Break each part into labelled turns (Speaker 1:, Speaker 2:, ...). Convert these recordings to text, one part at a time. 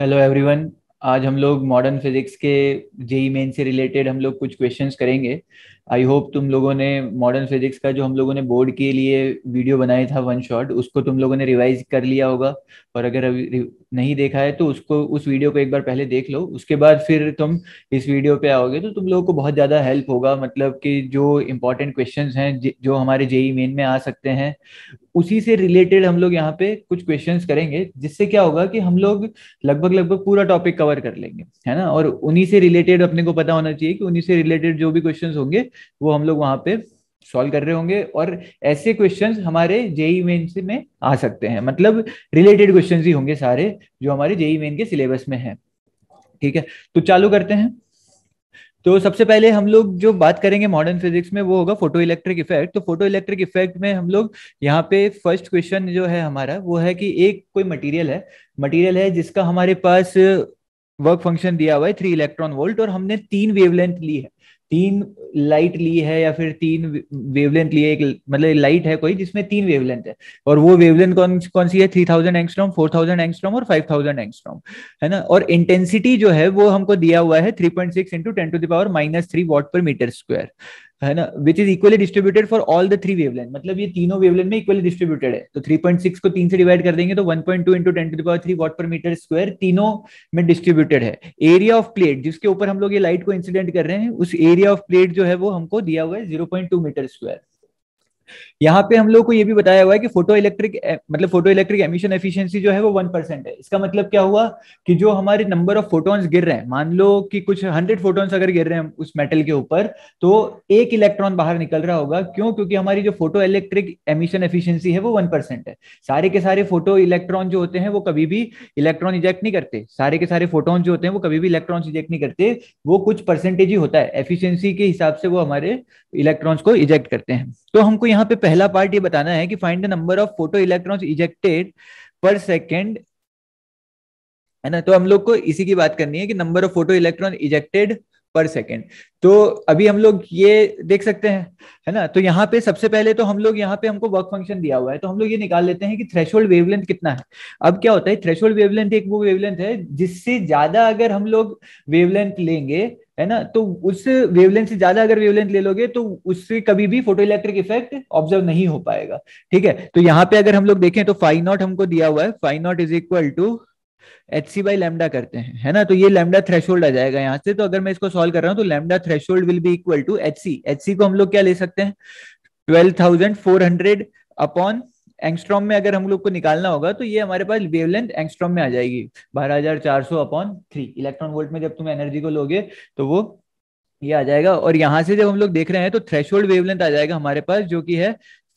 Speaker 1: hello everyone आज हम लोग मॉडर्न फिजिक्स के जेई मेन e से रिलेटेड हम लोग कुछ क्वेश्चंस करेंगे आई होप तुम लोगों ने मॉडर्न फिजिक्स का जो हम लोगों ने बोर्ड के लिए वीडियो बनाया था वन शॉट उसको तुम लोगों ने रिवाइज कर लिया होगा और अगर अभी नहीं देखा है तो उसको उस वीडियो को एक बार पहले देख लो उसके बाद फिर तुम इस वीडियो पे आओगे तो तुम लोगों को बहुत ज़्यादा हेल्प होगा मतलब कि जो इम्पोर्टेंट क्वेश्चन हैं जो हमारे जेई मेन में आ सकते हैं उसी से रिलेटेड हम लोग यहाँ पे कुछ क्वेश्चन करेंगे जिससे क्या होगा कि हम लोग लगभग लगभग पूरा टॉपिक कवर कर लेंगे है ना और उन्हीं से रिलेटेड अपने को पता होना चाहिए कि उन्हीं से रिलेटेड जो भी क्वेश्चन होंगे वो हम लोग वहां पे सॉल्व कर रहे होंगे और ऐसे क्वेश्चन हमारे जेई मेन में आ सकते हैं मतलब रिलेटेड क्वेश्चन ही होंगे सारे जो हमारे जेई मेन के सिलेबस में है ठीक है तो चालू करते हैं तो सबसे पहले हम लोग जो बात करेंगे मॉडर्न फिजिक्स में वो होगा फोटो इलेक्ट्रिक इफेक्ट तो फोटो इलेक्ट्रिक इफेक्ट में हम लोग यहाँ पे फर्स्ट क्वेश्चन जो है हमारा वो है कि एक कोई मटेरियल है मटेरियल है जिसका हमारे पास वर्क फंक्शन दिया हुआ है थ्री इलेक्ट्रॉन वोल्ट और हमने तीन वेवलेंथ ली है तीन लाइट ली है या फिर तीन वेवलेंथ ली है एक मतलब लाइट है कोई जिसमें तीन वेवलेंथ है और वो वेवलेंथ कौन कौन सी है three thousand angstrom four thousand angstrom और फाइव थाउजेंड एंगस्ट्रॉम है ना और इंटेंसिटी जो है वो हमको दिया हुआ है three point six into ten to the power minus three watt per metre square है ना which is equally distributed for all the three wavelength मतलब ये तीनों वेवलेंथ में इक्वली डिस्ट्रीब्यूटेड है तो 3.6 को तीन से डिवाइड कर देंगे तो 1.2 point two into ten to the power three watt per metre square तीनों में डिस्ट्रीब्यूटेड है एरिया ऑफ प्लेट जिसके ऊपर हम लोग ये लाइट को इंसिडेंट कर रहे हैं उस एरिया ऑफ प्लेट जो है वो हमको दिया हुआ है जीरो मीटर स्क्वायर यहाँ पे हम लोग को ये भी बताया हुआ है कि फोटो इलेक्ट्रिक मतलब फोटो इलेक्ट्रिक एमिशन एफिशिएंसी जो है वो वन परसेंट है इसका मतलब क्या हुआ कि जो हमारे नंबर ऑफ फोटॉन्स गिर रहे हैं मान लो कि कुछ हंड्रेड फोटॉन्स अगर गिर रहे हैं उस मेटल के ऊपर तो एक इलेक्ट्रॉन बाहर निकल रहा होगा क्यों क्योंकि हमारी जो फोटो इलेक्ट्रिक एमिशन एफिशियंसी है वो वन परसेंट है सारे के सारे फोटो इलेक्ट्रॉन जो होते हैं वो कभी भी इलेक्ट्रॉन इजेक्ट नहीं करते सारे के सारे फोटोन जो होते हैं वो कभी भी इलेक्ट्रॉन इजेक्ट नहीं करते वो कुछ परसेंटेज ही होता है एफिशियंसी के हिसाब से वो हमारे इलेक्ट्रॉन्स को इजेक्ट करते हैं तो हमको यहाँ पे पहला पार्ट ये बताना है कि find the number of photo electron ejected per second है ना तो हम लोग को इसी की बात करनी है कि number of photo electron ejected per second तो अभी हम लोग ये देख सकते हैं है ना तो यहाँ पे सबसे पहले तो हम लोग यहाँ पे हमको वर्क फंक्शन दिया हुआ है तो हम लोग ये निकाल लेते हैं कि थ्रेशोल्ड वेवलेंथ कितना है अब क्या होता है थ्रेशोल्ड वेवलेंथ एक वो वेवलेंथ है जिससे ज्यादा अगर हम लोग वेवलेंथ लेंगे है ना तो उस वेवलेंथ से ज्यादा अगर वेवलेंथ ले लोगे तो उससे कभी भी फोटो इलेक्ट्रिक इफेक्ट ऑब्जर्व नहीं हो पाएगा ठीक है तो यहाँ पे अगर हम लोग देखें तो फाइव नॉट हमको दिया हुआ है five naught is equal to H C by lambda करते हैं है ना तो ये लेमडा थ्रेश आ जाएगा यहाँ से तो अगर मैं इसको सॉल्व कर रहा हूँ तो lambda thresh will be equal to H C H C को हम लोग क्या ले सकते हैं twelve thousand four hundred upon angstrom में अगर हम लोग को निकालना होगा तो ये हमारे पास वेवलेंथ एंगस्ट्रॉम में आ जाएगी बारह हजार चार सौ अपॉन थ्री इलेक्ट्रॉन वोल्ट में जब तुम एनर्जी को लोगे तो वो ये आ जाएगा और यहाँ से जब हम लोग देख रहे हैं तो थ्रेश वेवलेंथ आ जाएगा हमारे पास जो कि है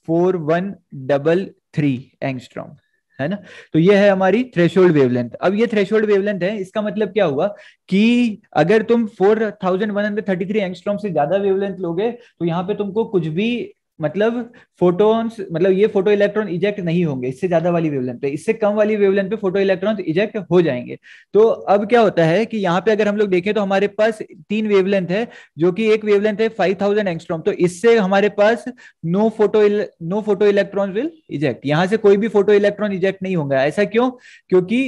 Speaker 1: four one double three angstrom है ना तो ये है हमारी थ्रेशोल्ड वेवलेंथ अब ये थ्रेशोल्ड वेवलेंथ है इसका मतलब क्या हुआ कि अगर तुम 4133 एंगस्ट्रॉम से ज्यादा वेवलेंथ लोगे तो यहाँ पे तुमको कुछ भी मतलब फोटोन्स मतलब ये फोटो इलेक्ट्रॉन इजेक्ट नहीं होंगे इससे ज्यादा वाली वेवलेंथ पे इससे कम वाली वेवलेंथ पे फोटो इलेक्ट्रॉन इजेक्ट हो जाएंगे तो अब क्या होता है कि यहाँ पे अगर हम लोग देखें तो हमारे पास तीन वेवलेंथ है जो कि एक वेवलेंथ है फाइव थाउजेंड एंगस्ट्रॉम तो इससे हमारे पास no photo no photo electron will eject यहाँ से कोई भी फोटो इलेक्ट्रॉन इजेक्ट नहीं होगा ऐसा क्यों क्योंकि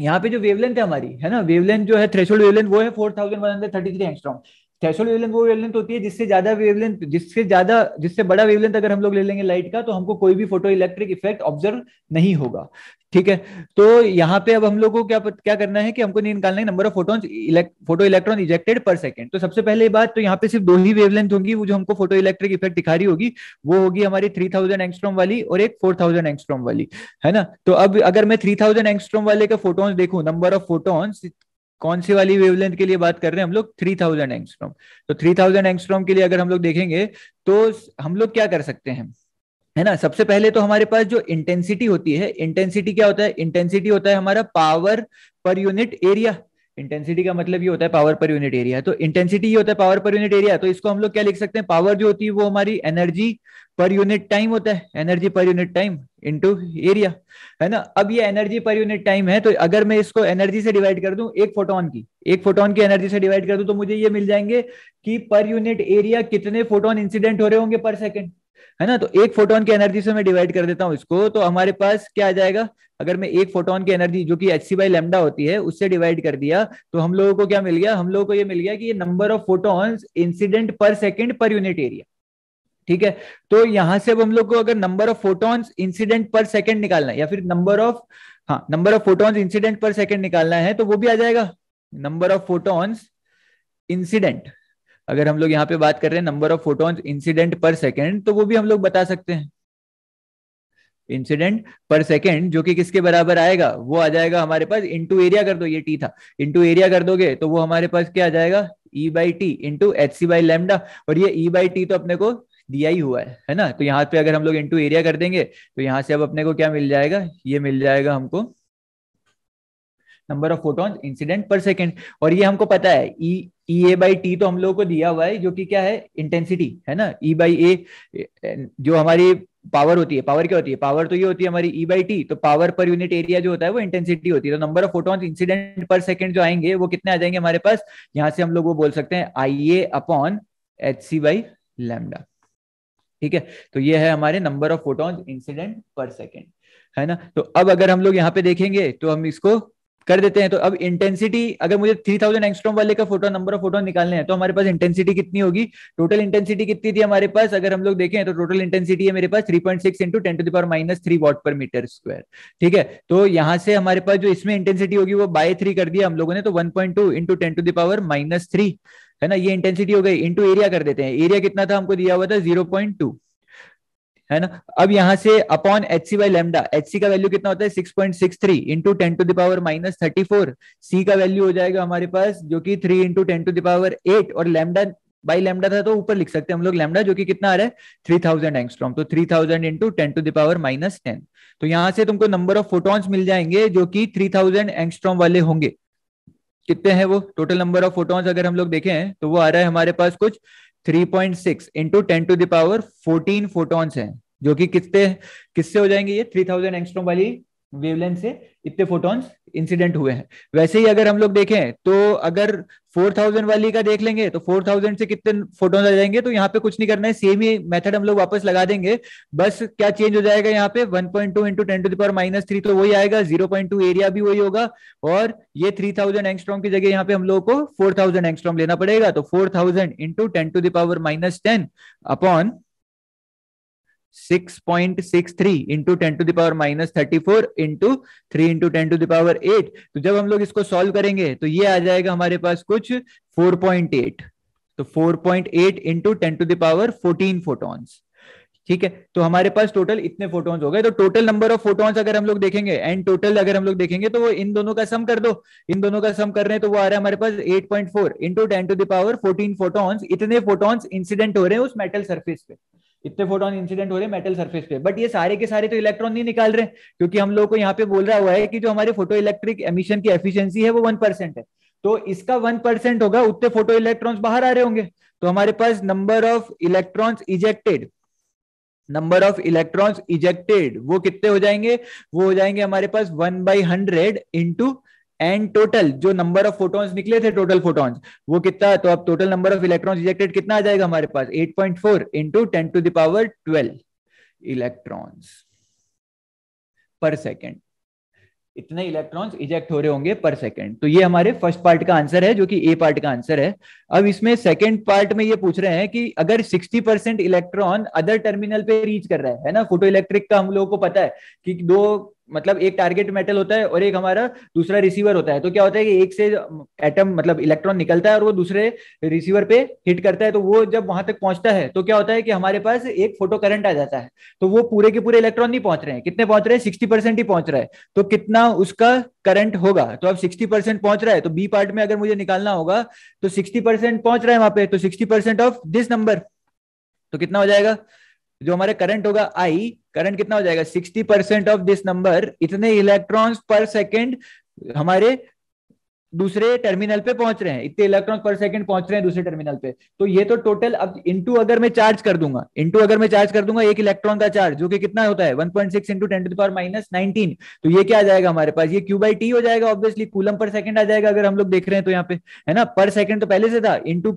Speaker 1: यहाँ पे जो वेवलेंथ है हमारी है ना वेवलेंथ जो है थ्रेशोल्ड वेवलेंथ वो है four thousand one hundred thirty three angstrom threshold wavelength वो वेवलेंथ होती है जिससे ज्यादा वेवलेंथ जिससे ज्यादा जिससे बड़ा वेवलेंथ अगर हम लोग ले लेंगे लाइट का तो हमको कोई भी फोटो इलेक्ट्रिक इफेक्ट ऑब्जर्व नहीं होगा ठीक है तो यहाँ पे अब हम लोग को क्या क्या करना है कि हमको नहीं निकालना है number of photon photo electron ejected per second तो सबसे पहले बात तो यहाँ पे सिर्फ दो ही वेवलेंथ होंगी वो जो हमको फोटो इलेक्ट्रिक इफेक्ट दिखा रही होगी वो होगी हमारी थ्री थाउजेंड एंगस्ट्रॉम वाली और एक फोर थाउजेंड एंगस्ट्रॉम वाली है ना तो अब अगर मैं थ्री थाउजेंड एंगस्ट्रॉम वाले का फोटोन्स देखू नंबर ऑफ फोटोन्स कौन सी वाली वेवलेंथ के लिए बात कर रहे हैं हम लोग थ्री थाउजेंड एंगस्ट्रॉम तो थ्री थाउजेंड एंगस्ट्रॉम के लिए अगर हम लोग देखेंगे तो हम लोग क्या कर सकते हैं है ना सबसे पहले तो हमारे पास जो इंटेंसिटी होती है इंटेंसिटी क्या होता है इंटेंसिटी होता है हमारा power per unit area intensity का मतलब ये होता है पावर पर यूनिट एरिया तो इंटेंसिटी ये होता है पावर पर यूनिट एरिया तो इसको हम लोग क्या लिख सकते हैं पावर जो होती है वो हमारी एनर्जी पर यूनिट टाइम होता है energy per unit time into area है ना अब ये एनर्जी पर यूनिट टाइम है तो अगर मैं इसको एनर्जी से डिवाइड कर दूं एक फोटोन की एक फोटोन की एनर्जी से डिवाइड कर दूं तो मुझे ये मिल जाएंगे कि पर यूनिट एरिया कितने फोटोन इंसिडेंट हो रहे होंगे पर सेकेंड है ना तो एक फोटोन की एनर्जी से मैं डिवाइड कर देता हूँ इसको तो हमारे पास क्या आ जाएगा अगर मैं एक फोटोन की एनर्जी जो कि एच सी बाई लेमडा होती है उससे डिवाइड कर दिया तो हम लोगों को क्या मिल गया हम लोगों को ये मिल गया कि ये number of photon incident per second per unit area ठीक है तो यहां से अब हम लोग को अगर number of photons incident per second निकालना है या फिर नंबर ऑफ हाँ number of photons incident per second निकालना है तो वो भी आ जाएगा नंबर ऑफ फोटॉन्स इंसिडेंट अगर हम लोग यहाँ पे बात कर रहे हैं number of photons incident per second तो वो भी हम लोग बता सकते हैं इंसिडेंट पर सेकेंड जो कि किसके बराबर आएगा वो आ जाएगा हमारे पास इंटू एरिया कर दो ये टी था इंटू एरिया कर दोगे तो वो हमारे पास क्या आ जाएगा E by T into H C by lambda और ये ई बाई टी तो अपने को दिया ही हुआ है है ना तो यहाँ पे अगर हम लोग इंटू एरिया कर देंगे तो यहाँ से अब अपने को क्या मिल जाएगा ये मिल जाएगा हमको number of photon incident per second और ये हमको पता है ई ई ए बाई टी तो हम लोगों को दिया हुआ है जो कि क्या है इंटेंसिटी है ना ई बाई ए जो हमारी पावर होती है पावर क्या होती है पावर तो ये होती है हमारी ई बाई टी तो पावर पर यूनिट एरिया जो होता है वो इंटेंसिटी होती है तो number of photon incident per second जो आएंगे वो कितने आ जाएंगे हमारे पास यहाँ से हम लोग वो बोल सकते हैं I A upon H C by lambda ठीक है तो ये है हमारे number of photon incident per second है ना तो अब अगर हम लोग यहाँ पे देखेंगे तो हम इसको कर देते हैं तो अब इंटेंसिटी अगर मुझे 3000 थाउजेंड एंगस्ट्रॉम वाले का फोटो नंबर ऑफ फोटो निकालने हैं तो हमारे पास इंटेंसिटी कितनी होगी टोटल इंटेंसिटी कितनी थी हमारे पास अगर हम लोग देखें तो टोटल इंटेंसिटी है मेरे पास 3.6 point six into ten to the power minus three watt per metre square ठीक है तो यहाँ से हमारे पास जो इसमें इंटेंसिटी होगी वो बाय थ्री कर दिया हम लोगों ने तो one point two into ten to the power minus three है ना ये इंटेंसिटी हो गई इंटू एरिया कर देते हैं एरिया कितना था हमको दिया हुआ था जीरो पॉइंट टू है ना अब यहां से upon H C by lambda H C का वैल्यू कितना होता है six point six three into ten to the power minus thirty four C का वैल्यू हो जाएगा हमारे पास जो कि three into ten to the power eight और लेमडा बाई लेमडा था तो ऊपर लिख सकते हैं हम लोग लेमडा जो कि कितना आ रहा है थ्री थाउजेंड एंगस्ट्रॉम तो three thousand into ten to the power minus ten तो यहां से तुमको नंबर ऑफ फोटोन्स मिल जाएंगे जो कि थ्री थाउजेंड एंगस्ट्रॉम वाले होंगे कितने हैं वो टोटल नंबर ऑफ फोटॉन्स अगर हम लोग देखें तो वो आ रहा है हमारे पास कुछ 3.6 point six into ten to the power fourteen photons हैं जो कि कितने किससे हो जाएंगे ये 3000 थाउजेंड वाली वेवलेंथ से इतने फोटॉन्स इंसिडेंट हुए हैं वैसे ही अगर हम लोग देखें तो अगर 4000 वाली का देख लेंगे तो 4000 से कितने फोटॉन्स आ जाएंगे तो यहाँ पे कुछ नहीं करना है सेम ही मेथड हम लोग वापस लगा देंगे बस क्या चेंज हो जाएगा यहाँ पे 1.2 point two into ten to the power minus three तो वही आएगा 0.2 एरिया भी वही होगा और ये 3000 थाउजेंड एंगस्ट्रॉम की जगह यहाँ पे हम लोगों को 4000 थाउजेंड एंगस्ट्रॉम लेना पड़ेगा तो 4000 thousand into ten to the power minus ten upon six point six three into ten to the power minus thirty four into three into ten to the power eight तो जब हम लोग इसको सॉल्व करेंगे तो ये आ जाएगा हमारे पास कुछ फोर पॉइंट एट तो four point eight into ten to the power fourteen ठीक है तो हमारे पास टोटल इतने फोटॉन्स हो गए तो टोटल नंबर ऑफ फोटोन्स अगर हम लोग देखेंगे एंड टोटल अगर हम लोग देखेंगे तो वो इन दोनों का सम कर दो इन दोनों का सम कर रहे तो वो आ रहा है हमारे पास 8.4 point four into ten to the power fourteen photons इतने फोटोन्स इंसिडेंट हो रहे हैं उस मेटल सर्फेस पे इतने फोटोन इंसिडेंट हो रहे हैं मेटल सर्फेस पे बट ये सारे के सारे तो इलेक्ट्रॉन नहीं निकाल रहे क्योंकि हम लोग को यहाँ पे बोल रहा हुआ है कि जो हमारे फोटो इलेक्ट्रिक एमिशन की एफिशियंसी है वो वन परसेंट है तो इसका वन परसेंट होगा उतने फोटो इलेक्ट्रॉन बाहर आ रहे होंगे तो हमारे पास number of electrons ejected number of electrons ejected वो कितने हो जाएंगे वो हो जाएंगे हमारे पास one by hundred into and total जो नंबर ऑफ फोटॉन्स निकले थे टोटल फोटॉन्स वो कितना तो अब total number of electrons ejected कितना आ जाएगा हमारे पास 8.4 point four into ten to the power twelve electrons per second इतने इलेक्ट्रॉन्स इजेक्ट हो रहे होंगे पर सेकेंड तो ये हमारे फर्स्ट पार्ट का आंसर है जो कि ए पार्ट का आंसर है अब इसमें सेकेंड पार्ट में ये पूछ रहे हैं कि अगर 60 परसेंट इलेक्ट्रॉन अदर टर्मिनल पे रीच कर रहा है है ना फोटो इलेक्ट्रिक का हम लोगों को पता है कि दो मतलब एक टारगेट मेटल होता है और एक हमारा दूसरा रिसीवर होता है तो क्या होता है कि एक से एटम मतलब इलेक्ट्रॉन निकलता है और वो दूसरे रिसीवर पे हिट करता है तो वो जब वहां तक पहुंचता है तो क्या होता है कि हमारे पास एक फोटो करंट आ जाता है तो वो पूरे के पूरे इलेक्ट्रॉन नहीं पहुंच रहे हैं कितने पहुंच रहे हैं सिक्सटी परसेंट ही पहुंच रहा है तो कितना उसका करंट होगा तो अब सिक्सटी परसेंट पहुंच रहा है तो बी पार्ट में अगर मुझे निकालना होगा तो सिक्सटी परसेंट पहुंच रहा है वहां पे तो sixty percent of this number तो कितना हो जाएगा जो हमारा करंट होगा आई करंट कितना हो जाएगा sixty percent of this number इतने इलेक्ट्रॉन्स पर सेकेंड हमारे दूसरे टर्मिनल पे पहुंच रहे हैं इतने इलेक्ट्रॉन पर सेकंड पहुंच रहे हैं दूसरे टर्मिनल पे तो ये तो टोटल अब इनटू अगर मैं चार्ज कर दूंगा इनटू अगर मैं चार्ज कर दूंगा एक इलेक्ट्रॉन का चार्ज जो कि कितना होता है 1.6 into 10 into ten to power minus nineteen तो ये क्या आ जाएगा हमारे पास ये क्यू बाई टी हो जाएगा ऑब्वियसली कूलम पर सेकंड आ जाएगा अगर हम लोग देख रहे हैं तो यहाँ पे है ना पर सेकंड तो पहले से था इंटू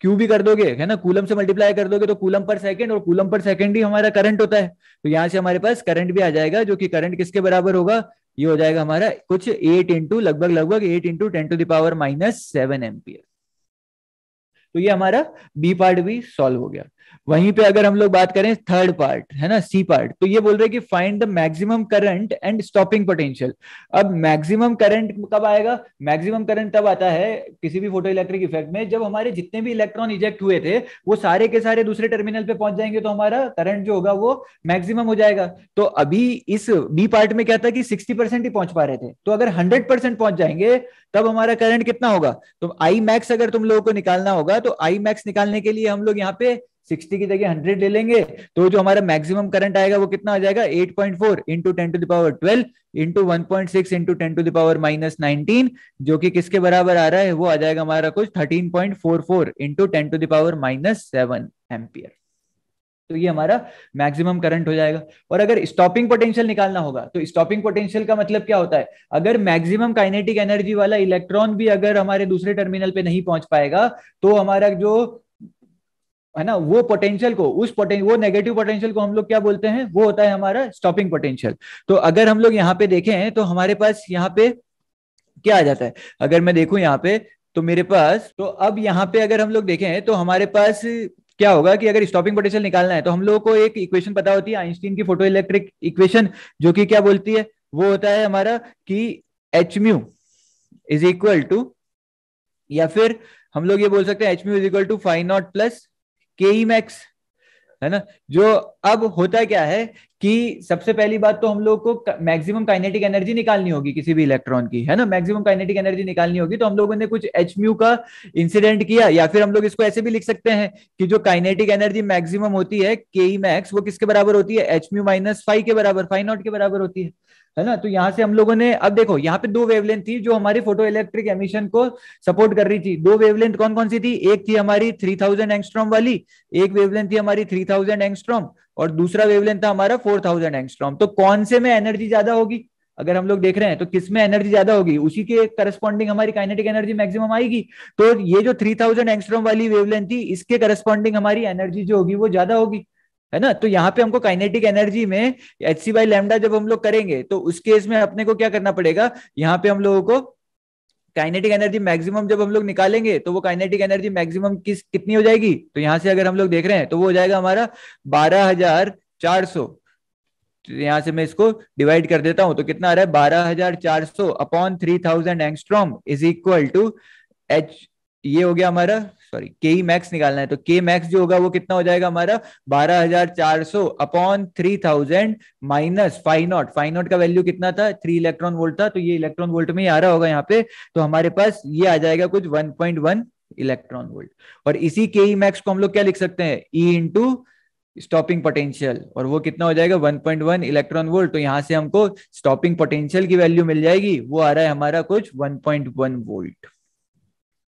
Speaker 1: क्यू भी कर दोगे है ना कूलम से मल्टीप्लाई कर दोगे तो कूलम पर सेकंड और कूलम पर सेकंड ही हमारा करंट होता है तो यहाँ से हमारे पास करंट भी आ जाएगा जो कि करंट किसके बराबर होगा ये हो जाएगा हमारा कुछ एट इंटू लगभग लगभग eight into ten to the power minus seven ampere तो ये हमारा बी पार्ट भी सॉल्व हो गया वहीं पे अगर हम लोग बात करें थर्ड पार्ट है ना सी पार्ट तो ये बोल रहे हैं कि find the maximum current and stopping potential अब मैक्सिमम करंट कब आएगा मैक्सिमम करंट तब आता है किसी भी फोटो इलेक्ट्रिक इफेक्ट में जब हमारे जितने भी इलेक्ट्रॉन इजेक्ट हुए थे वो सारे के सारे दूसरे टर्मिनल पे पहुंच जाएंगे तो हमारा करंट जो होगा वो मैक्सिमम हो जाएगा तो अभी इस बी पार्ट में क्या था कि सिक्सटी ही पहुंच पा रहे थे तो अगर हंड्रेड पहुंच जाएंगे तब हमारा करंट कितना होगा तो आई मैक्स अगर तुम लोगों को निकालना होगा तो आई मैक्स निकालने के लिए हम लोग यहाँ पे सिक्सटी की जगह हंड्रेड ले लेंगे तो जो हमारा मैक्सिमम करंट आएगा वो कितना आ जाएगा eight point four into ten to the power twelve into one point six into ten to the power minus nineteen जो कि किसके बराबर आ रहा है वो आ जाएगा हमारा कुछ thirteen point four four into ten to the power minus seven ampere तो ये हमारा मैक्सिमम करंट हो जाएगा और अगर स्टॉपिंग पोटेंशियल निकालना होगा तो स्टॉपिंग पोटेंशियल का मतलब क्या होता है अगर मैक्सिमम काइनेटिक एनर्जी वाला इलेक्ट्रॉन भी अगर हमारे दूसरे टर्मिनल पे नहीं पहुंच पाएगा तो हमारा जो है ना वो पोटेंशियल को उस पोटेंशियल वो नेगेटिव पोटेंशियल को हम लोग क्या बोलते हैं वो होता है हमारा स्टॉपिंग पोटेंशियल तो अगर हम लोग यहाँ पे देखें तो हमारे पास यहाँ पे क्या आ जाता है अगर मैं देखू यहाँ पे तो मेरे पास तो अब यहाँ पे अगर हम लोग देखें तो हमारे पास क्या होगा कि अगर स्टॉपिंग पोटेंशियल निकालना है तो हम लोगों को एक इक्वेशन पता होती है आइंस्टीन की फोटो इलेक्ट्रिक इक्वेशन जो कि क्या बोलती है वो होता है हमारा कि H mu is equal to या फिर हम लोग ये बोल सकते हैं H mu is equal to five naught plus K max है ना जो अब होता क्या है कि सबसे पहली बात तो हम लोग को मैक्सिमम काइनेटिक एनर्जी निकालनी होगी किसी भी इलेक्ट्रॉन की है ना मैक्सिमम काइनेटिक एनर्जी निकालनी होगी तो हम लोगों ने कुछ एच म्यू का इंसिडेंट किया या फिर हम लोग इसको ऐसे भी लिख सकते हैं कि जो काइनेटिक एनर्जी मैक्सिमम होती है के मैक्स वो किसके बराबर होती है एच म्यू माइनस फाइव के बराबर फाइव नॉट के बराबर होती है है ना तो यहाँ से हम लोगों ने अब देखो यहाँ पे दो वेवलेंथ थी जो हमारी फोटो इलेक्ट्रिक एमिशन को सपोर्ट कर रही थी दो वेवलेंथ कौन कौन सी थी एक थी हमारी 3000 एंगस्ट्रॉम वाली एक वेवलेंथ थी हमारी 3000 एंगस्ट्रॉम और दूसरा वेवलेंथ था हमारा 4000 एंगस्ट्रॉम तो कौन से में एनर्जी ज्यादा होगी अगर हम लोग देख रहे हैं तो किस में एनर्जी ज्यादा होगी उसी के करस्पॉन्डिंग हमारी काइनेटिक एनर्जी मैक्सिमम आएगी तो ये जो 3000 एंगस्ट्रॉम वाली वेवलेंथ थी इसके करस्पॉन्डिंग हमारी एनर्जी जो होगी वो ज्यादा होगी है ना तो यहाँ पे हमको काइनेटिक एनर्जी में एच सी बाई लैमडा जब हम लोग करेंगे तो उस केस में अपने को क्या करना पड़ेगा यहाँ पे हम लोगों को काइनेटिक एनर्जी मैक्सिमम जब हम लोग निकालेंगे तो वो काइनेटिक एनर्जी मैक्सिमम किस कितनी हो जाएगी तो यहाँ से अगर हम लोग देख रहे हैं तो वो हो जाएगा हमारा बारह हजार चार सौ तो यहाँ से मैं इसको डिवाइड कर देता हूं तो कितना आ रहा है बारह हजार चार सौ upon three thousand angstrom is equal to H ये हो गया हमारा सॉरी के मैक्स निकालना है तो के मैक्स जो होगा वो कितना हो जाएगा हमारा बारह हजार चार सौ upon three thousand minus five naught five naught का वैल्यू कितना था थ्री इलेक्ट्रॉन वोल्ट था तो ये इलेक्ट्रॉन वोल्ट में ही आ रहा होगा यहाँ पे तो हमारे पास ये आ जाएगा कुछ one point one electron volt और इसी के ई मैक्स को हम लोग क्या लिख सकते हैं ई इंटू स्टॉपिंग पोटेंशियल और वो कितना हो जाएगा 1.1 इलेक्ट्रॉन वोल्ट तो यहां से हमको स्टॉपिंग पोटेंशियल की वैल्यू मिल जाएगी वो आ रहा है हमारा कुछ 1.1 वोल्ट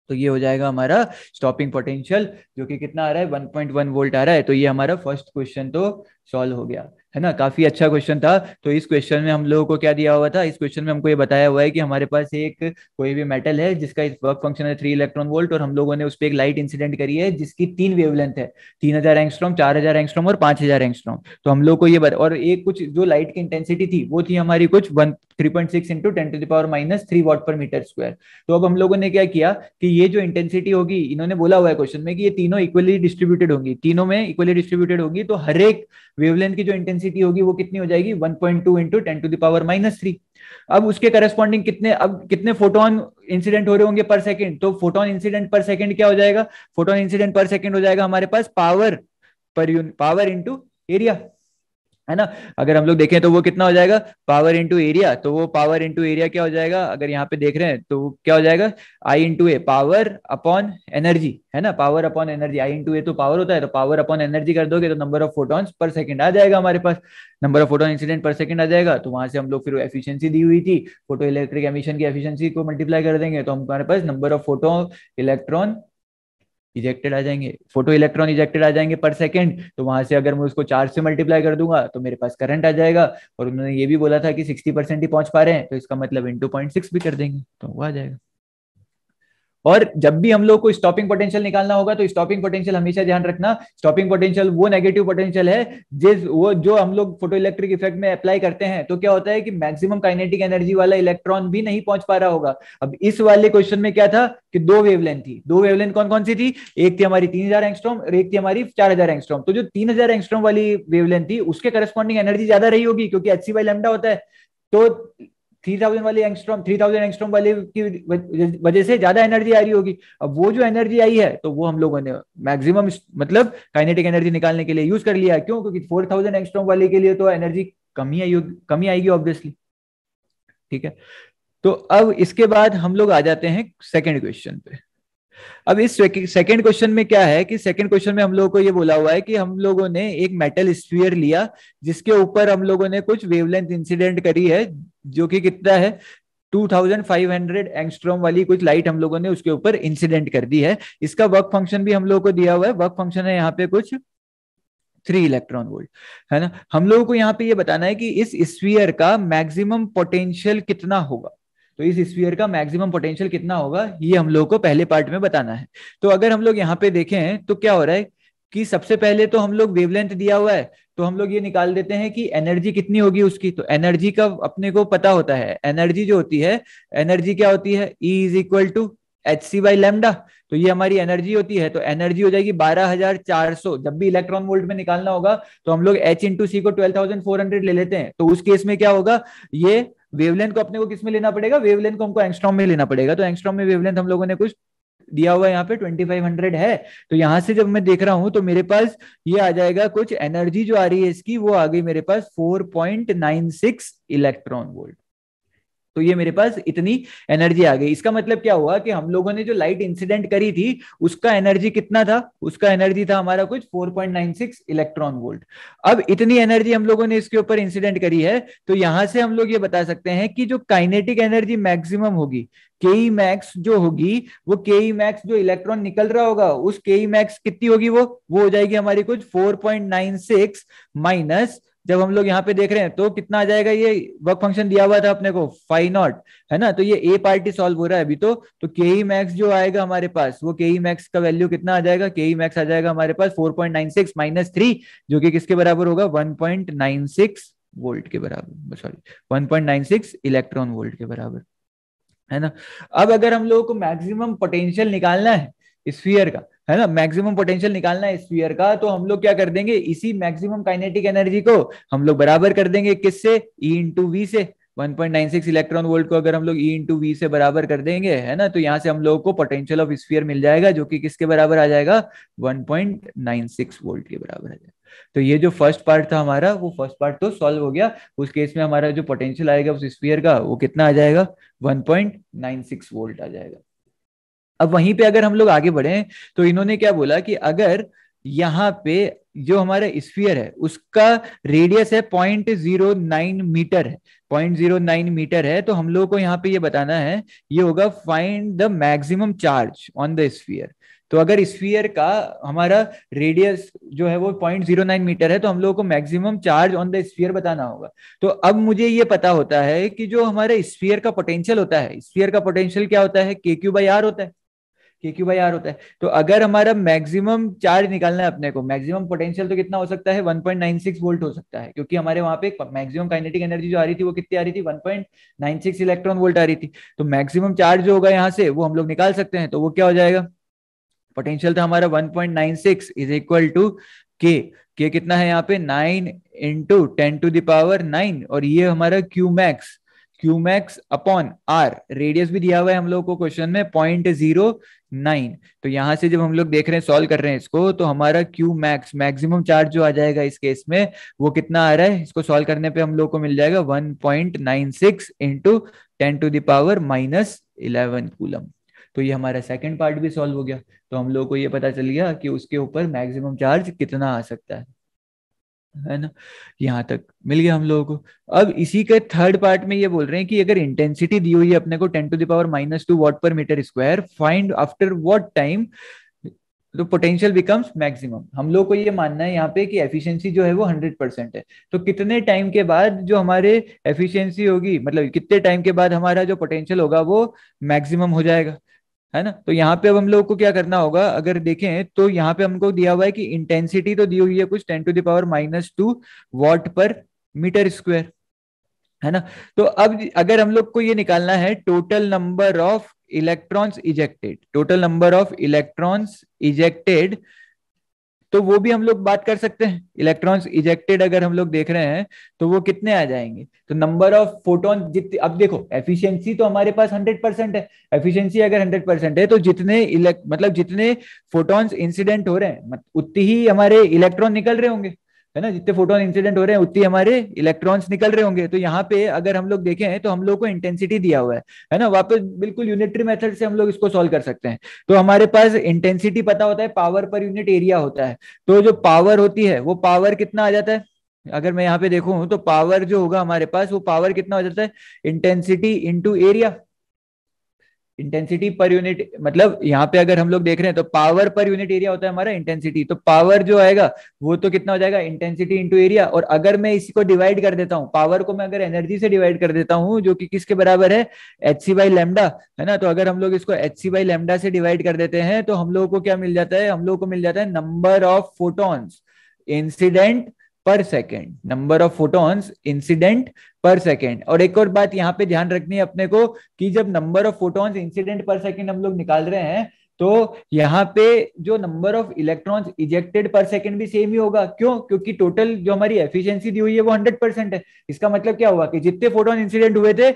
Speaker 1: तो ये हो जाएगा हमारा स्टॉपिंग पोटेंशियल जो कि कितना आ रहा है 1.1 वोल्ट आ रहा है तो ये हमारा फर्स्ट क्वेश्चन तो सॉल्व हो गया है ना काफी अच्छा क्वेश्चन था तो इस क्वेश्चन में हम लोगों को क्या दिया हुआ था इस क्वेश्चन में हमको ये बताया हुआ है कि हमारे पास एक कोई भी मेटल है जिसका वर्क फंक्शन है थ्री इलेक्ट्रॉन वोल्ट और हम लोगों ने उस पर एक लाइट इंसिडेंट करी है जिसकी तीन वेवलेंथ है तीन हजार एंगस्ट्रॉम चार हजार एंगस्ट्रॉम और पांच हजार एंगस्ट्रॉम तो हम लोग को ये बता और एक कुछ जो लाइट की इंटेंसिटी थी वो थी हमारी कुछ one three point six into ten to the power minus three watt per metre square तो अब हम लोगों ने क्या किया कि ये जो इंटेंसिटी होगी इन्होंने बोला हुआ है क्वेश्चन में कि ये तीनों इक्वली डिस्ट्रीब्यूटेड होंगी तीनों में इक्वली डिस्ट्रीब्यूटेड होगी तो हर एक वेवलेंथ की जो इंटेंसिटी होगी वो कितनी हो जाएगी one point two into ten to the power minus three अब उसके करस्पॉन्डिंग कितने अब कितने फोटोन इंसिडेंट हो रहे होंगे पर सेकेंड तो फोटोन इंसिडेंट पर सेकेंड क्या हो जाएगा फोटोन इंसिडेंट पर सेकेंड हो जाएगा हमारे पास power per unit power into area है ना अगर हम लोग देखें तो वो कितना हो जाएगा पावर इंटू एरिया तो वो पावर इंटू एरिया क्या हो जाएगा अगर यहाँ पे देख रहे हैं तो क्या हो जाएगा I into A power upon energy है ना power upon energy I into A तो पावर होता है तो पावर अपॉन एनर्जी कर दोगे तो number of photons per second आ जाएगा हमारे पास number of photon incident per second आ जाएगा तो वहां से हम लोग फिर एफिशिएंसी दी हुई थी फोटो इलेक्ट्रिक एमिशन की एफिशिएंसी को मल्टीप्लाई कर देंगे तो हमारे पास number of photo electron ejected आ जाएंगे फोटो इलेक्ट्रॉन इजेक्टेड आ जाएंगे पर सेकंड तो वहां से अगर मैं उसको चार्ज से मल्टीप्लाई कर दूंगा तो मेरे पास करंट आ जाएगा और उन्होंने ये भी बोला था कि सिक्सटी परसेंट ही पहुंच पा रहे हैं तो इसका मतलब इंटू पॉइंट सिक्स भी कर देंगे तो वो आ जाएगा और जब भी हम लोग को स्टॉपिंग पोटेंशियल निकालना होगा तो स्टॉपिंग पोटेंशियल हमेशा ध्यान रखना स्टॉपिंग पोटेंशियल वो नेगेटिव पोटेंशियल है जिस वो जो हम लोग फोटो इलेक्ट्रिक इफेक्ट में अप्लाई करते हैं तो क्या होता है कि मैक्सिमम काइनेटिक एनर्जी वाला इलेक्ट्रॉन भी नहीं पहुंच पा रहा होगा अब इस वाले क्वेश्चन में क्या था कि दो वेवलेंथ थी दो वेवलेंथ कौन कौन सी थी एक थी हमारी तीन हजार एंगस्ट्रॉम और एक थी हमारी चार हजार एंगस्ट्रॉम तो जो तीन हजार एंगस्ट्रॉम वाली वेवलेंथ थी उसके करस्पॉन्डिंग एनर्जी ज्यादा रही होगी क्योंकि एच सी होता है तो थ्री थाउजेंड वाली एंगस्ट्रॉम थ्री थाउजेंड एंगस्ट्रॉम वाले की वजह से ज्यादा एनर्जी आ रही होगी अब वो जो एनर्जी आई है तो वो हम लोगों ने मैक्सिमम मतलब काइनेटिक एनर्जी निकालने के लिए यूज कर लिया क्यों क्योंकि फोर थाउजेंड एंगस्ट्रॉम वाले के लिए तो एनर्जी कमी आई कमी आएगी ऑब्वियसली ठीक है तो अब इसके बाद हम लोग आ जाते हैं सेकेंड क्वेश्चन पे अब इस सेकेंड क्वेश्चन में क्या है कि सेकेंड क्वेश्चन में हम लोगों को ये बोला हुआ है कि हम लोगों ने एक मेटल स्पीयर लिया जिसके ऊपर हम लोगों ने कुछ वेवलेंथ इंसिडेंट करी है जो कि कितना है 2500 एंगस्ट्रोम वाली कुछ लाइट हम लोगों ने उसके ऊपर इंसिडेंट कर दी है इसका वर्क फंक्शन भी हम लोगों को दिया हुआ है वर्क फंक्शन है यहाँ पे कुछ थ्री इलेक्ट्रॉन वोल्ट है ना हम लोगों को यहाँ पे ये बताना है कि इस स्पीयर का मैक्सिमम पोटेंशियल कितना होगा तो इस स्पीयर का मैक्सिमम पोटेंशियल कितना होगा ये हम लोग को पहले पार्ट में बताना है तो अगर हम लोग यहाँ पे देखें तो क्या हो रहा है कि सबसे पहले तो हम लोग वेवलेंथ दिया हुआ है तो हम लोग ये निकाल देते हैं कि एनर्जी कितनी होगी उसकी तो एनर्जी का अपने को पता होता है एनर्जी जो होती है एनर्जी क्या होती है E is equal to H C by lambda तो ये हमारी एनर्जी होती है तो एनर्जी हो जाएगी 12,400 जब भी इलेक्ट्रॉन वोल्ट में निकालना होगा तो हम लोग एच इंटू सी को 12,400 ले लेते हैं तो उस केस में क्या होगा ये वेवलेंथ को अपने को किस में लेना पड़ेगा वेवलेंथ को हमको एंगस्ट्रॉम में लेना पड़ेगा तो एंगस्ट्रॉम में वेवलेंथ हम लोगों ने कुछ दिया हुआ यहाँ पे 2500 है तो यहाँ से जब मैं देख रहा हूँ तो मेरे पास ये आ जाएगा कुछ एनर्जी जो आ रही है इसकी वो आ गई मेरे पास 4.96 इलेक्ट्रॉन वोल्ट तो ये मेरे पास इतनी एनर्जी आ गई इसका मतलब क्या हुआ कि हम लोगों ने जो लाइट इंसिडेंट करी थी उसका एनर्जी कितना था उसका एनर्जी था हमारा कुछ 4.96 इलेक्ट्रॉन वोल्ट अब इतनी एनर्जी हम लोगों ने इसके ऊपर इंसिडेंट करी है तो यहां से हम लोग ये बता सकते हैं कि जो काइनेटिक एनर्जी मैक्सिमम होगी के मैक्स जो होगी वो के मैक्स जो इलेक्ट्रॉन निकल रहा होगा उस के मैक्स कितनी होगी वो वो हो जाएगी हमारी कुछ 4.96 माइनस जब हम लोग यहाँ पे देख रहे हैं तो कितना आ जाएगा ये वर्क फंक्शन दिया हुआ था अपने को फाइव नॉट है ना तो ये ए पार्टी सॉल्व हो रहा है अभी तो तो के ई मैक्स जो आएगा हमारे पास वो के ई मैक्स का वैल्यू कितना आ जाएगा के ई मैक्स आ जाएगा हमारे पास four point nine six minus three जो कि किसके बराबर होगा one point nine six volt के बराबर sorry one point nine six electron volt के बराबर है ना अब अगर हम लोगों को मैक्सिमम पोटेंशियल निकालना है स्फीयर का है ना मैक्सिमम पोटेंशियल निकालना है स्पीयर का तो हम लोग क्या कर देंगे इसी मैक्सिमम काइनेटिक एनर्जी को हम लोग बराबर कर देंगे किससे ई इंटू वी से 1.96 इलेक्ट्रॉन वोल्ट को अगर हम लोग ई इंटू वी से बराबर कर देंगे है ना तो यहाँ से हम लोगों को पोटेंशियल ऑफ स्फीयर मिल जाएगा जो कि किसके बराबर आ जाएगा 1.96 वोल्ट के बराबर आ जाएगा तो ये जो फर्स्ट पार्ट था हमारा वो फर्स्ट पार्ट तो सॉल्व हो गया उस केस में हमारा जो पोटेंशियल आएगा उस स्फीयर का वो कितना आ जाएगा सिक्स वोल्ट आ जाएगा अब वहीं पे अगर हम लोग आगे बढ़े तो इन्होंने क्या बोला कि अगर यहाँ पे जो हमारा स्फीयर है उसका रेडियस है पॉइंट जीरो नाइन मीटर है पॉइंट जीरो नाइन मीटर है तो हम लोगों को यहाँ पे ये बताना है ये होगा find the maximum charge on the sphere तो अगर स्फीयर का हमारा रेडियस जो है वो पॉइंट जीरो नाइन मीटर है तो हम लोगों को maximum charge on the sphere बताना होगा तो अब मुझे ये पता होता है कि जो हमारे स्फीयर का पोटेंशियल होता है स्फीयर का पोटेंशियल क्या होता है के क्यू बाई आर होता है के क्यू बाई आर होता है तो अगर हमारा मैक्सिमम चार्ज निकालना है अपने को मैक्सिमम पोटेंशियल तो कितना हो सकता है 1.96 वोल्ट हो सकता है क्योंकि हमारे वहां पे मैक्सिमम काइनेटिक एनर्जी जो आ रही थी वो कितनी आ रही थी 1.96 इलेक्ट्रॉन वोल्ट आ रही थी तो मैक्सिमम चार्ज जो होगा यहाँ से वो हम लोग निकाल सकते हैं तो वो क्या हो जाएगा पोटेंशियल था हमारा वन इज इक्वल टू के के कितना है यहाँ पे nine into ten to the power nine और ये हमारा Q max Q max upon R radius भी दिया हुआ है हम लोग को क्वेश्चन में पॉइंट जीरो नाइन तो यहां से जब हम लोग देख रहे हैं सॉल्व कर रहे हैं इसको तो हमारा क्यू मैक्स मैक्सिमम चार्ज जो आ जाएगा इस केस में वो कितना आ रहा है इसको सॉल्व करने पे हम लोग को मिल जाएगा one point nine six into ten to the power minus eleven coulomb तो ये हमारा सेकेंड पार्ट भी सॉल्व हो गया तो हम लोग को ये पता चल गया कि उसके ऊपर मैक्सिमम चार्ज कितना आ सकता है है ना यहाँ तक मिल गया हम लोगों को अब इसी के थर्ड पार्ट में ये बोल रहे हैं कि अगर इंटेंसिटी दी हुई है अपने को ten to the power minus two watt per metre square find after what time तो पोटेंशियल बिकम्स मैक्सिमम हम लोग को ये मानना है यहाँ पे कि एफिशिएंसी जो है वो हंड्रेड परसेंट है तो कितने टाइम के बाद जो हमारे एफिशिएंसी होगी मतलब कितने टाइम के बाद हमारा जो पोटेंशियल होगा वो मैक्सिमम हो जाएगा है ना तो यहाँ पे अब हम लोग को क्या करना होगा अगर देखें तो यहाँ पे हमको दिया हुआ है कि इंटेंसिटी तो दी हुई है कुछ ten to the power minus two watt per metre square है ना तो अब अगर हम लोग को ये निकालना है total number of electrons ejected total number of electrons ejected तो वो भी हम लोग बात कर सकते हैं इलेक्ट्रॉन्स इजेक्टेड अगर हम लोग देख रहे हैं तो वो कितने आ जाएंगे तो नंबर ऑफ फोटोन जितने अब देखो एफिशिएंसी तो हमारे पास 100 परसेंट है एफिशिएंसी अगर 100 परसेंट है तो जितने मतलब जितने फोटोन्स इंसिडेंट हो रहे हैं उतनी ही हमारे इलेक्ट्रॉन निकल रहे होंगे है ना जितने फोटोन इंसिडेंट हो रहे हैं उतनी हमारे इलेक्ट्रॉन्स निकल रहे होंगे तो यहाँ पे अगर हम लोग देखें तो हम लोग को इंटेंसिटी दिया हुआ है है ना वापस बिल्कुल यूनिटरी मेथड से हम लोग इसको सॉल्व कर सकते हैं तो हमारे पास इंटेंसिटी पता होता है पावर पर यूनिट एरिया होता है तो जो पावर होती है वो पावर कितना आ जाता है अगर मैं यहाँ पे देखू तो पावर जो होगा हमारे पास वो पावर कितना हो जाता है intensity into area intensity per unit मतलब यहाँ पे अगर हम लोग देख रहे हैं तो पावर पर यूनिट एरिया होता है हमारा इंटेंसिटी तो पावर जो आएगा वो तो कितना हो जाएगा इंटेंसिटी इंटू एरिया और अगर मैं इसी को डिवाइड कर देता हूँ पावर को मैं अगर एनर्जी से डिवाइड कर देता हूँ जो कि किसके बराबर है एच सी बाई लेमडा है ना तो अगर हम लोग इसको एच सी बाई लेमडा से डिवाइड कर देते हैं तो हम लोगों को क्या मिल जाता है हम लोग को मिल जाता है number of photons incident per second number of photons incident per second और एक और बात यहाँ पे ध्यान रखनी है अपने को कि जब number of photons incident per second हम लोग निकाल रहे हैं तो यहाँ पे जो number of electrons ejected per second भी सेम ही होगा क्यों क्योंकि टोटल जो हमारी एफिशिएंसी दी हुई है वो 100 परसेंट है इसका मतलब क्या हुआ कि जितने फोटोन इंसिडेंट हुए थे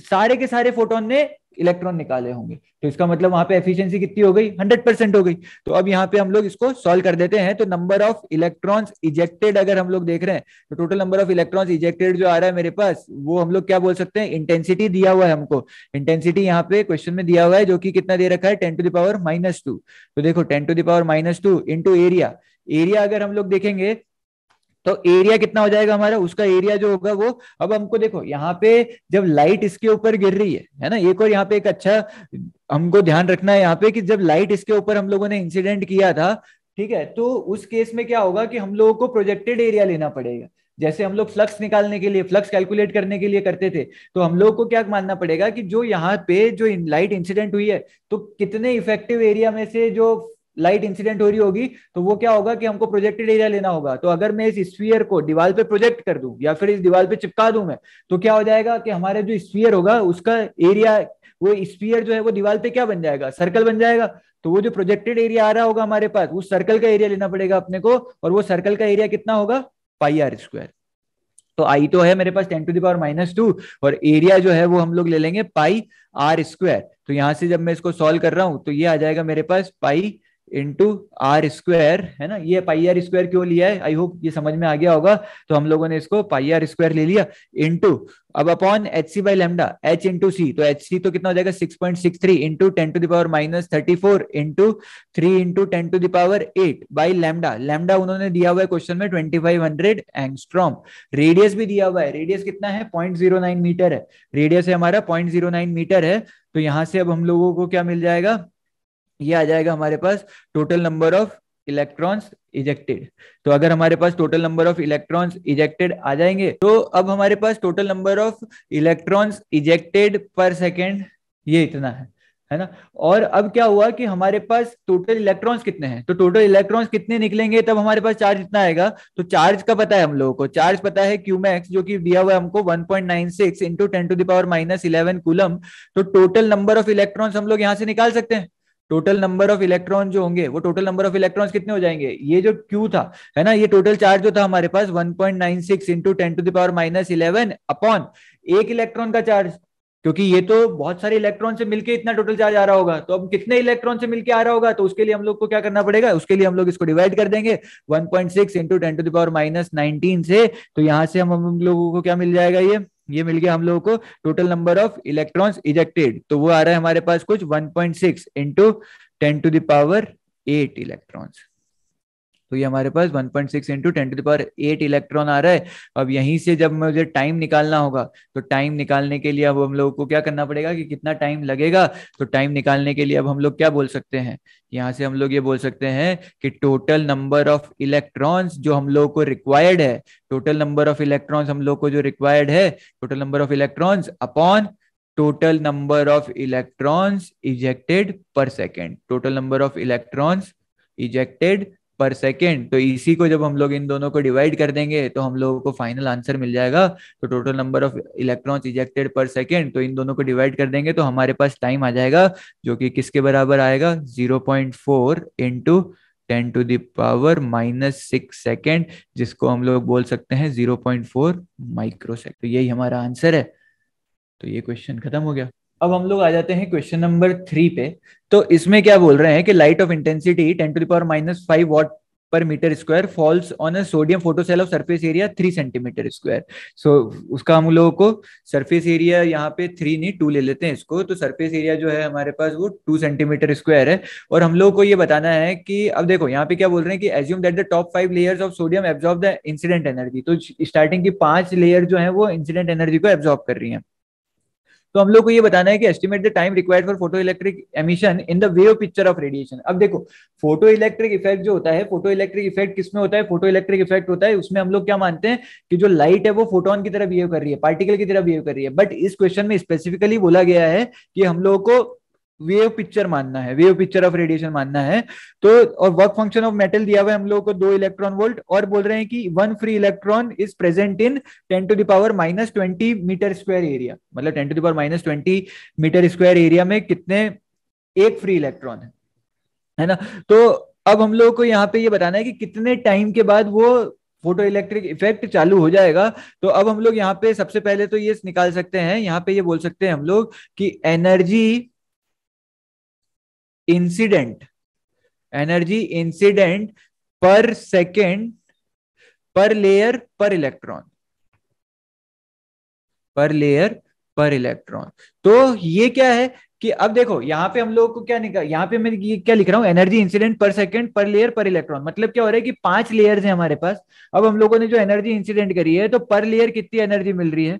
Speaker 1: सारे के सारे फोटोन ने इलेक्ट्रॉन निकाले होंगे तो इसका मतलब वहां पे एफिशिएंसी कितनी हो गई 100 परसेंट हो गई तो अब यहाँ पे हम लोग इसको सॉल्व कर देते हैं तो नंबर ऑफ इलेक्ट्रॉन्स इजेक्टेड अगर हम लोग देख रहे हैं तो total number of electrons ejected जो आ रहा है मेरे पास वो हम लोग क्या बोल सकते हैं इंटेंसिटी दिया हुआ है हमको इंटेंसिटी यहाँ पे क्वेश्चन में दिया हुआ है जो कि कितना दे रखा है टेन टू दावर माइनस तो देखो ten to the power minus two area area अगर हम लोग देखेंगे तो एरिया कितना हो जाएगा हमारा उसका एरिया जो होगा वो अब हमको देखो यहाँ पे जब लाइट इसके ऊपर गिर रही है है ना एक और यहाँ पे एक अच्छा हमको ध्यान रखना है यहाँ पे कि जब लाइट इसके ऊपर हम लोगों ने इंसिडेंट किया था ठीक है तो उस केस में क्या होगा कि हम लोगों को प्रोजेक्टेड एरिया लेना पड़ेगा जैसे हम लोग फ्लक्स निकालने के लिए फ्लक्स कैलकुलेट करने के लिए करते थे तो हम लोग को क्या मानना पड़ेगा कि जो यहाँ पे जो लाइट इंसिडेंट हुई है तो कितने इफेक्टिव एरिया में से जो लाइट इंसिडेंट हो रही होगी तो वो क्या होगा कि हमको प्रोजेक्टेड एरिया लेना होगा तो अगर मैं इस स्फीयर को दीवार पे प्रोजेक्ट कर दूं या फिर इस दीवार पे चिपका दूं मैं तो क्या हो जाएगा कि हमारे जो स्फीयर होगा उसका एरिया वो स्पीयर जो है वो दीवार पे क्या बन जाएगा सर्कल बन जाएगा तो वो जो प्रोजेक्टेड एरिया आ रहा होगा हमारे पास उस सर्कल का एरिया लेना पड़ेगा अपने को और वो सर्कल का एरिया कितना होगा पाई आर स्क्वायर तो आई तो है मेरे पास ten to the power minus two और एरिया जो है वो हम लोग ले लेंगे पाई आर स्क्वायर तो यहां से जब मैं इसको सॉल्व कर रहा हूं तो ये आ जाएगा मेरे पास पाई इंटू आर स्क्वायर है ना ये पाई आर स्क्वायर क्यों लिया है आई होप ये समझ में आ गया होगा तो हम लोगों ने इसको पाई आर स्क्वायर ले लिया इंटू अब upon H C by lambda H into C तो एच सी तो कितना हो जाएगा six point six three into ten to the power minus thirty four into three into ten to the power eight by lambda lambda उन्होंने दिया हुआ है question में twenty five hundred angstrom radius भी दिया हुआ है रेडियस कितना है पॉइंट जीरो नाइन मीटर है रेडियस है हमारा पॉइंट जीरो नाइन मीटर है तो यहां से अब हम लोगों को क्या मिल जाएगा ये आ जाएगा हमारे पास total number of electrons ejected तो अगर हमारे पास total number of electrons ejected आ जाएंगे तो अब हमारे पास total number of electrons ejected per second ये इतना है है ना और अब क्या हुआ कि हमारे पास टोटल इलेक्ट्रॉन्स कितने हैं तो टोटल इलेक्ट्रॉन्स कितने निकलेंगे तब हमारे पास चार्ज इतना आएगा तो चार्ज का पता है हम लोगों को चार्ज पता है मैक्स जो कि दिया हुआ है हमको 1.96 point nine six into ten to the power minus eleven coulomb तो टोटल नंबर ऑफ इलेक्ट्रॉन्स हम लोग यहाँ से निकाल सकते हैं टोटल नंबर ऑफ इलेक्ट्रॉन जो होंगे वो टोटल नंबर ऑफ इलेक्ट्रॉन्स कितने हो जाएंगे ये जो क्यू था है ना ये टोटल चार्ज जो था हमारे पास 1.96 point nine six into ten to the power minus eleven upon एक इलेक्ट्रॉन का चार्ज क्योंकि ये तो बहुत सारे इलेक्ट्रॉन से मिलके इतना टोटल चार्ज आ रहा होगा तो अब कितने इलेक्ट्रॉन से मिलके आ रहा होगा तो उसके लिए हम लोग को क्या करना पड़ेगा उसके लिए हम लोग इसको डिवाइड कर देंगे 1.6 point six into ten to the power minus nineteen से तो यहां से हम हम लोगों को क्या मिल जाएगा ये ये मिल गया हम लोगों को total number of electrons ejected तो वो आ रहा है हमारे पास कुछ 1.6 point six into ten to the power eight electrons तो ये हमारे पास 1.6 point six into ten to the power eight electron आ रहा है अब यहीं से जब मुझे टाइम निकालना होगा तो टाइम निकालने के लिए अब हम लोग को क्या करना पड़ेगा कि कितना टाइम लगेगा तो टाइम निकालने के लिए अब हम लोग क्या बोल सकते हैं यहाँ से हम लोग ये बोल सकते हैं कि टोटल नंबर ऑफ इलेक्ट्रॉन्स जो हम लोग को रिक्वायर्ड है टोटल नंबर ऑफ इलेक्ट्रॉन्स हम लोग को जो रिक्वायर्ड है total number of electrons upon total number of electrons ejected per second total number of electrons ejected per second तो इसी को जब हम लोग इन दोनों को डिवाइड कर देंगे तो हम लोगों को फाइनल आंसर मिल जाएगा तो total number of electrons ejected per second तो इन दोनों को डिवाइड कर देंगे तो हमारे पास टाइम आ जाएगा जो कि किसके बराबर आएगा zero point four into ten to the power minus six second जिसको हम लोग बोल सकते हैं जीरो पॉइंट फोर माइक्रो तो यही हमारा आंसर है तो ये क्वेश्चन खत्म हो गया अब हम लोग आ जाते हैं क्वेश्चन नंबर थ्री पे तो इसमें क्या बोल रहे हैं कि light of intensity ten to the power minus five watt per metre square falls on a sodium photocell of surface area three centimetre square so उसका हम लोगों को सरफेस एरिया यहाँ पे थ्री नहीं टू ले लेते हैं इसको तो सरफेस एरिया जो है हमारे पास वो टू सेंटीमीटर स्क्वायर है और हम लोगों को ये बताना है कि अब देखो यहाँ पे क्या बोल रहे हैं कि assume that the top five layers of sodium absorb the incident energy तो स्टार्टिंग की पांच लेयर जो है वो इंसिडेंट एनर्जी को एब्जॉर्ब कर रही है तो हम लोग को ये बताना है कि estimate the time required for photo electric emission in the way of picture of radiation अब देखो फोटो इलेक्ट्रिक इफेक्ट जो होता है फोटो इलेक्ट्रिक इफेक्ट किसमें होता है फोटो इलेक्ट्रिक इफेक्ट होता है उसमें हम लोग क्या मानते हैं कि जो लाइट है वो फोटोन की तरह बिहेव कर रही है पार्टिकल की तरह बिहेव कर रही है बट इस क्वेश्चन में स्पेसिफिकली बोला गया है कि हम लोग को वेव पिक्चर मानना है वेव पिक्चर ऑफ रेडिएशन मानना है तो और वर्क फंक्शन ऑफ मेटल दिया हुआ है हम लोगों को दो इलेक्ट्रॉन वोल्ट और बोल रहे हैं कि one free electron is present in ten to the power minus twenty metre square area मतलब ten to the power minus twenty metre square area में कितने एक फ्री इलेक्ट्रॉन है है ना तो अब हम लोग को यहाँ पे ये यह बताना है कि कितने टाइम के बाद वो फोटो इलेक्ट्रिक इफेक्ट चालू हो जाएगा तो अब हम लोग यहाँ पे सबसे पहले तो ये निकाल सकते हैं यहाँ पे ये यह बोल सकते हैं हम लोग कि energy incident energy incident per second per layer per electron per layer per electron तो ये क्या है कि अब देखो यहां पे हम लोग को क्या निकल यहां पे मैं ये क्या लिख रहा हूं energy incident per second per layer per electron मतलब क्या हो रहा है कि पांच लेयर्स हैं हमारे पास अब हम लोगों ने जो एनर्जी इंसिडेंट करी है तो पर लेयर कितनी एनर्जी मिल रही है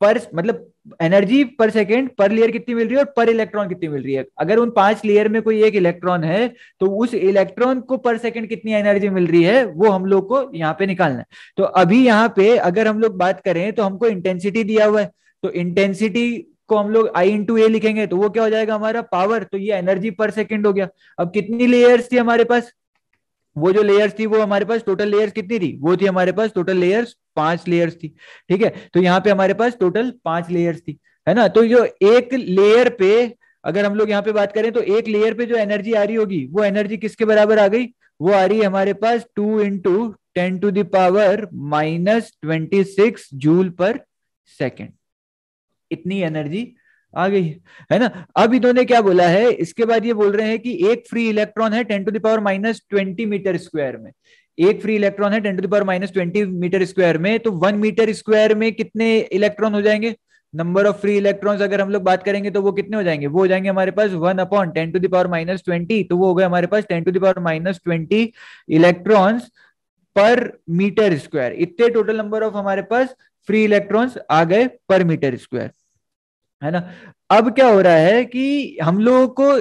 Speaker 1: पर मतलब एनर्जी पर सेकेंड पर लेयर कितनी मिल रही है और पर इलेक्ट्रॉन कितनी मिल रही है अगर उन पांच लेयर में कोई एक इलेक्ट्रॉन है तो उस इलेक्ट्रॉन को पर सेकेंड कितनी एनर्जी मिल रही है वो हम लोग को यहाँ पे निकालना है तो अभी यहाँ पे अगर हम लोग बात करें तो हमको इंटेंसिटी दिया हुआ है तो इंटेंसिटी को हम लोग आई इंटू ए लिखेंगे तो वो क्या हो जाएगा हमारा पावर तो ये एनर्जी पर सेकेंड हो गया अब कितनी लेयर्स थी हमारे पास वो जो लेयर्स थी वो हमारे पास टोटल लेयर्स कितनी थी वो थी हमारे पास टोटल लेयर्स पांच लेयर्स थी ठीक है तो यहाँ पे हमारे पास टोटल पांच लेयर्स थी है ना तो जो एक लेयर पे अगर हम लोग यहाँ पे बात करें तो एक लेयर पे जो एनर्जी आ रही होगी वो एनर्जी किसके बराबर आ गई वो आ रही है हमारे पास two into ten to the power minus twenty six joule per second इतनी एनर्जी आ गई है ना अब इन्होंने क्या बोला है इसके बाद ये बोल रहे हैं कि एक फ्री इलेक्ट्रॉन है ten to the power minus twenty metre square में एक फ्री इलेक्ट्रॉन है ten to the power minus twenty metre square में तो वन मीटर स्क्वायर में कितने इलेक्ट्रॉन हो जाएंगे नंबर ऑफ फ्री इलेक्ट्रॉन्स अगर हम लोग बात करेंगे तो वो कितने हो जाएंगे वो हो जाएंगे हमारे पास one upon ten to the power minus twenty तो वो हो गए हमारे पास ten to the power minus twenty electrons per metre square इतने टोटल नंबर ऑफ हमारे पास फ्री इलेक्ट्रॉन्स आ गए पर मीटर स्क्वायर है ना अब क्या हो रहा है कि हम लोगों को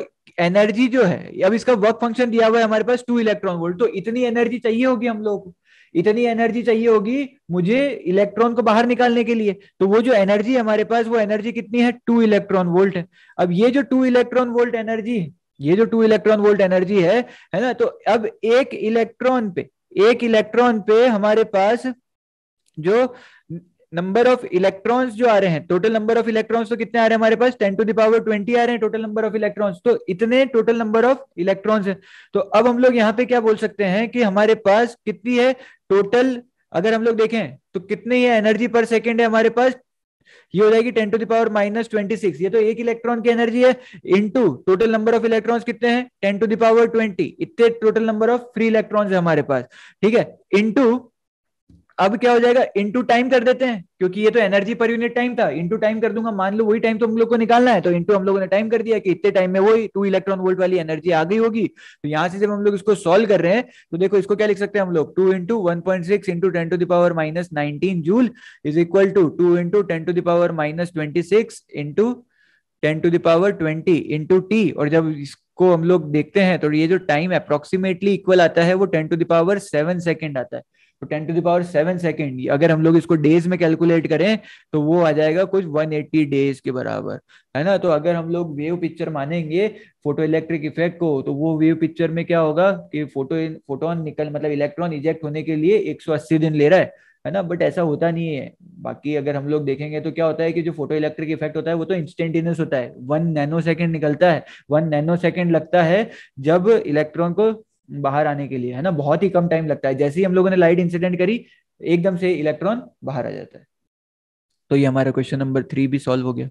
Speaker 1: एनर्जी जो है अब इसका वर्क फंक्शन दिया हुआ है हमारे पास टू इलेक्ट्रॉन वोल्ट तो इतनी एनर्जी चाहिए होगी हम लोगों को इतनी एनर्जी चाहिए होगी मुझे इलेक्ट्रॉन को बाहर निकालने के लिए तो वो जो एनर्जी हमारे पास वो एनर्जी कितनी है टू इलेक्ट्रॉन वोल्ट है अब ये जो टू इलेक्ट्रॉन वोल्ट एनर्जी ये जो टू इलेक्ट्रॉन वोल्ट एनर्जी है है ना तो अब एक इलेक्ट्रॉन पे एक इलेक्ट्रॉन पे हमारे पास जो नंबर ऑफ इलेक्ट्रॉन्स जो आ रहे हैं टोटल नंबर ऑफ इलेक्ट्रॉन्स तो कितने आ रहे हैं हमारे पास टेन टू दावर ट्वेंटी आ रहे हैं टोटल नंबर ऑफ इलेक्ट्रॉन्स तो इतने टोटल नंबर ऑफ इलेक्ट्रॉन्स है तो अब हम लोग यहाँ पे क्या बोल सकते हैं कि हमारे पास कितनी है टोटल अगर हम लोग देखें तो कितनी है एनर्जी पर सेकेंड है हमारे पास ये हो जाएगी ten to the power minus twenty six ये तो एक इलेक्ट्रॉन की एनर्जी है into total number of electrons कितने हैं टेन टू दावर ट्वेंटी इतने total number of free electrons है हमारे पास ठीक है इनटू अब क्या हो जाएगा इंटू टाइम कर देते हैं क्योंकि ये तो एनर्जी पर यूनिट टाइम था टू टाइम कर दूंगा मान लो वही टाइम तो हम लोग को निकालना है तो इंटू हम लोगों ने टाइम कर दिया कि इतने टाइम में वही टू इलेक्ट्रॉन वोल्ट वाली एनर्जी आ गई होगी तो यहाँ से जब हम लोग इसको सोल्व कर रहे हैं तो देखो इसको क्या लिख सकते हैं हम लोग two into one point six into ten to the power minus nineteen joule is equal to two into ten to the power minus twenty six into ten to the power twenty into T और जब इसको हम लोग देखते हैं तो ये जो टाइम अप्रोक्सीमेटली इक्वल आता है वो ten to the power seven second आता है तो ten to the power seven second अगर हम लोग इसको डेज में कैलकुलेट करें तो वो आ जाएगा कुछ वन एट्टी डेज के बराबर है ना तो अगर हम लोग वेव पिक्चर मानेंगे फोटो इलेक्ट्रिक इफेक्ट को तो वो वेव पिक्चर में क्या होगा कि फोटो फोटोन निकल मतलब इलेक्ट्रॉन इजेक्ट होने के लिए एक दिन ले रहा है है ना बट ऐसा होता नहीं है बाकी अगर हम लोग देखेंगे तो क्या होता है कि जो फोटो इलेक्ट्रिक इफेक्ट होता है वो तो इंस्टेंटेनियस होता है वन नैनो सेकेंड निकलता है वन नैनो सेकेंड लगता है जब इलेक्ट्रॉन को बाहर आने के लिए है ना बहुत ही कम टाइम लगता है जैसे ही हम लोगों ने लाइट इंसिडेंट करी एकदम से इलेक्ट्रॉन बाहर आ जाता है तो ये हमारा क्वेश्चन नंबर थ्री भी सॉल्व हो गया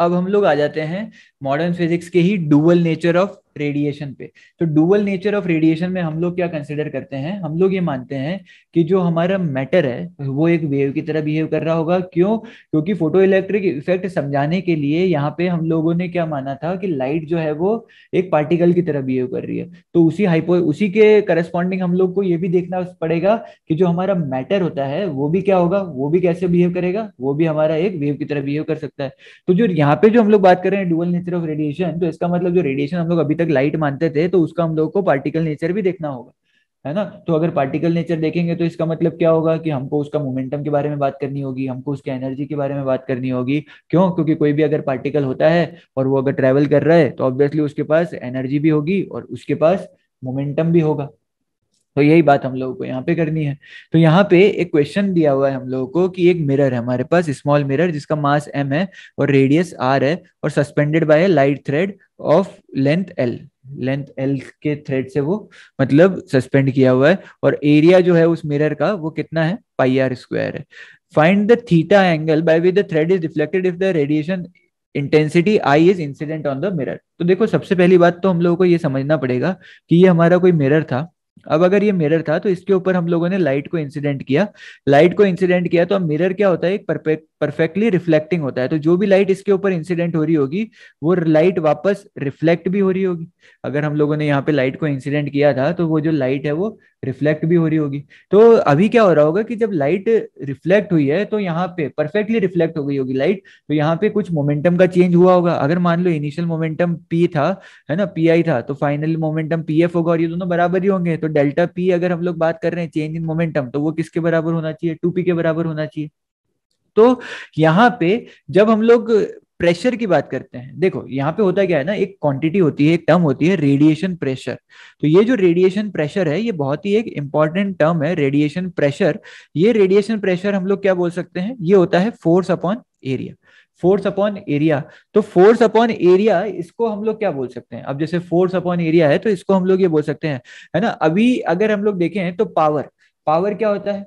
Speaker 1: अब हम लोग आ जाते हैं मॉडर्न फिजिक्स के ही डुअल नेचर ऑफ रेडिएशन पे तो डुअल नेचर ऑफ रेडिएशन में हम लोग क्या कंसिडर करते हैं हम लोग ये मानते हैं कि जो हमारा मैटर है वो एक वेव की तरह बिहेव कर रहा होगा क्यों क्योंकि फोटो इलेक्ट्रिक इफेक्ट समझाने के लिए यहाँ पे हम लोगों ने क्या माना था कि लाइट जो है वो एक पार्टिकल की तरह बिहेव कर रही है तो उसी हाइपो उसी के करस्पॉन्डिंग हम लोग को ये भी देखना पड़ेगा कि जो हमारा मैटर होता है वो भी क्या होगा वो भी कैसे बिहेव करेगा वो भी हमारा एक वेव की तरह बिहेव कर सकता है तो जो यहाँ पे जो हम लोग बात कर रहे हैं डुअल नेचर ऑफ रेडिएशन तो इसका मतलब जो रेडिएशन हम लोग अभी तक लाइट मानते थे तो उसका हम लोग को पार्टिकल नेचर भी देखना होगा है ना तो अगर पार्टिकल नेचर देखेंगे तो इसका मतलब क्या होगा कि हमको उसका मोमेंटम के बारे में बात करनी होगी हमको उसके एनर्जी के बारे में बात करनी होगी क्यों क्योंकि कोई भी अगर पार्टिकल होता है और वो अगर ट्रेवल कर रहा है तो ऑब्वियसली उसके पास एनर्जी भी होगी और उसके पास मोमेंटम भी होगा तो यही बात हम लोगों को यहाँ पे करनी है तो यहाँ पे एक क्वेश्चन दिया हुआ है हम लोगों को कि एक मिरर है हमारे पास स्मॉल मिरर जिसका मास एम है और रेडियस आर है और suspended by light thread of length L length L के थ्रेड से वो मतलब सस्पेंड किया हुआ है और एरिया जो है उस मिरर का वो कितना है पाई आर स्क्वायर है find the theta angle by with the thread is reflected if the radiation intensity I is incident on the mirror तो देखो सबसे पहली बात तो हम लोगों को ये समझना पड़ेगा कि ये हमारा कोई मिरर था अब अगर ये मिरर था तो इसके ऊपर हम लोगों ने लाइट को इंसिडेंट किया लाइट को इंसिडेंट किया तो अब मिरर क्या होता है एक परफेक्टली रिफ्लेक्टिंग होता है तो जो भी लाइट इसके ऊपर इंसिडेंट हो रही होगी वो लाइट वापस रिफ्लेक्ट भी हो रही होगी अगर हम लोगों ने यहाँ पे लाइट को इंसिडेंट किया था तो वो जो लाइट है वो रिफ्लेक्ट भी हो रही होगी तो अभी क्या हो रहा होगा कि जब लाइट रिफ्लेक्ट हुई है तो यहाँ पे परफेक्टली रिफ्लेक्ट हो गई होगी लाइट तो यहाँ पे कुछ मोमेंटम का चेंज हुआ होगा अगर मान लो इनिशियल मोमेंटम पी था है ना पी आई था तो फाइनल मोमेंटम पी एफ होगा और ये दोनों बराबर ही होंगे तो डेल्टा पी अगर हम लोग बात कर रहे हैं चेंज इन मोमेंटम तो वो किसके बराबर होना चाहिए टू पी के बराबर होना चाहिए तो यहाँ पे जब हम लोग प्रेशर की बात करते हैं देखो यहाँ पे होता क्या है ना एक क्वांटिटी होती है एक टर्म होती है रेडिएशन प्रेशर तो ये जो रेडिएशन प्रेशर है ये बहुत ही एक इंपॉर्टेंट टर्म है रेडिएशन प्रेशर ये रेडिएशन प्रेशर हम लोग क्या बोल सकते हैं ये होता है force upon area force upon area तो फोर्स अपॉन एरिया इसको हम लोग क्या बोल सकते हैं अब जैसे फोर्स अपॉन एरिया है तो इसको हम लोग ये बोल सकते हैं है ना अभी अगर हम लोग देखें तो पावर पावर क्या होता है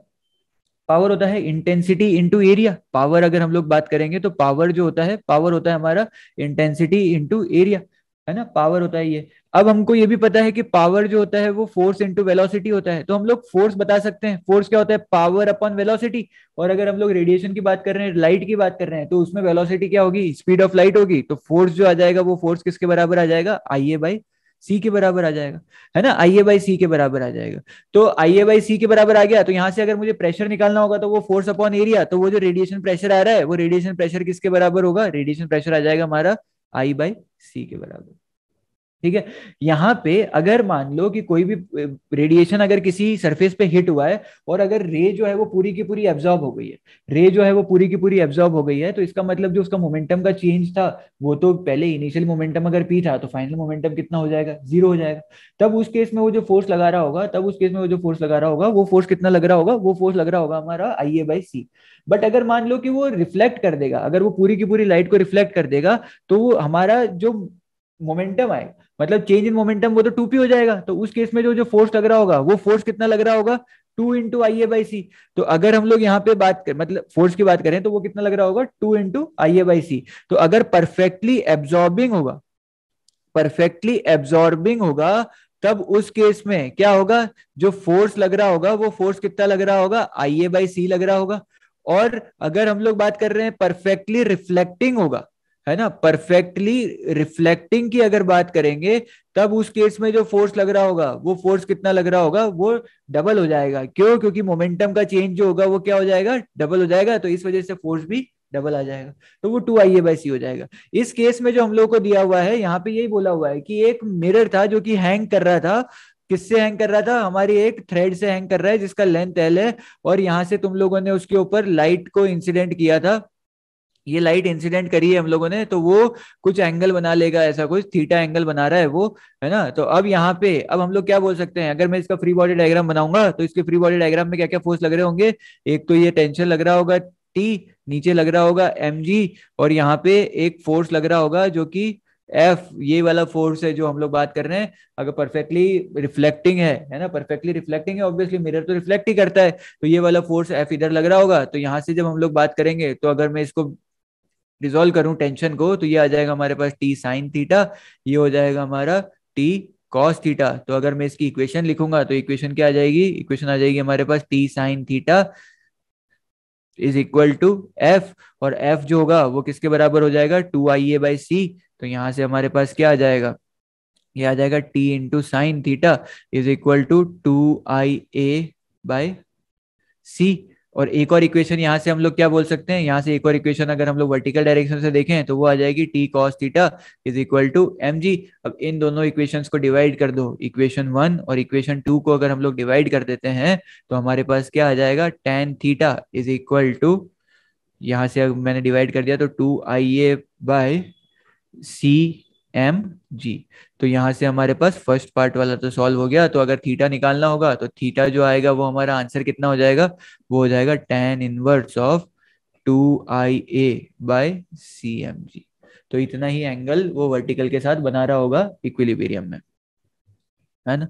Speaker 1: पावर होता है इंटेंसिटी इंटू एरिया पावर अगर हम लोग बात करेंगे तो पावर जो होता है पावर होता है हमारा इंटेंसिटी इंटू एरिया है ना पावर होता है ये अब हमको ये भी पता है कि पावर जो होता है वो फोर्स इंटू वेलोसिटी होता है तो हम लोग फोर्स बता सकते हैं फोर्स क्या होता है पावर अपॉन वेलोसिटी और अगर हम लोग रेडिएशन की बात कर रहे हैं लाइट की बात कर रहे हैं तो उसमें वेलोसिटी क्या होगी स्पीड ऑफ लाइट होगी तो फोर्स जो आ जाएगा वो फोर्स किसके बराबर आ जाएगा आई ए बाई सी के बराबर आ जाएगा है ना आई ए बाई सी के बराबर आ जाएगा तो आई ए बाई सी के बराबर आ गया तो यहाँ से अगर मुझे प्रेशर निकालना होगा तो वो फोर्स अपॉन एरिया तो वो जो रेडिएशन प्रेशर आ रहा है वो रेडिएशन प्रेशर किसके बराबर होगा रेडिएशन प्रेशर आ जाएगा हमारा आई बाई सी के बराबर ठीक है यहाँ पे अगर मान लो कि कोई भी रेडिएशन अगर किसी सरफेस पे हिट हुआ है और अगर रे जो है वो पूरी की पूरी एब्जॉर्ब हो गई है रे जो है वो पूरी की पूरी एब्जॉर्ब हो गई है तो इसका मतलब जो उसका मोमेंटम का चेंज था वो तो पहले इनिशियल मोमेंटम अगर पी था तो फाइनल मोमेंटम कितना हो जाएगा जीरो हो जाएगा तब उस केस में वो जो फोर्स लगा रहा होगा तब उस केस में वो जो फोर्स लगा रहा होगा वो फोर्स कितना लग रहा होगा वो फोर्स लग रहा होगा हमारा आई ए बाई सी बट अगर मान लो कि वो रिफ्लेक्ट कर देगा अगर वो पूरी की पूरी लाइट को रिफ्लेक्ट कर देगा तो हमारा जो मोमेंटम आएगा मतलब चेंज इन मोमेंटम वो तो टू पी हो जाएगा तो उस केस में जो जो फोर्स लग रहा होगा वो फोर्स कितना लग रहा होगा two into I A by C तो अगर हम लोग यहाँ पे बात कर मतलब फोर्स की बात करें तो वो कितना लग रहा होगा two into I A by C तो अगर परफेक्टली एब्जॉर्बिंग होगा परफेक्टली एब्जॉर्बिंग होगा तब उस केस में क्या होगा जो फोर्स लग रहा होगा वो फोर्स कितना लग रहा होगा आई ए बाई सी लग रहा होगा और अगर हम लोग बात कर रहे हैं परफेक्टली रिफ्लेक्टिंग होगा है ना परफेक्टली रिफ्लेक्टिंग की अगर बात करेंगे तब उस केस में जो फोर्स लग रहा होगा वो फोर्स कितना लग रहा होगा वो डबल हो जाएगा क्यों क्योंकि मोमेंटम का चेंज जो होगा वो क्या हो जाएगा डबल हो जाएगा तो इस वजह से फोर्स भी डबल आ जाएगा तो वो to I A by C हो जाएगा इस केस में जो हम लोग को दिया हुआ है यहाँ पे यही बोला हुआ है कि एक मिरर था जो कि हैंग कर रहा था किससे हैंग कर रहा था हमारी एक थ्रेड से हैंग कर रहा है जिसका लेंथ एल है और यहाँ से तुम लोगों ने उसके ऊपर लाइट को इंसिडेंट किया था ये लाइट इंसिडेंट करी है हम लोगों ने तो वो कुछ एंगल बना लेगा ऐसा कुछ थीटा एंगल बना रहा है वो है ना तो अब यहाँ पे अब हम लोग क्या बोल सकते हैं अगर मैं इसका फ्री बॉडी डायग्राम बनाऊंगा तो इसके फ्री बॉडी डायग्राम में क्या क्या फोर्स लग रहे होंगे एक तो ये टेंशन लग रहा होगा टी नीचे लग रहा होगा एम और यहाँ पे एक फोर्स लग रहा होगा जो कि एफ ये वाला फोर्स है जो हम लोग बात कर रहे हैं अगर परफेक्टली रिफ्लेक्टिंग है है ना परफेक्टली रिफ्लेक्टिंग है ऑब्वियसली मिरर तो रिफ्लेक्ट ही करता है तो ये वाला फोर्स एफ इधर लग रहा होगा तो यहाँ से जब हम लोग बात करेंगे तो अगर मैं इसको डिजोल्व करूं टेंशन को तो ये आ जाएगा हमारे पास टी साइन थीटा ये हो जाएगा हमारा टी कॉस थीटा तो अगर मैं इसकी इक्वेशन लिखूंगा तो इक्वेशन क्या आ जाएगी इक्वेशन आ जाएगी हमारे पास T sine theta is equal to F और एफ जो होगा वो किसके बराबर हो जाएगा to I A by C तो यहाँ से हमारे पास क्या आ जाएगा ये आ जाएगा T into sine theta is equal to two I A by C और एक और इक्वेशन यहाँ से हम लोग क्या बोल सकते हैं यहाँ से एक और इक्वेशन अगर हम लोग वर्टिकल डायरेक्शन से देखें तो वो आ जाएगी T cos theta is equal to M G अब इन दोनों इक्वेशन को डिवाइड कर दो इक्वेशन वन और इक्वेशन टू को अगर हम लोग डिवाइड कर देते हैं तो हमारे पास क्या आ जाएगा tan theta is equal to यहाँ से मैंने डिवाइड कर दिया तो two I A by C M G तो यहाँ से हमारे पास फर्स्ट पार्ट वाला तो सॉल्व हो गया तो अगर थीटा निकालना होगा तो थीटा जो आएगा वो हमारा आंसर कितना हो जाएगा वो हो जाएगा tan inverse of two I A by C M G तो इतना ही एंगल वो वर्टिकल के साथ बना रहा होगा इक्विलिबेरियम में है ना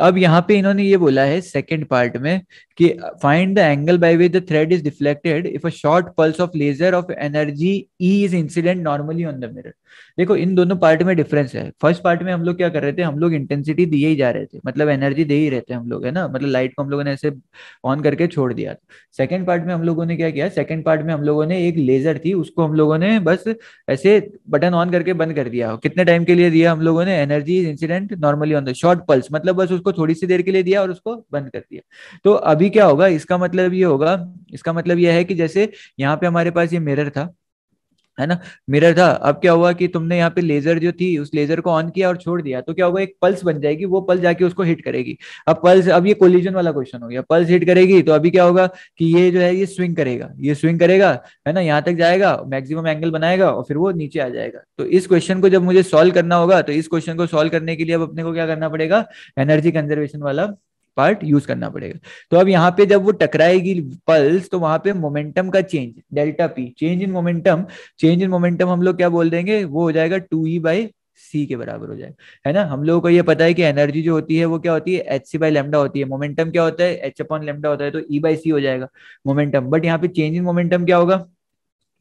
Speaker 1: अब यहाँ पे इन्होंने ये बोला है सेकेंड पार्ट में कि find the angle by which the thread is deflected if a short pulse of laser of energy E is incident normally on the mirror देखो इन दोनों पार्ट में डिफरेंस है फर्स्ट पार्ट में हम लोग क्या कर रहे थे हम लोग इंटेंसिटी दिए ही जा रहे थे मतलब एनर्जी दे ही रहे थे हम लोग है ना मतलब लाइट को हम लोगों ने ऐसे ऑन करके छोड़ दिया सेकेंड पार्ट में हम लोगों ने क्या किया सेकेंड पार्ट में हम लोगों ने एक लेजर थी उसको हम लोगों ने बस ऐसे बटन ऑन करके बंद कर दिया कितने टाइम के लिए दिया हम लोगों ने energy is incident normally on the short pulse मतलब बस उसको थोड़ी सी देर के लिए दिया और उसको बंद कर दिया तो अभी क्या होगा इसका मतलब ये होगा इसका मतलब यह है कि जैसे यहाँ पे हमारे पास ये मिरर था है ना मिरर था अब क्या हुआ कि तुमने यहाँ पे लेजर जो थी उस लेजर को ऑन किया और छोड़ दिया तो क्या होगा एक पल्स बन जाएगी वो पल्स जाके उसको हिट करेगी अब पल्स अब ये कोलिजन वाला क्वेश्चन हो गया पल्स हिट करेगी तो अभी क्या होगा कि ये जो है ये स्विंग करेगा ये स्विंग करेगा है ना यहाँ तक जाएगा मैक्सिमम एंगल बनाएगा और फिर वो नीचे आ जाएगा तो इस क्वेश्चन को जब मुझे सॉल्व करना होगा तो इस क्वेश्चन को सॉल्व करने के लिए अब अपने को क्या करना पड़ेगा एनर्जी कंजर्वेशन वाला पार्ट यूज करना पड़ेगा तो अब यहाँ पे जब वो टकराएगी पल्स तो वहां पे मोमेंटम का change delta P change in momentum change in momentum हम लोग क्या बोल देंगे वो हो जाएगा टू ई बाई सी के बराबर हो जाएगा है ना हम लोगों को ये पता है कि एनर्जी जो होती है वो क्या होती है एच सी बाई लेमडा होती है मोमेंटम क्या होता है एच अपॉन लेमडा होता है तो ई बाई सी हो जाएगा मोमेंटम बट यहाँ पे चेंज इन मोमेंटम क्या होगा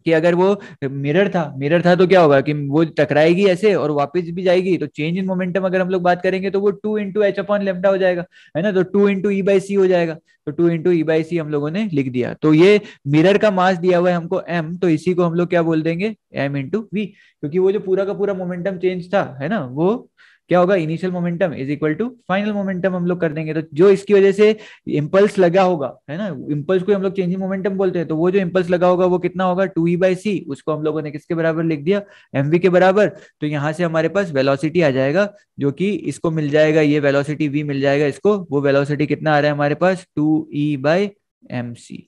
Speaker 1: कि अगर वो मिरर था मिरर था तो क्या होगा कि वो टकराएगी ऐसे और वापस भी जाएगी तो चेंज इन मोमेंटम अगर हम लोग बात करेंगे तो वो two into H upon lambda हो जाएगा है ना तो two into E by C हो जाएगा तो two into E by C हम लोगों ने लिख दिया तो ये मिरर का मास दिया हुआ है हमको एम तो इसी को हम लोग क्या बोल देंगे एम इंटू वी क्योंकि वो जो पूरा का पूरा मोमेंटम चेंज था है ना वो क्या होगा initial momentum is equal to final momentum हम लोग कर देंगे तो जो इसकी वजह से इम्पल्स लगा होगा है ना इम्पल्स को हम लोग चेंजिंग मोमेंटम बोलते हैं तो वो जो इम्पल्स लगा होगा वो कितना होगा टू ई बाई सी उसको हम लोगों ने किसके बराबर लिख दिया एम के बराबर तो यहाँ से हमारे पास वेलोसिटी आ जाएगा जो कि इसको मिल जाएगा ये वेलोसिटी वी मिल जाएगा इसको वो वेलोसिटी कितना आ रहा है हमारे पास two E by M C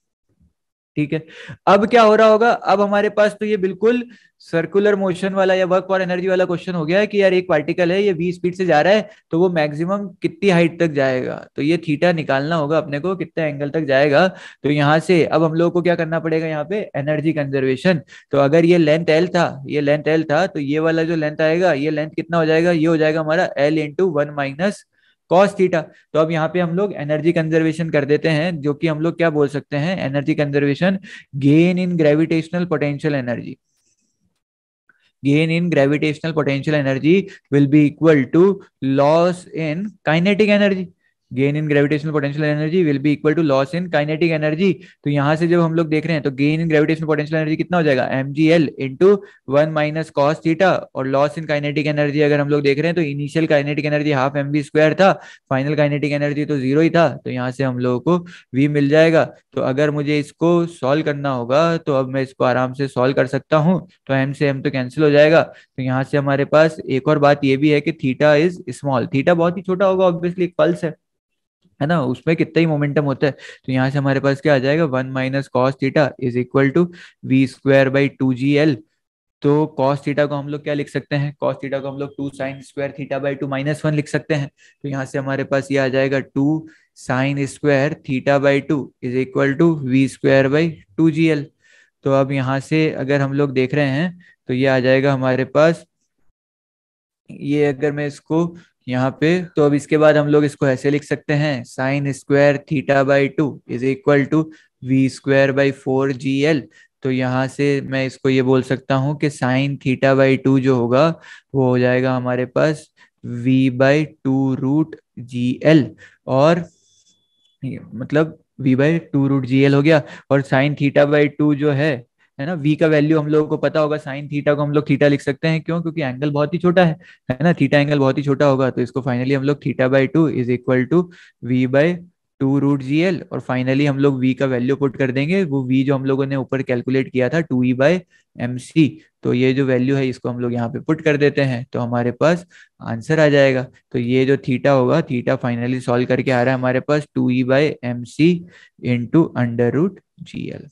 Speaker 1: ठीक है अब क्या हो रहा होगा अब हमारे पास तो ये बिल्कुल सर्कुलर मोशन वाला या वर्क फॉर एनर्जी वाला क्वेश्चन हो गया है कि यार एक पार्टिकल है ये वी स्पीड से जा रहा है तो वो मैक्सिमम कितनी हाइट तक जाएगा तो ये थीटा निकालना होगा अपने को कितने एंगल तक जाएगा तो यहाँ से अब हम लोगों को क्या करना पड़ेगा यहाँ पे एनर्जी कंजर्वेशन तो अगर ये लेंथ एल था ये लेंथ एल था तो ये वाला जो लेंथ आएगा ये लेंथ कितना हो जाएगा ये हो जाएगा हमारा L into one minus cos theta तो अब यहाँ पे हम लोग एनर्जी कंजर्वेशन कर देते हैं जो कि हम लोग क्या बोल सकते हैं energy conservation gain in gravitational potential energy gain in gravitational potential energy will be equal to loss in kinetic energy gain in gravitational potential energy will be equal to loss in kinetic energy तो यहाँ से जब हम लोग देख रहे हैं तो gain in gravitational potential energy कितना हो जाएगा M G L into one minus cos theta और लॉस इन काइनेटिक एनर्जी अगर हम लोग देख रहे हैं तो initial kinetic energy half M V square था फाइनल काइनेटिक एनर्जी तो जीरो ही था तो यहाँ से हम लोगों को वी मिल जाएगा तो अगर मुझे इसको सॉल्व करना होगा तो अब मैं इसको आराम से सॉल्व कर सकता हूँ तो एम से एम तो कैंसिल हो जाएगा तो यहाँ से हमारे पास एक और बात ये भी है कि थीटा इज स्मॉल थीटा बहुत ही छोटा होगा ऑब्वियसली एक पल्स है है ना उसमें कितना ही मोमेंटम होता है तो यहाँ से हमारे पास क्या आ जाएगा one minus cos theta is equal to V square by two G L तो कॉस थीटा को हम लोग क्या लिख सकते हैं कॉस थीटा को हम लोग two sine square theta by two minus one लिख सकते हैं तो यहाँ से हमारे पास ये आ जाएगा two sine square theta by two is equal to V square by two G L तो अब यहाँ से अगर हम लोग देख रहे हैं तो ये आ जाएगा हमारे पास ये अगर मैं इसको यहाँ पे तो अब इसके बाद हम लोग इसको ऐसे लिख सकते हैं sine square theta by two is equal to V square by four G L तो यहाँ से मैं इसको ये बोल सकता हूँ कि साइन थीटा बाई टू जो होगा वो हो जाएगा हमारे पास V by two root G L और मतलब V by two root G L हो गया और साइन थीटा बाई टू जो है है ना वी का वैल्यू हम लोगों को पता होगा साइन थीटा को हम लोग थीटा लिख सकते हैं क्यों क्योंकि एंगल बहुत ही छोटा है है ना थीटा एंगल बहुत ही छोटा होगा तो इसको फाइनली हम लोग theta by two is equal to V by two root G L और फाइनली हम लोग वी का वैल्यू पुट कर देंगे वो वी जो हम लोगों ने ऊपर कैलकुलेट किया था two E by M C तो ये जो वैल्यू है इसको हम लोग यहाँ पे पुट कर देते हैं तो हमारे पास आंसर आ जाएगा तो ये जो थीटा होगा थीटा फाइनली सॉल्व करके आ रहा है हमारे पास two E by M C into under root G L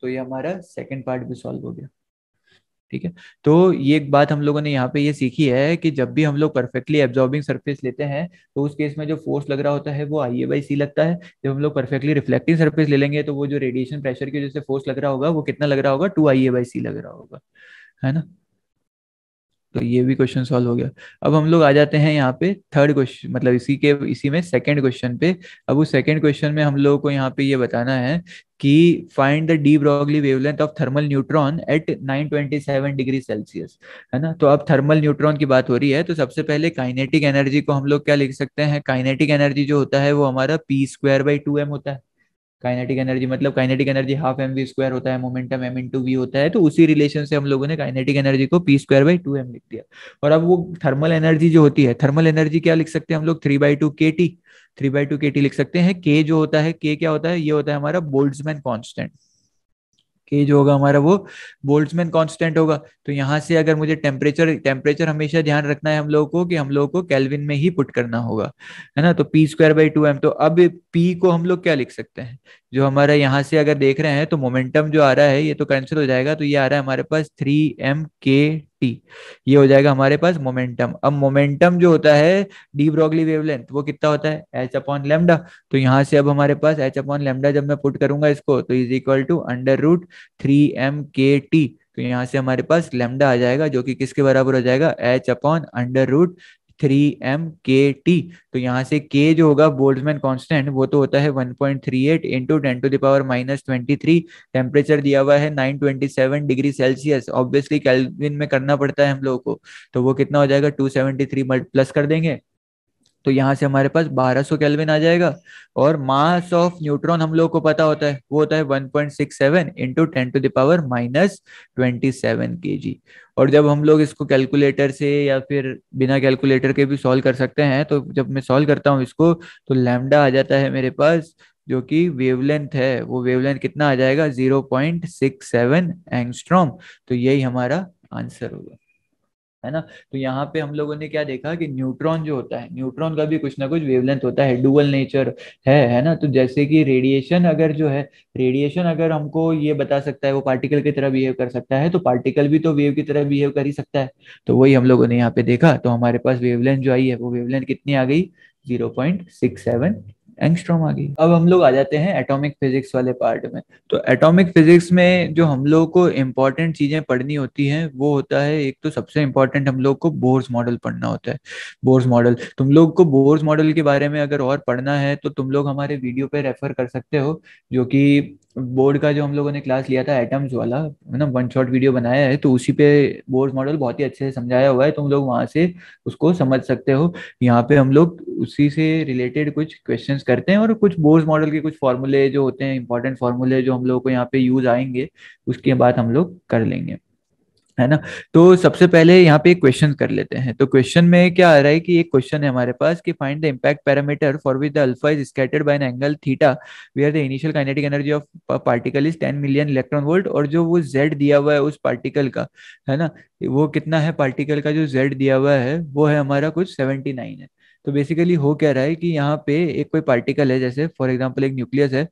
Speaker 1: तो ये हमारा सेकेंड पार्ट भी सॉल्व हो गया ठीक है तो ये एक बात हम लोगों ने यहाँ पे ये सीखी है कि जब भी हम लोग परफेक्टली एब्जॉर्बिंग सरफेस लेते हैं तो उस केस में जो फोर्स लग रहा होता है वो आई ए बाई सी लगता है जब हम लोग परफेक्टली रिफ्लेक्टिंग सरफेस ले लेंगे तो वो जो रेडिएशन प्रेशर की वजह से फोर्स लग रहा होगा वो कितना लग रहा होगा टू आई ए बाई सी लग रहा होगा है ना तो ये भी क्वेश्चन सॉल्व हो गया अब हम लोग आ जाते हैं यहाँ पे थर्ड क्वेश्चन मतलब इसी के इसी में सेकंड क्वेश्चन पे अब उस सेकंड क्वेश्चन में हम लोगों को यहाँ पे ये बताना है कि find the de Broglie wavelength of thermal neutron at 927 degree Celsius है ना तो अब थर्मल न्यूट्रॉन की बात हो रही है तो सबसे पहले काइनेटिक एनर्जी को हम लोग क्या लिख सकते हैं काइनेटिक एनर्जी जो होता है वो हमारा P square by two M होता है काइनेटिक एनर्जी मतलब kinetic energy half M we square होता है मोमेंटम एम इंटू वी होता है तो उसी रिलेशन से हम लोगों ने काइनेटिक एनर्जी को P square by two M लिख दिया और अब वो थर्मल एनर्जी जो होती है थर्मल एनर्जी क्या लिख सकते हैं हम लोग three by two K T three by two K T लिख सकते हैं के जो होता है के क्या होता है ये होता है हमारा बोल्ड्समैन कॉन्स्टेंट के जो होगा हमारा वो बोल्ट्समैन कांस्टेंट होगा तो यहाँ से अगर मुझे टेम्परेचर टेम्परेचर हमेशा ध्यान रखना है हम लोगों को कि हम लोगों को कैलविन में ही पुट करना होगा है ना तो P square by two M तो अब पी को हम लोग क्या लिख सकते हैं जो हमारा यहाँ से अगर देख रहे हैं तो मोमेंटम जो आ रहा है ये तो कैंसिल हो जाएगा तो ये आ रहा है हमारे पास थ्री एम के टी ये हो जाएगा हमारे पास मोमेंटम अब मोमेंटम जो होता है डी ब्रॉगली वेवलेंथ वो कितना होता है एच अपॉन लेमडा तो यहाँ से अब हमारे पास एच अपॉन लेमडा जब मैं पुट करूंगा इसको तो is equal to under root three M K T तो यहाँ से हमारे पास लेमडा आ जाएगा जो कि किसके बराबर हो जाएगा H upon under root three M K T तो यहाँ से के जो होगा बोल्डमैन कांस्टेंट वो तो होता है 1.38 point three eight into ten to the power minus twenty three temperature दिया हुआ है 927 डिग्री सेल्सियस ऑब्वियसली कैलविन में करना पड़ता है हम लोगों को तो वो कितना हो जाएगा 273 सेवेंटी थ्री प्लस कर देंगे तो यहाँ से हमारे पास 1200 सौ कैलविन आ जाएगा और मास ऑफ न्यूट्रॉन हम लोग को पता होता है वो होता है 1.67 point six seven into ten to the power minus twenty seven K G और जब हम लोग इसको कैलकुलेटर से या फिर बिना कैलकुलेटर के भी सॉल्व कर सकते हैं तो जब मैं सॉल्व करता हूँ इसको तो लैमडा आ जाता है मेरे पास जो कि वेवलेंथ है वो वेवलेंथ कितना आ जाएगा जीरो पॉइंट एंगस्ट्रॉम तो यही हमारा आंसर होगा है ना तो यहाँ पे हम लोगों ने क्या देखा कि न्यूट्रॉन जो होता है न्यूट्रॉन का भी कुछ ना कुछ वेवलेंथ होता है डुअल नेचर है है ना तो जैसे कि रेडिएशन अगर जो है रेडिएशन अगर हमको ये बता सकता है वो पार्टिकल की तरह बिहेव कर सकता है तो पार्टिकल भी तो वेव की तरह बिहेव कर ही सकता है तो वही हम लोगों ने यहाँ पे देखा तो हमारे पास वेवलेंथ जो आई है वो वेवलेंथ कितनी आ गई zero point six seven angstrom आ गई अब हम लोग आ जाते हैं एटॉमिक फिजिक्स वाले पार्ट में तो एटॉमिक फिजिक्स में जो हम लोग को इम्पोर्टेंट चीजें पढ़नी होती हैं वो होता है एक तो सबसे इम्पोर्टेंट हम लोग को बोर्स मॉडल पढ़ना होता है बोर्स मॉडल तुम लोग को बोर्स मॉडल के बारे में अगर और पढ़ना है तो तुम लोग हमारे वीडियो पे रेफर कर सकते हो जो कि बोर्ड का जो हम लोगों ने क्लास लिया था एटम्स वाला है ना वन शॉट वीडियो बनाया है तो उसी पे बोर्ड मॉडल बहुत ही अच्छे से समझाया हुआ है तुम लोग वहाँ से उसको समझ सकते हो यहाँ पे हम लोग उसी से रिलेटेड कुछ क्वेश्चंस करते हैं और कुछ बोर्ड मॉडल के कुछ फॉर्मूले जो होते हैं इंपॉर्टेंट फॉर्मूले जो हम लोग को यहाँ पे यूज आएंगे उसके बाद हम लोग कर लेंगे है ना तो सबसे पहले यहाँ पे क्वेश्चन कर लेते हैं तो क्वेश्चन में क्या आ रहा है कि एक क्वेश्चन है हमारे पास कि find the impact parameter for with alpha is scattered by an angle theta we are the initial kinetic energy of particle is ten million electron volt और जो वो जेड दिया हुआ है उस पार्टिकल का है ना वो कितना है पार्टिकल का जो जेड दिया हुआ है वो है हमारा कुछ सेवेंटी है तो बेसिकली हो क्या रहा है कि यहाँ पे एक कोई पार्टिकल है जैसे फॉर एग्जाम्पल एक न्यूक्लियस है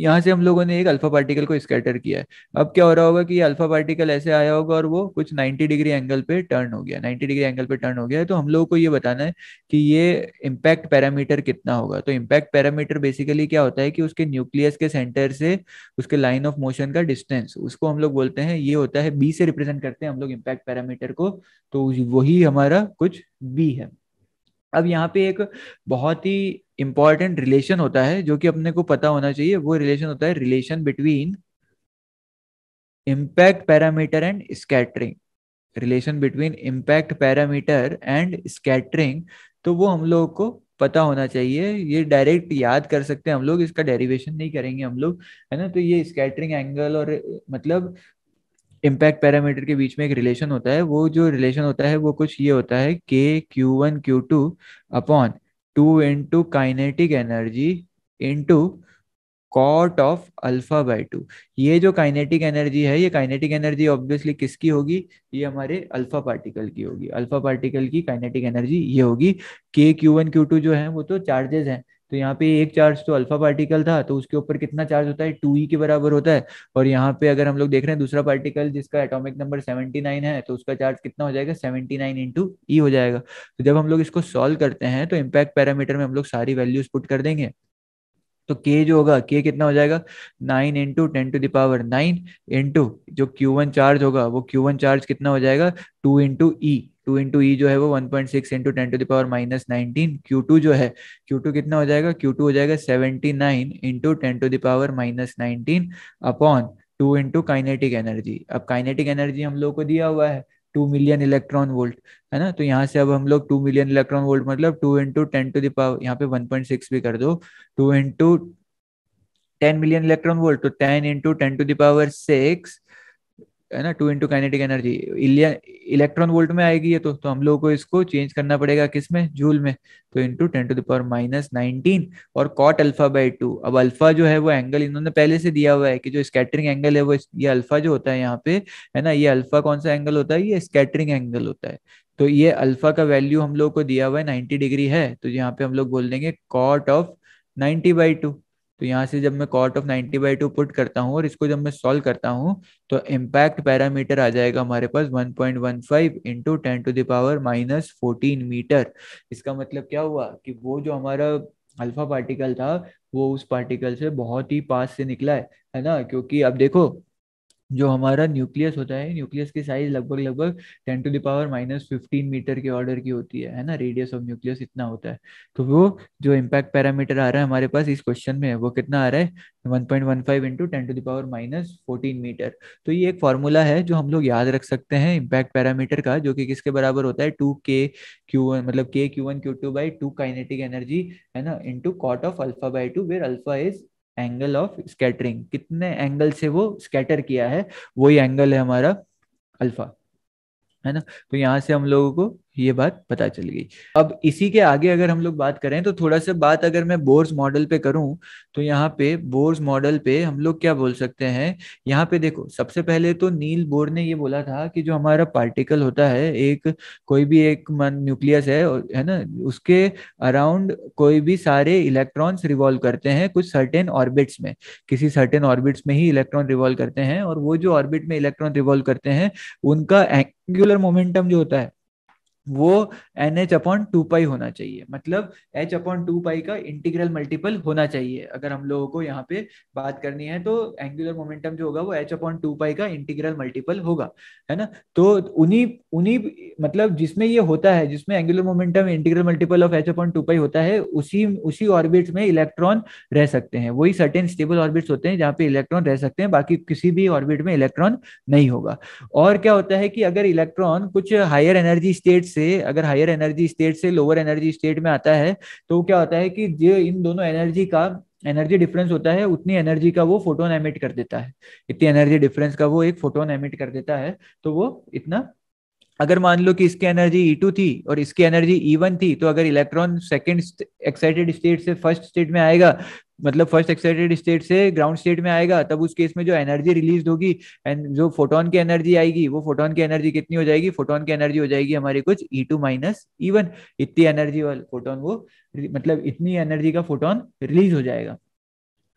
Speaker 1: यहाँ से हम लोगों ने एक अल्फा पार्टिकल को स्कैटर किया है अब क्या हो रहा होगा कि अल्फा पार्टिकल ऐसे आया होगा और वो कुछ 90 डिग्री एंगल पे टर्न हो गया 90 डिग्री एंगल पे टर्न हो गया है तो हम लोगों को ये बताना है कि ये इम्पैक्ट पैरामीटर कितना होगा तो इम्पैक्ट पैरामीटर बेसिकली क्या होता है कि उसके न्यूक्लियस के सेंटर से उसके लाइन ऑफ मोशन का डिस्टेंस उसको हम लोग बोलते हैं ये होता है बी से रिप्रेजेंट करते हैं हम लोग इम्पैक्ट पैरामीटर को तो वही हमारा कुछ बी है अब यहाँ पे एक बहुत ही इम्पॉर्टेंट रिलेशन होता है जो कि अपने को पता होना चाहिए वो रिलेशन होता है relation between impact parameter and scattering relation between impact parameter and scattering तो वो हम लोग को पता होना चाहिए ये डायरेक्ट याद कर सकते हैं हम लोग इसका डेरिवेशन नहीं करेंगे हम लोग है ना तो ये स्कैटरिंग एंगल और मतलब इम्पैक्ट पैरामीटर के बीच में एक रिलेशन होता है वो जो रिलेशन होता है वो कुछ ये होता है K Q one Q two upon two into kinetic energy into cot of alpha by two ये जो काइनेटिक एनर्जी है ये काइनेटिक एनर्जी ऑब्वियसली किसकी होगी ये हमारे अल्फा पार्टिकल की होगी अल्फा पार्टिकल की काइनेटिक एनर्जी ये होगी के क्यू वन क्यू टू जो है वो तो चार्जेस हैं तो यहाँ पे एक चार्ज तो अल्फा पार्टिकल था तो उसके ऊपर कितना चार्ज होता है टू ई के बराबर होता है और यहाँ पे अगर हम लोग देख रहे हैं दूसरा पार्टिकल जिसका एटॉमिक नंबर सेवेंटी नाइन है तो उसका चार्ज कितना हो जाएगा सेवेंटी नाइन इंटू ई हो जाएगा तो जब हम लोग इसको सॉल्व करते हैं तो इम्पैक्ट पैरामीटर में हम लोग सारी वैल्यूज पुट कर देंगे तो के जो होगा के कितना हो जाएगा nine into ten to the power nine into जो क्यू वन चार्ज होगा वो क्यू वन चार्ज कितना हो जाएगा टू इंटू ई टू इंटू ई जो है वो one point six into ten to the power minus nineteen Q two जो है क्यू टू कितना हो जाएगा क्यू टू हो जाएगा seventy nine into ten to the power minus nineteen upon two into kinetic energy अब काइनेटिक एनर्जी हम लोग को दिया हुआ है टू मिलियन इलेक्ट्रॉन वोल्ट है ना तो यहाँ से अब हम लोग टू मिलियन इलेक्ट्रॉन वोल्ट मतलब two into ten to the power यहाँ पे वन पॉइंट सिक्स भी कर दो two into ten million electron volt तो ten into ten to the power six है ना two into kinetic energy electron volt में आएगी है तो तो हम लोगों को इसको चेंज करना पड़ेगा किस में जूल में तो into ten to the power minus nineteen और कॉट अल्फा बाई टू अब अल्फा जो है वो एंगल इन्होंने पहले से दिया हुआ है कि जो स्कैटरिंग एंगल है वो ये अल्फा जो होता है यहाँ पे है ना ये अल्फा कौन सा एंगल होता है ये स्कैटरिंग एंगल होता है तो ये अल्फा का वैल्यू हम लोग को दिया हुआ है नाइन्टी डिग्री है तो यहाँ पे हम लोग बोल देंगे cot of ninety by two तो यहाँ से जब मैं cot of 90 by two put करता हूँ और इसको जब मैं सॉल्व करता हूँ तो इम्पैक्ट पैरामीटर आ जाएगा हमारे पास 1.15 point one five into ten to the power minus fourteen metre इसका मतलब क्या हुआ कि वो जो हमारा अल्फा पार्टिकल था वो उस पार्टिकल से बहुत ही पास से निकला है है ना क्योंकि अब देखो जो हमारा न्यूक्लियस होता है न्यूक्लियस की साइज लगभग लगभग ten to the power minus fifteen metre के ऑर्डर की होती है है ना रेडियस ऑफ न्यूक्लियस इतना होता है तो वो जो इम्पैक्ट पैरामीटर आ रहा है हमारे पास इस क्वेश्चन में वो कितना आ रहा है one point one five into ten to the power minus fourteen metre तो ये एक फॉर्मूला है जो हम लोग याद रख सकते हैं इम्पैक्ट पैरामीटर का जो कि किसके बराबर होता है टू के क्यू वन मतलब K Q one Q two by two kinetic energy है ना into cot of alpha by two where alpha is angle of scattering कितने एंगल से वो स्कैटर किया है वही एंगल है हमारा अल्फा है ना तो यहाँ से हम लोगों को ये बात पता चल गई अब इसी के आगे अगर हम लोग बात करें तो थोड़ा सा बात अगर मैं बोर्स मॉडल पे करूं तो यहाँ पे बोर्स मॉडल पे हम लोग क्या बोल सकते हैं यहाँ पे देखो सबसे पहले तो नील बोर ने ये बोला था कि जो हमारा पार्टिकल होता है एक कोई भी एक मन न्यूक्लियस है है ना उसके अराउंड कोई भी सारे इलेक्ट्रॉन्स रिवॉल्व करते हैं कुछ सर्टेन ऑर्बिट्स में किसी सर्टेन ऑर्बिट्स में ही इलेक्ट्रॉन रिवॉल्व करते हैं और वो जो ऑर्बिट में इलेक्ट्रॉन रिवॉल्व करते हैं उनका एंगुलर मोमेंटम जो होता है वो N H upon two pi होना चाहिए मतलब एच अपॉन टू पाई का इंटीग्रल मल्टीपल होना चाहिए अगर हम लोगों को यहाँ पे बात करनी है तो एंगुलर मोमेंटम जो होगा वो एच अपॉन टू पाई का इंटीग्रल मल्टीपल होगा है ना तो उन्हीं उन्हीं मतलब जिसमें ये होता है जिसमें angular momentum integral multiple of h upon two pi होता है उसी उसी ऑर्बिट में इलेक्ट्रॉन रह सकते हैं वही सर्टेन स्टेबल ऑर्बिट्स होते हैं जहाँ पे इलेक्ट्रॉन रह सकते हैं बाकी किसी भी ऑर्बिट में इलेक्ट्रॉन नहीं होगा और क्या होता है कि अगर इलेक्ट्रॉन कुछ हायर एनर्जी स्टेट्स से अगर हायर एनर्जी स्टेट से लोअर एनर्जी स्टेट में आता है तो क्या होता है कि जो इन दोनों एनर्जी का एनर्जी डिफरेंस होता है उतनी एनर्जी का वो फोटोन एमिट कर देता है इतनी एनर्जी डिफरेंस का वो एक फोटोन एमिट कर देता है तो वो इतना अगर मान लो कि इसकी एनर्जी ई e थी और इसकी एनर्जी ई e थी तो अगर इलेक्ट्रॉन सेकेंड एक्साइटेड स्टेट से फर्स्ट स्टेट में आएगा मतलब फर्स्ट एक्साइटेड स्टेट से ग्राउंड स्टेट में आएगा तब उस केस में जो एनर्जी रिलीज होगी एंड जो फोटोन की एनर्जी आएगी वो फोटोन की एनर्जी कितनी हो जाएगी फोटोन की एनर्जी हो जाएगी हमारी कुछ E two minus E one इतनी एनर्जी वाला फोटोन वो मतलब इतनी एनर्जी का फोटोन रिलीज हो जाएगा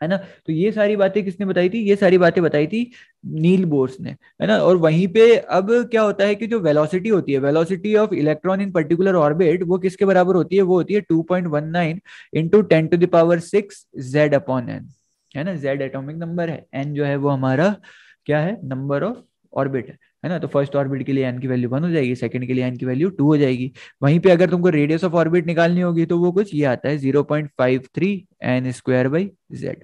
Speaker 1: है ना तो ये सारी बातें किसने बताई थी ये सारी बातें बताई थी नील बोर्स ने है ना और वहीं पे अब क्या होता है कि जो वेलोसिटी होती है velocity of electron in particular orbit वो किसके बराबर होती है वो होती है two point one nine into ten to the power six Z upon n है ना जेड एटोमिक नंबर है एन जो है वो हमारा क्या है नंबर ऑफ ऑर्बिट है है ना तो फर्स्ट ऑर्बिट के लिए एन की वैल्यू वन हो जाएगी सेकंड के लिए एन की वैल्यू टू हो जाएगी वहीं पे अगर तुमको रेडियस ऑफ ऑर्बिट निकालनी होगी तो वो कुछ ये आता है zero point five three n square by Z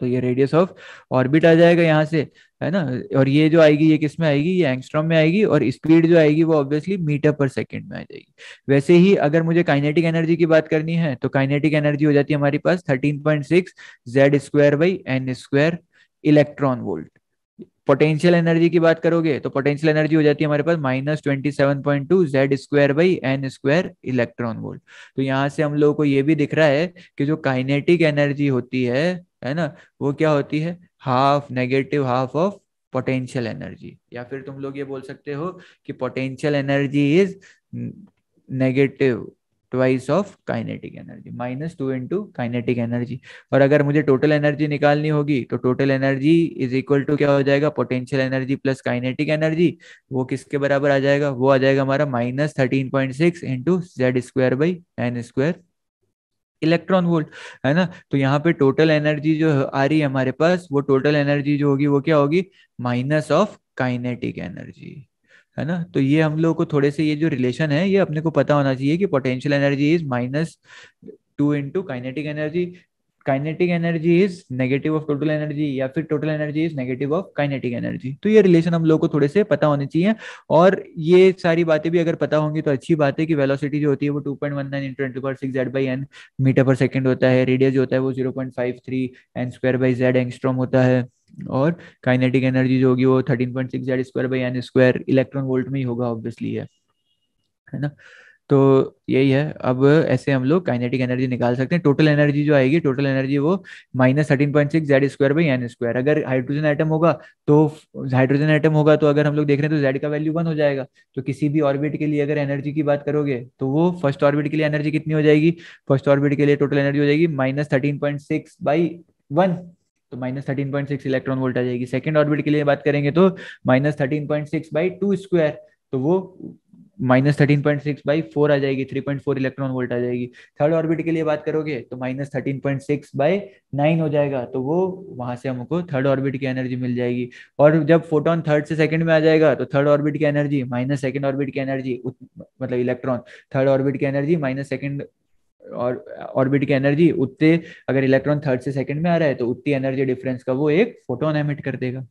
Speaker 1: तो ये रेडियस ऑफ ऑर्बिट आ जाएगा यहाँ से है ना और ये जो आएगी ये किस में आएगी ये एंगस्ट्रॉम में आएगी और स्पीड जो आएगी वो ऑब्वियसली मीटर पर सेकंड में आ जाएगी वैसे ही अगर मुझे काइनेटिक एनर्जी की बात करनी है तो काइनेटिक एनर्जी हो जाती है हमारे पास thirteen point six Z square by n square electron volt potential energy की बात करोगे तो पोटेंशियल एनर्जी हो जाती है हमारे पास minus twenty seven point two Z square by n square electron volt तो यहाँ से हम लोगों को ये भी दिख रहा है कि जो काइनेटिक एनर्जी होती है है ना वो क्या होती है half negative half of potential energy या फिर तुम लोग ये बोल सकते हो कि potential energy is negative twice of kinetic energy minus two into kinetic energy और अगर मुझे टोटल एनर्जी निकालनी होगी तो total energy is equal to क्या हो जाएगा potential energy plus kinetic energy वो किसके बराबर आ जाएगा वो आ जाएगा हमारा minus thirteen point six into Z square by n square electron volt है ना तो यहाँ पे टोटल एनर्जी जो आ रही है हमारे पास वो टोटल एनर्जी जो होगी वो क्या होगी माइनस ऑफ काइनेटिक एनर्जी है ना तो ये हम लोग को थोड़े से ये जो रिलेशन है ये अपने को पता होना चाहिए कि potential energy is minus two into kinetic energy kinetic energy is negative of total energy या फिर total energy is negative of kinetic energy तो ये रिलेशन हम लोग को थोड़े से पता होने चाहिए और ये सारी बातें भी अगर पता होंगी तो अच्छी बात है कि वेलोसिटी जो होती है वो two point one nine into पर six Z by n metre per second होता है रेडियस जो होता है वो zero point five three n square by Z angstrom होता है और काइनेटिक एनर्जी जो होगी वो thirteen point six Z square by n square electron volt में ही होगा ऑब्वियसली है ना तो यही है अब ऐसे हम लोग काइनेटिक एनर्जी निकाल सकते हैं टोटल एनर्जी जो आएगी टोटल एनर्जी वो minus thirteen point six Z square by n square अगर हाइड्रोजन आइटम होगा तो हाइड्रोजन आइटम होगा तो अगर हम लोग देख रहे हैं तो जेड का वैल्यू वन हो जाएगा तो किसी भी ऑर्बिट के लिए अगर एनर्जी की बात करोगे तो वो फर्स्ट ऑर्बिट के लिए एनर्जी कितनी हो जाएगी फर्स्ट ऑर्बिट के लिए टोटल एनर्जी हो जाएगी minus thirteen point six by one तो minus thirteen point six electron volt आ जाएगी सेकंड ऑर्बिट के लिए बात करेंगे तो minus thirteen point six by two square तो वो minus thirteen point six by four आ जाएगी three point four electron volt आ जाएगी थर्ड ऑर्बिट के लिए बात करोगे तो minus thirteen point six by nine हो जाएगा तो वो वहां से हमको थर्ड ऑर्बिट की एनर्जी मिल जाएगी और जब फोटोन थर्ड से सेकंड में आ जाएगा तो थर्ड ऑर्बिट की एनर्जी माइनस सेकंड ऑर्बिट की एनर्जी मतलब इलेक्ट्रॉन थर्ड ऑर्बिट की एनर्जी माइनस सेकंड और ऑर्बिट की एनर्जी उतने अगर इलेक्ट्रॉन थर्ड से सेकंड में आ रहा है तो उतनी एनर्जी डिफरेंस का वो एक फोटोन एमिट कर देगा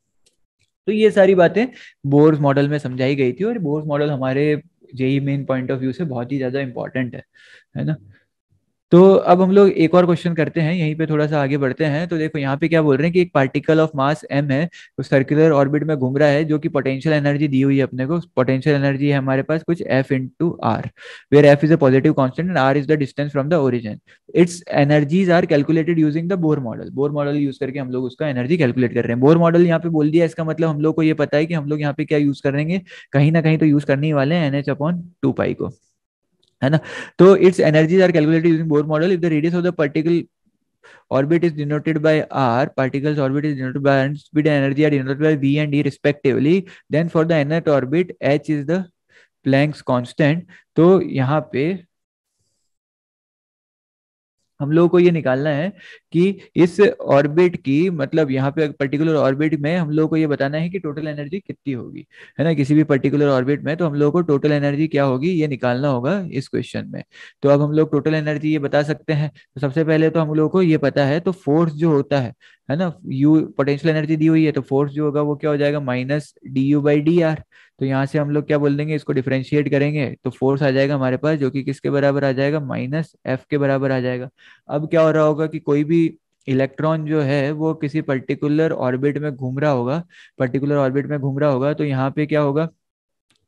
Speaker 1: तो ये सारी बातें बोर्स मॉडल में समझाई गई थी और बोर्स मॉडल हमारे JEE Main point of view से बहुत ही ज़्यादा इंपॉर्टेंट है है ना तो अब हम लोग एक और क्वेश्चन करते हैं यहीं पे थोड़ा सा आगे बढ़ते हैं तो देखो यहाँ पे क्या बोल रहे हैं कि एक पार्टिकल ऑफ मास एम है तो सर्कुलर ऑर्बिट में घूम रहा है जो कि पोटेंशियल एनर्जी दी हुई है अपने को पोटेंशियल एनर्जी है हमारे पास कुछ F into r where F is a positive constant and r is the distance from the origin its energies are calculated using the Bohr model Bohr model use करके हम लोग उसका energy calculate कर रहे हैं Bohr model यहाँ पे बोल दिया इसका मतलब हम लोग को ये पता है कि हम लोग यहाँ पे क्या यूज करेंगे कहीं ना कहीं तो यूज करने ही वाले हैं n H upon two pi को है ना तो its energies are calculated using Bohr model if the radius of the particle orbit is denoted by r particles orbit is denoted by speed and energy are denoted by v and E respectively then for the nth orbit h is the Planck's constant तो यहां पे हम लोगों को ये निकालना है कि इस ऑर्बिट की मतलब यहाँ पे पर्टिकुलर ऑर्बिट में हम लोगों को ये बताना है कि टोटल एनर्जी कितनी होगी है ना किसी भी पर्टिकुलर ऑर्बिट में तो हम लोगों को टोटल एनर्जी क्या होगी ये निकालना होगा इस क्वेश्चन में तो अब हम लोग टोटल एनर्जी ये बता सकते हैं तो सबसे पहले तो हम लोगों को ये पता है तो फोर्स जो होता है है ना यू पोटेंशियल एनर्जी दी हुई है तो फोर्स जो होगा वो क्या हो जाएगा minus d U by d r तो यहाँ से हम लोग क्या बोल देंगे इसको डिफ्रेंशिएट करेंगे तो फोर्स आ जाएगा हमारे पास जो कि किसके बराबर आ जाएगा माइनस एफ के बराबर आ जाएगा अब क्या हो रहा होगा कि कोई भी इलेक्ट्रॉन जो है वो किसी पर्टिकुलर ऑर्बिट में घूम रहा होगा पर्टिकुलर ऑर्बिट में घूम रहा होगा तो यहाँ पे क्या होगा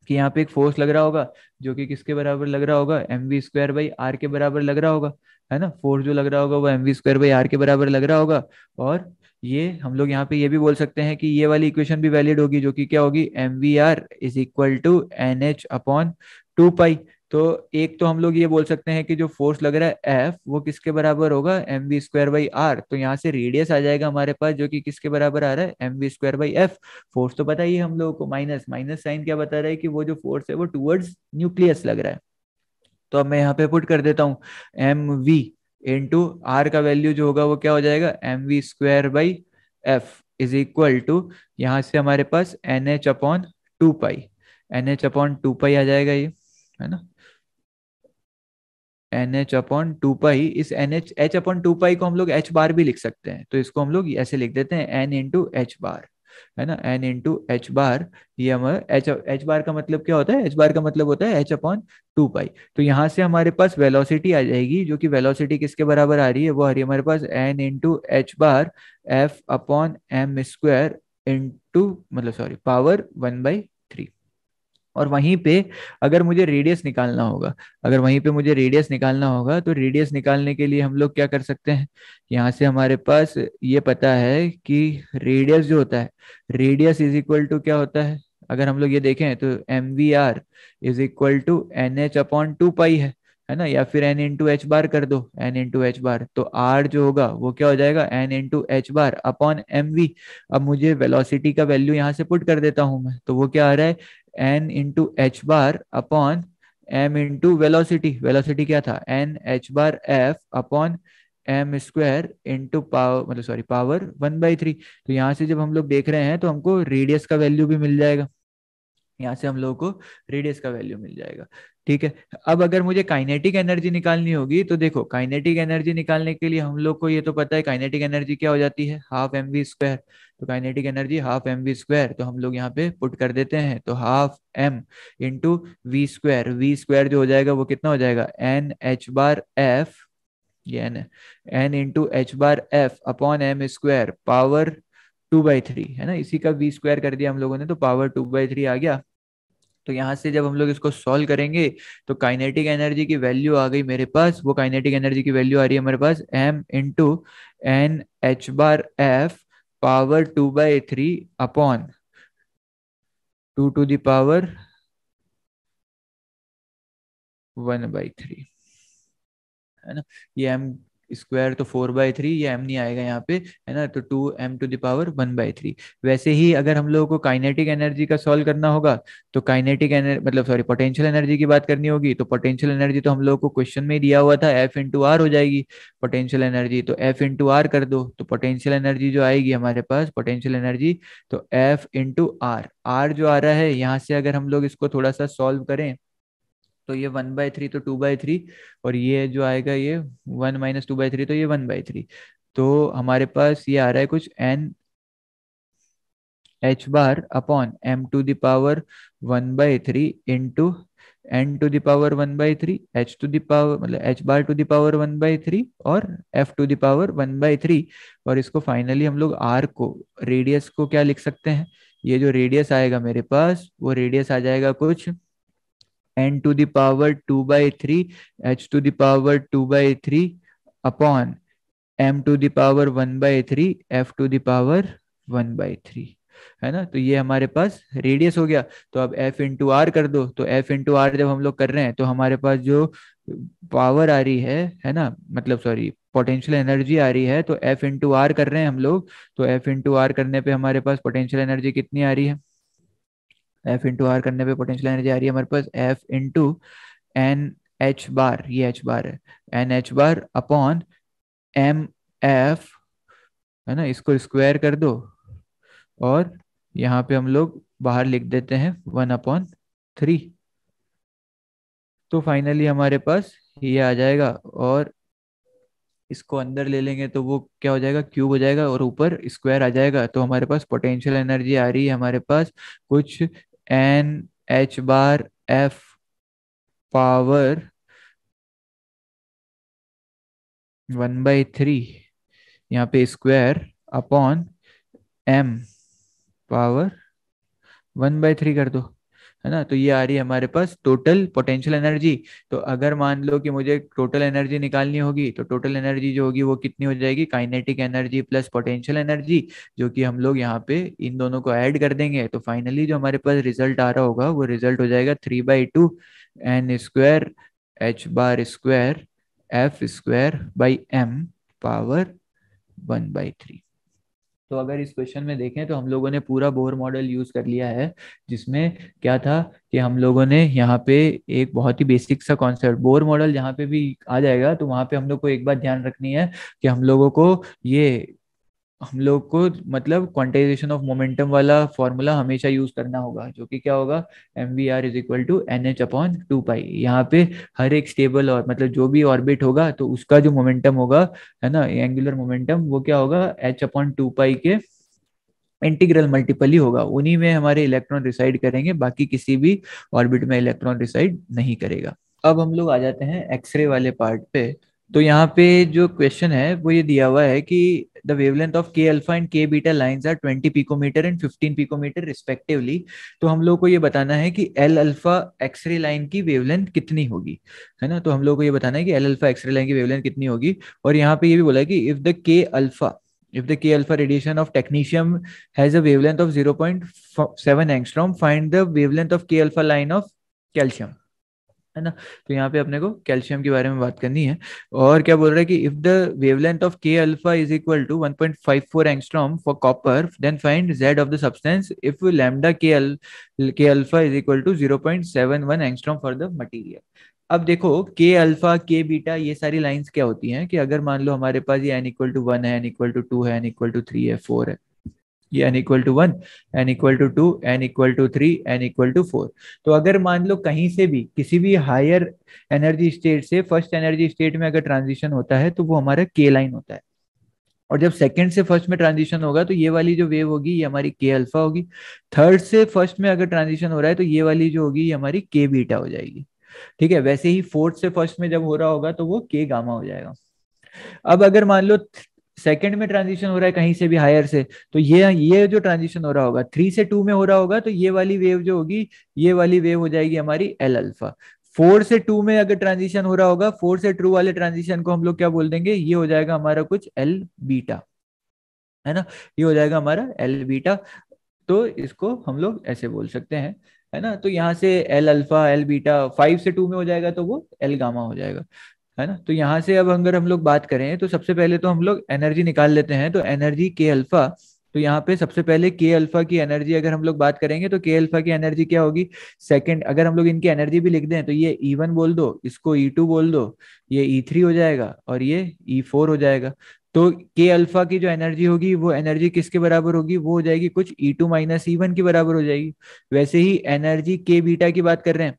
Speaker 1: कि यहाँ पे एक फोर्स लग रहा होगा जो कि किसके बराबर लग रहा होगा M we square by r के बराबर लग रहा होगा है ना फोर्स जो लग रहा होगा वो m we square by r के बराबर लग रहा होगा और ये हम लोग यहाँ पे ये भी बोल सकते हैं कि ये वाली इक्वेशन भी वैलिड होगी जो कि क्या होगी m we are is equal to N H upon two pi तो एक तो हम लोग ये बोल सकते हैं कि जो फोर्स लग रहा है एफ वो किसके बराबर होगा M we square by r तो यहाँ से रेडियस आ जाएगा हमारे पास जो कि किसके बराबर आ रहा है m we square by F force तो पता ही हम लोगों को माइनस माइनस साइन क्या बता रहा है कि वो जो फोर्स है वो टूवर्ड्स न्यूक्लियस लग रहा है तो अब मैं यहाँ पे पुट कर देता हूँ एम वी इंटू आर का वैल्यू जो होगा वो क्या हो जाएगा m we square by F is equal to यहाँ से हमारे पास n H upon two pi n H upon two pi आ जाएगा ये है ना n H upon two pi इस n h h upon two pi को हम लोग एच बार भी लिख सकते हैं तो इसको हम लोग ऐसे लिख देते हैं एन इंटू एच बार है ना एन इंटू एच बार ये हमारे एच एच बार का मतलब क्या होता है एच बार का मतलब होता है एच अपॉन टू पाई तो यहाँ से हमारे पास वेलोसिटी आ जाएगी जो कि वेलोसिटी किसके बराबर आ रही है वो आ रही है हमारे पास n into h bar F upon m square into मतलब सॉरी पावर वन बाई और वहीं पे अगर मुझे रेडियस निकालना होगा अगर वहीं पे मुझे रेडियस निकालना होगा तो रेडियस निकालने के लिए हम लोग क्या कर सकते हैं यहाँ से हमारे पास ये पता है कि रेडियस जो होता है रेडियस इज इक्वल टू क्या होता है अगर हम लोग ये देखें तो m we are is equal to N H upon two pi है है ना या फिर एन इंटू एच बार कर दो एन इंटू एच बार तो आर जो होगा वो क्या हो जाएगा n into h bar upon m v अब मुझे वेलोसिटी का वैल्यू यहाँ से पुट कर देता हूँ मैं तो वो क्या आ रहा है n into h bar upon m into velocity velocity क्या था n h bar F upon m square into power मतलब sorry power one by three तो यहाँ से जब हम लोग देख रहे हैं तो हमको रेडियस का वैल्यू भी मिल जाएगा यहाँ से हम लोगों को रेडियस का वैल्यू मिल जाएगा ठीक है अब अगर मुझे काइनेटिक एनर्जी निकालनी होगी तो देखो काइनेटिक एनर्जी निकालने के लिए हम लोग को ये तो पता है काइनेटिक एनर्जी क्या हो जाती है हाफ एम वी स्क्वायर तो kinetic energy half M we square तो हम लोग यहाँ पे पुट कर देते हैं तो half m into v square v square जो हो जाएगा वो कितना हो जाएगा एन एच बार एफ ये एन है n into h bar F upon m square power two by three है ना इसी का वी स्क्वायर कर दिया हम लोगों ने तो पावर टू बाई थ्री आ गया तो यहाँ से जब हम लोग इसको सॉल्व करेंगे तो काइनेटिक एनर्जी की वैल्यू आ गई मेरे पास वो काइनेटिक एनर्जी की वैल्यू आ रही है हमारे पास m into n h bar F power two by three upon two to the power one by three है ना ये एम स्क्वायर तो फोर बाय थ्री या एम नहीं आएगा यहाँ पे है ना तो two m to the power one by three वैसे ही अगर हम लोगों को काइनेटिक एनर्जी का सॉल्व करना होगा तो काइनेटिक एनर्जी मतलब सॉरी पोटेंशियल एनर्जी की बात करनी होगी तो पोटेंशियल एनर्जी तो हम लोगों को क्वेश्चन में दिया हुआ था एफ इंटू आर हो जाएगी पोटेंशियल एनर्जी तो एफ इंटू आर कर दो तो पोटेंशियल एनर्जी जो आएगी हमारे पास पोटेंशियल एनर्जी तो एफ इंटू आर आर जो आ रहा है यहाँ से अगर हम लोग इसको थोड़ा सा सॉल्व करें तो ये वन बाई थ्री तो टू बाई थ्री और ये जो आएगा ये one minus two by three तो ये वन बाई थ्री तो हमारे पास ये आ रहा है कुछ n h bar upon m to the power one by three two n to the power one by three h to the power मतलब h bar to the power one by three और F to the power one by three और इसको finally हम लोग are को radius को क्या लिख सकते हैं ये जो रेडियस आएगा मेरे पास वो रेडियस आ जाएगा कुछ n to the power two by three h to the power two by three upon m to the power one by three F to the power one by three है ना तो ये हमारे पास रेडियस हो गया तो अब एफ इंटू आर कर दो तो एफ इंटू आर जब हम लोग कर रहे हैं तो हमारे पास जो पावर आ रही है है ना मतलब सॉरी पोटेंशियल एनर्जी आ रही है तो एफ इंटू आर कर रहे हैं हम लोग तो एफ इंटू आर करने पे हमारे पास पोटेंशियल एनर्जी कितनी आ रही है एफ इंटू आर करने पे पोटेंशियल एनर्जी आ रही है हमारे पास F into n h bar ये एच बार है n h bar upon m F है ना इसको स्क्वायर कर दो और यहाँ पे हम लोग बाहर लिख देते हैं वन अपॉन थ्री तो फाइनली हमारे पास ये आ जाएगा और इसको अंदर ले लेंगे तो वो क्या हो जाएगा क्यूब हो जाएगा और ऊपर स्क्वायर आ जाएगा तो हमारे पास पोटेंशियल एनर्जी आ रही है हमारे पास कुछ n h bar F power one by three यहाँ पे square upon m power one by three कर दो है ना तो ये आ रही है हमारे पास टोटल पोटेंशियल एनर्जी तो अगर मान लो कि मुझे टोटल एनर्जी निकालनी होगी तो टोटल एनर्जी जो होगी वो कितनी हो जाएगी kinetic energy plus potential energy जो कि हम लोग यहाँ पे इन दोनों को ऐड कर देंगे तो फाइनली जो हमारे पास रिजल्ट आ रहा होगा वो रिजल्ट हो जाएगा three by two n square h bar square F square by m power one by three तो अगर इस क्वेश्चन में देखें तो हम लोगों ने पूरा बोर मॉडल यूज कर लिया है जिसमें क्या था कि हम लोगों ने यहाँ पे एक बहुत ही बेसिक सा कॉन्सेप्ट बोर मॉडल जहाँ पे भी आ जाएगा तो वहां पे हम लोग को एक बात ध्यान रखनी है कि हम लोगों को ये हम लोग को मतलब क्वांटाइजेशन ऑफ मोमेंटम वाला फॉर्मूला हमेशा यूज करना होगा जो कि क्या होगा M we are is equal to N H upon two pi यहाँ पे हर एक स्टेबल और मतलब जो भी ऑर्बिट होगा तो उसका जो मोमेंटम होगा है ना एंगुलर मोमेंटम वो क्या होगा एच अपॉन टू पाई के इंटीग्रल मल्टीपल ही होगा उन्हीं में हमारे इलेक्ट्रॉन रिसाइड करेंगे बाकी किसी भी ऑर्बिट में इलेक्ट्रॉन रिसाइड नहीं करेगा अब हम लोग आ जाते हैं एक्सरे वाले पार्ट पे तो यहाँ पे जो क्वेश्चन है वो ये दिया हुआ है कि the wavelength of K alpha and K beta lines are 20 picometre and 15 picometre respectively तो हम लोग को ये बताना है कि एल अल्फा एक्सरे लाइन की वेवलेंथ कितनी होगी है ना तो हम लोग को ये बताना है कि एल अल्फा एक्सरे लाइन की वेवलेंथ कितनी होगी और यहाँ पे ये भी बोला है कि if the K alpha if the k alpha radiation of technetium has a wavelength of 0.7 angstrom find the wavelength of k alpha line of calcium है ना तो यहाँ पे अपने को कैल्शियम के बारे में बात करनी है और क्या बोल रहा है कि if the wavelength of K alpha is equal to 1.54 angstrom for copper then find Z of the substance if lambda K L K alpha is equal to 0.71 angstrom for the material अब देखो के alpha के beta ये सारी lines क्या होती हैं कि अगर मान लो हमारे पास ये एन इक्वल टू वन है एन इक्वल टू टू है एन इक्वल टू थ्री है फोर है ये N equal to one N equal to two N equal to three N equal to four तो अगर मान लो कहीं से भी किसी भी हायर एनर्जी स्टेट से फर्स्ट एनर्जी स्टेट में अगर ट्रांजिशन होता है तो वो हमारा के लाइन होता है और जब सेकंड से फर्स्ट में ट्रांजिशन होगा तो ये वाली जो वेव होगी ये हमारी के अल्फा होगी थर्ड से फर्स्ट में अगर ट्रांजिशन हो रहा है तो ये वाली जो होगी ये हमारी के बीटा हो जाएगी ठीक है वैसे ही फोर्थ से फर्स्ट में जब हो रहा होगा तो वो के गामा हो जाएगा अब अगर मान लो सेकंड में ट्रांजिशन हो रहा है कहीं से भी हायर से तो ये ये जो ट्रांजिशन हो रहा होगा थ्री से टू में हो रहा होगा तो ये वाली वेव जो होगी ये वाली वेव हो जाएगी हमारी एल अल्फा फोर से टू में अगर ट्रांजिशन हो रहा होगा फोर से टू वाले ट्रांजिशन को हम लोग क्या बोल देंगे ये हो जाएगा हमारा कुछ एल बीटा है ना ये हो जाएगा हमारा एल बीटा तो इसको हम लोग ऐसे बोल सकते हैं है ना तो यहाँ से L alpha L beta five से टू में हो जाएगा तो वो एल गामा हो जाएगा है ना तो यहाँ से अब अगर हम लोग बात करें तो सबसे पहले तो हम लोग एनर्जी निकाल लेते हैं तो एनर्जी के अल्फा तो यहाँ पे सबसे पहले के अल्फा की एनर्जी अगर हम लोग बात करेंगे तो के अल्फा की एनर्जी क्या होगी सेकंड अगर हम लोग इनकी एनर्जी भी लिख दें तो ये ई e वन बोल दो इसको ई e टू बोल दो ये ई e थ्री हो जाएगा और ये ई फोर हो जाएगा तो के अल्फा की जो एनर्जी होगी वो एनर्जी किसके बराबर होगी वो हो जाएगी कुछ E two minus E one के बराबर हो जाएगी वैसे ही एनर्जी के बीटा की बात कर रहे हैं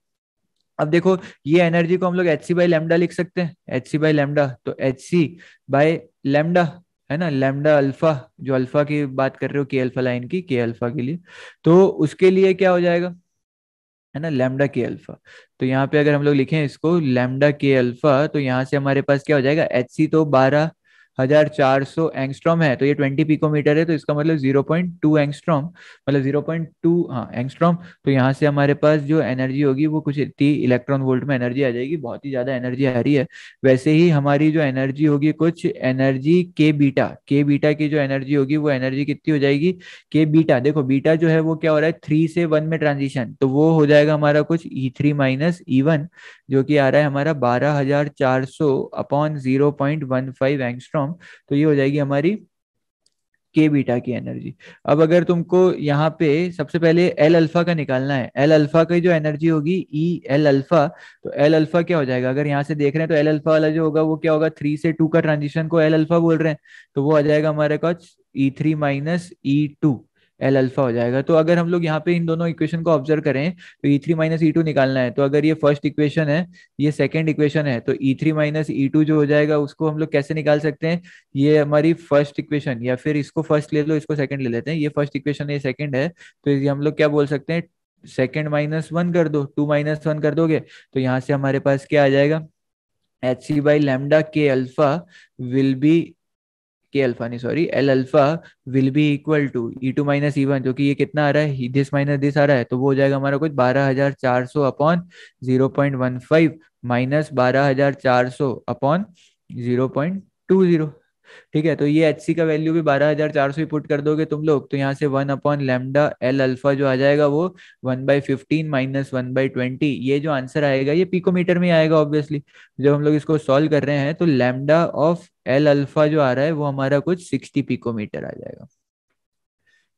Speaker 1: अब देखो ये एनर्जी को हम लोग एच सी बाई लेमडा लिख सकते हैं एच सी बाई लेमडा तो एच सी बाई लेमडा है ना लेमडा अल्फा जो अल्फा की बात कर रहे हो के अल्फा लाइन की के अल्फा के लिए तो उसके लिए क्या हो जाएगा है ना लेमडा के अल्फा तो यहाँ पे अगर हम लोग लिखें इसको लेमडा के अल्फा तो यहाँ से हमारे पास क्या हो जाएगा एच सी तो बारह हजार चार सौ एंगस्ट्रॉम है तो ये ट्वेंटी पिकोमीटर है तो इसका मतलब जीरो पॉइंट टू एंगस्ट्रॉम मतलब जीरो पॉइंट टू हाँ एंगस्ट्रॉम तो यहाँ से हमारे पास जो एनर्जी होगी वो कुछ इतनी इलेक्ट्रॉन वोल्ट में एनर्जी आ जाएगी बहुत ही ज्यादा एनर्जी आ रही है वैसे ही हमारी जो एनर्जी होगी कुछ एनर्जी के बीटा के बीटा की जो एनर्जी होगी वो एनर्जी कितनी हो जाएगी के बीटा देखो बीटा जो है वो क्या हो रहा है थ्री से वन में ट्रांजिशन तो वो हो जाएगा हमारा कुछ E three minus E one जो कि आ रहा है हमारा बारह हजार चार सौ upon zero point one five angstrom form तो ये हो जाएगी हमारी के बीटा की एनर्जी अब अगर तुमको यहाँ पे सबसे पहले एल अल्फा का निकालना है एल अल्फा की जो एनर्जी होगी ई एल अल्फा तो एल अल्फा क्या हो जाएगा अगर यहाँ से देख रहे हैं तो एल अल्फा वाला जो होगा वो क्या होगा थ्री से टू का ट्रांजिशन को एल अल्फा बोल रहे हैं तो वो आ जाएगा हमारे पास ई थ्री माइनस ई टू एल अल्फा हो जाएगा तो अगर हम लोग यहाँ पे इन दोनों इक्वेशन को ऑब्जर्व करें तो ई थ्री माइनस ई टू निकालना है तो अगर ये फर्स्ट इक्वेशन है ये सेकंड इक्वेशन है तो ई थ्री माइनस ई टू जो हो जाएगा उसको हम लोग कैसे निकाल सकते हैं ये हमारी फर्स्ट इक्वेशन या फिर इसको फर्स्ट ले लो इसको सेकंड ले लेते हैं ये फर्स्ट इक्वेशन ये सेकंड है तो ये हम लोग क्या बोल सकते हैं सेकेंड माइनस वन कर दो टू माइनस वन कर दोगे तो यहाँ से हमारे पास क्या आ जाएगा H C by lambda K alpha will be K alpha नहीं sorry L alpha will be equal to E two minus E one जो कि ये कितना आ रहा है दिस माइनस दिस आ रहा है तो वो हो जाएगा हमारा कुछ बारह हजार चार सौ upon zero point one five minus बारह हजार चार सौ upon zero point two zero ठीक है तो ये एच का वैल्यू भी बारह हजार चार सौ पुट कर दोगे तुम लोग तो यहाँ से one upon lambda L alpha जो आ जाएगा वो one by fifteen minus one by twenty ये जो आंसर आएगा ये पीकोमीटर में आएगा ऑब्वियसली जब हम लोग इसको सॉल्व कर रहे हैं तो लेमडा ऑफ एल अल्फा जो आ रहा है वो हमारा कुछ सिक्सटी पीकोमीटर आ जाएगा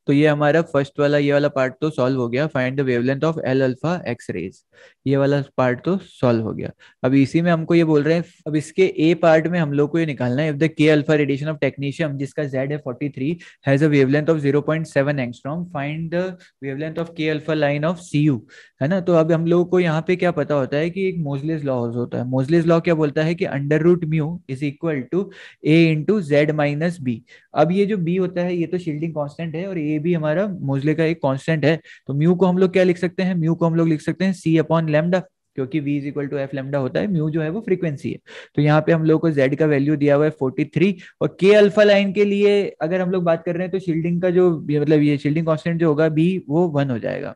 Speaker 1: तो ये हमारा फर्स्ट वाला ये वाला पार्ट तो सॉल्व हो गया find the wavelength of L alpha X rays ये वाला पार्ट तो सॉल्व हो गया अब इसी में हमको ये बोल रहे हैं अब इसके ए पार्ट में हम लोग को ये निकालना है if the K alpha radiation of technetium जिसका जेड है 43 has a wavelength of 0.7 angstrom find the wavelength of K alpha line of C U है ना तो अब हम लोग को यहाँ पे क्या पता होता है कि एक मोजलेस लॉज होता है मोजलेस लॉ क्या बोलता है कि under root mu is equal to A into Z minus B अब ये जो बी होता है ये तो शील्डिंग कॉन्स्टेंट है और ए भी हमारा मोजले का एक कॉन्स्टेंट है तो म्यू को हम लोग क्या लिख सकते हैं म्यू को हम लोग लिख सकते हैं सी अपॉन लेमडा क्योंकि v is equal to F lambda होता है म्यू जो है वो फ्रीक्वेंसी है तो यहाँ पे हम लोग को z का वैल्यू दिया हुआ है फोर्टी थ्री और k अल्फा लाइन के लिए अगर हम लोग बात कर रहे हैं तो शील्डिंग का जो मतलब ये शील्डिंग कॉन्स्टेंट जो होगा b वो वन हो जाएगा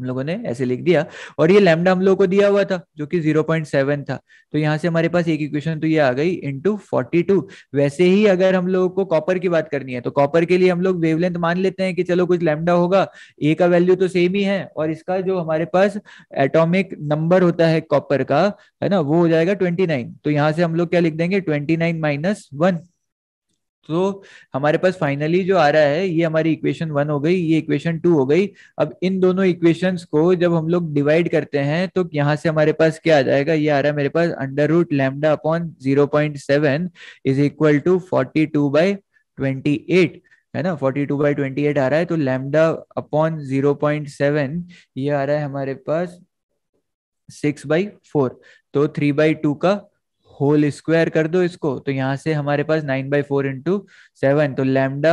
Speaker 1: हम लोगों ने ऐसे लिख दिया और ये लैमडा हम लोगों को दिया हुआ था जो कि 0.7 था तो यहाँ से हमारे पास एक इक्वेशन तो ये आ गई इंटू फोर्टी वैसे ही अगर हम लोगों को कॉपर की बात करनी है तो कॉपर के लिए हम लोग वेवलेंथ मान लेते हैं कि चलो कुछ लैमडा होगा ए का वैल्यू तो सेम ही है और इसका जो हमारे पास एटोमिक नंबर होता है कॉपर का है ना वो हो जाएगा ट्वेंटी तो यहाँ से हम लोग क्या लिख देंगे ट्वेंटी नाइन माइनस वन तो हमारे पास फाइनली जो आ रहा है ये हमारी इक्वेशन वन हो गई ये इक्वेशन टू हो गई अब इन दोनों इक्वेशंस को जब हम लोग डिवाइड करते हैं तो यहाँ से हमारे पास क्या आ जाएगा ये आ रहा है मेरे पास under root lambda upon zero point seven is equal to forty two by twenty eight है ना forty two by twenty eight आ रहा है तो lambda upon zero point seven ये आ रहा है हमारे पास सिक्स बाई फोर तो थ्री बाई टू का होल स्क्वायर कर दो इसको तो यहाँ से हमारे पास nine by four into seven तो लैमडा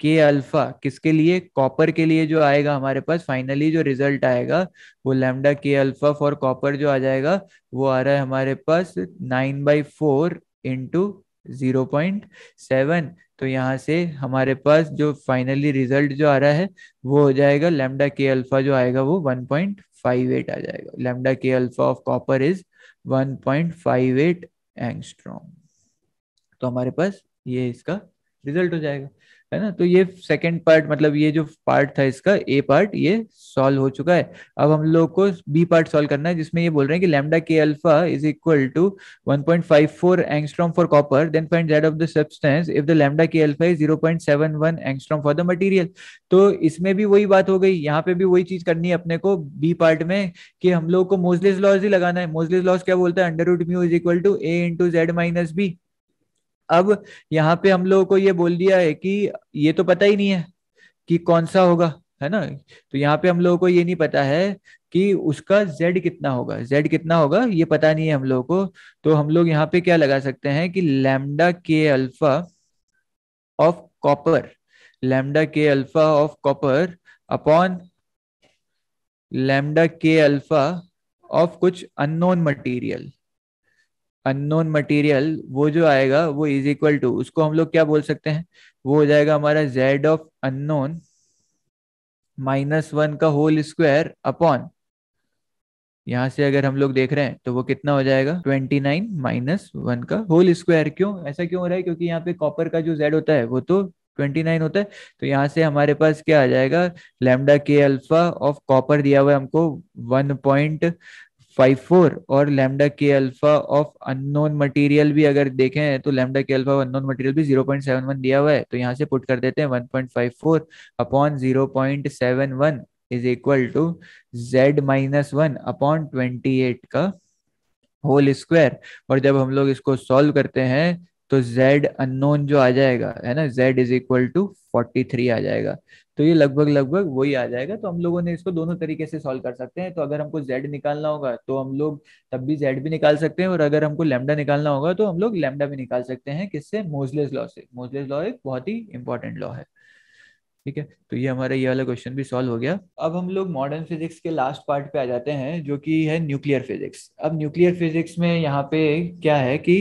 Speaker 1: के अल्फा किसके लिए कॉपर के लिए जो आएगा हमारे पास फाइनली जो रिजल्ट आएगा वो lambda K alpha for copper जो आ जाएगा वो आ रहा है हमारे पास nine by four into zero point seven तो यहाँ से हमारे पास जो फाइनली रिजल्ट जो आ रहा है वो हो जाएगा लैमडा के अल्फा जो आएगा वो वन पॉइंट फाइव एट आ जाएगा lambda K alpha of copper is one point five eight angstrom तो हमारे पास ये इसका रिजल्ट हो जाएगा है ना तो ये सेकेंड पार्ट मतलब ये जो पार्ट था इसका ए पार्ट ये सॉल्व हो चुका है अब हम लोग को बी पार्ट सॉल्व करना है जिसमें ये बोल रहे हैं कि lambda K alpha is equal to 1.54 angstrom for copper then find Z of the substance if the lambda K alpha is 0.71 angstrom for the material तो इसमें भी वही बात हो गई यहाँ पे भी वही चीज करनी है अपने को बी पार्ट में कि हम लोग को मोजलेस लॉस ही लगाना है मोजलेस लॉस क्या बोलता है under root mu is equal to A into Z minus B अब यहाँ पे हम लोगों को ये बोल दिया है कि ये तो पता ही नहीं है कि कौन सा होगा है ना तो यहाँ पे हम लोगों को ये नहीं पता है कि उसका z कितना होगा z कितना होगा ये पता नहीं है हम लोगों को तो हम लोग यहाँ पे क्या लगा सकते हैं कि lambda K alpha of copper lambda K alpha of copper upon lambda K alpha of कुछ अननोन मटेरियल अननोन मटेरियल वो जो आएगा वो इज इक्वल टू उसको हम लोग क्या बोल सकते हैं वो हो जाएगा हमारा Z of unknown minus one का होल स्क्वायर अपॉन यहां से अगर हम लोग देख रहे हैं तो वो कितना हो जाएगा 29 नाइन माइनस वन का होल स्क्वायर क्यों ऐसा क्यों हो रहा है क्योंकि यहाँ पे कॉपर का जो जेड होता है वो तो 29 होता है तो यहाँ से हमारे पास क्या आ जाएगा lambda K alpha of copper दिया हुआ है हमको पॉइंट फाइव फोर और lambda K alpha of unknown material भी अगर देखें तो lambda K alpha unknown material भी जीरो पॉइंट सेवन वन दिया हुआ है तो यहाँ से पुट कर देते हैं four upon one is equal to Z minus one upon twenty eight का होल स्क्वायर और जब हम लोग इसको सॉल्व करते हैं तो z अननोन जो आ जाएगा है ना z is equal to forty three आ जाएगा तो ये लगभग लगभग वही आ जाएगा तो हम लोगों ने इसको दोनों तरीके से सॉल्व कर सकते हैं तो अगर हमको z निकालना होगा तो हम लोग तब भी z भी निकाल सकते हैं और अगर हमको लेमडा निकालना होगा तो हम लोग लेमडा भी निकाल सकते हैं किससे मोजलेस लॉ से मोजलेस लॉ एक बहुत ही इंपॉर्टेंट लॉ है ठीक है तो ये हमारा ये वाला क्वेश्चन भी सॉल्व हो गया अब हम लोग मॉडर्न फिजिक्स के लास्ट पार्ट पे आ जाते हैं जो कि है न्यूक्लियर फिजिक्स अब न्यूक्लियर फिजिक्स में यहाँ पे क्या है कि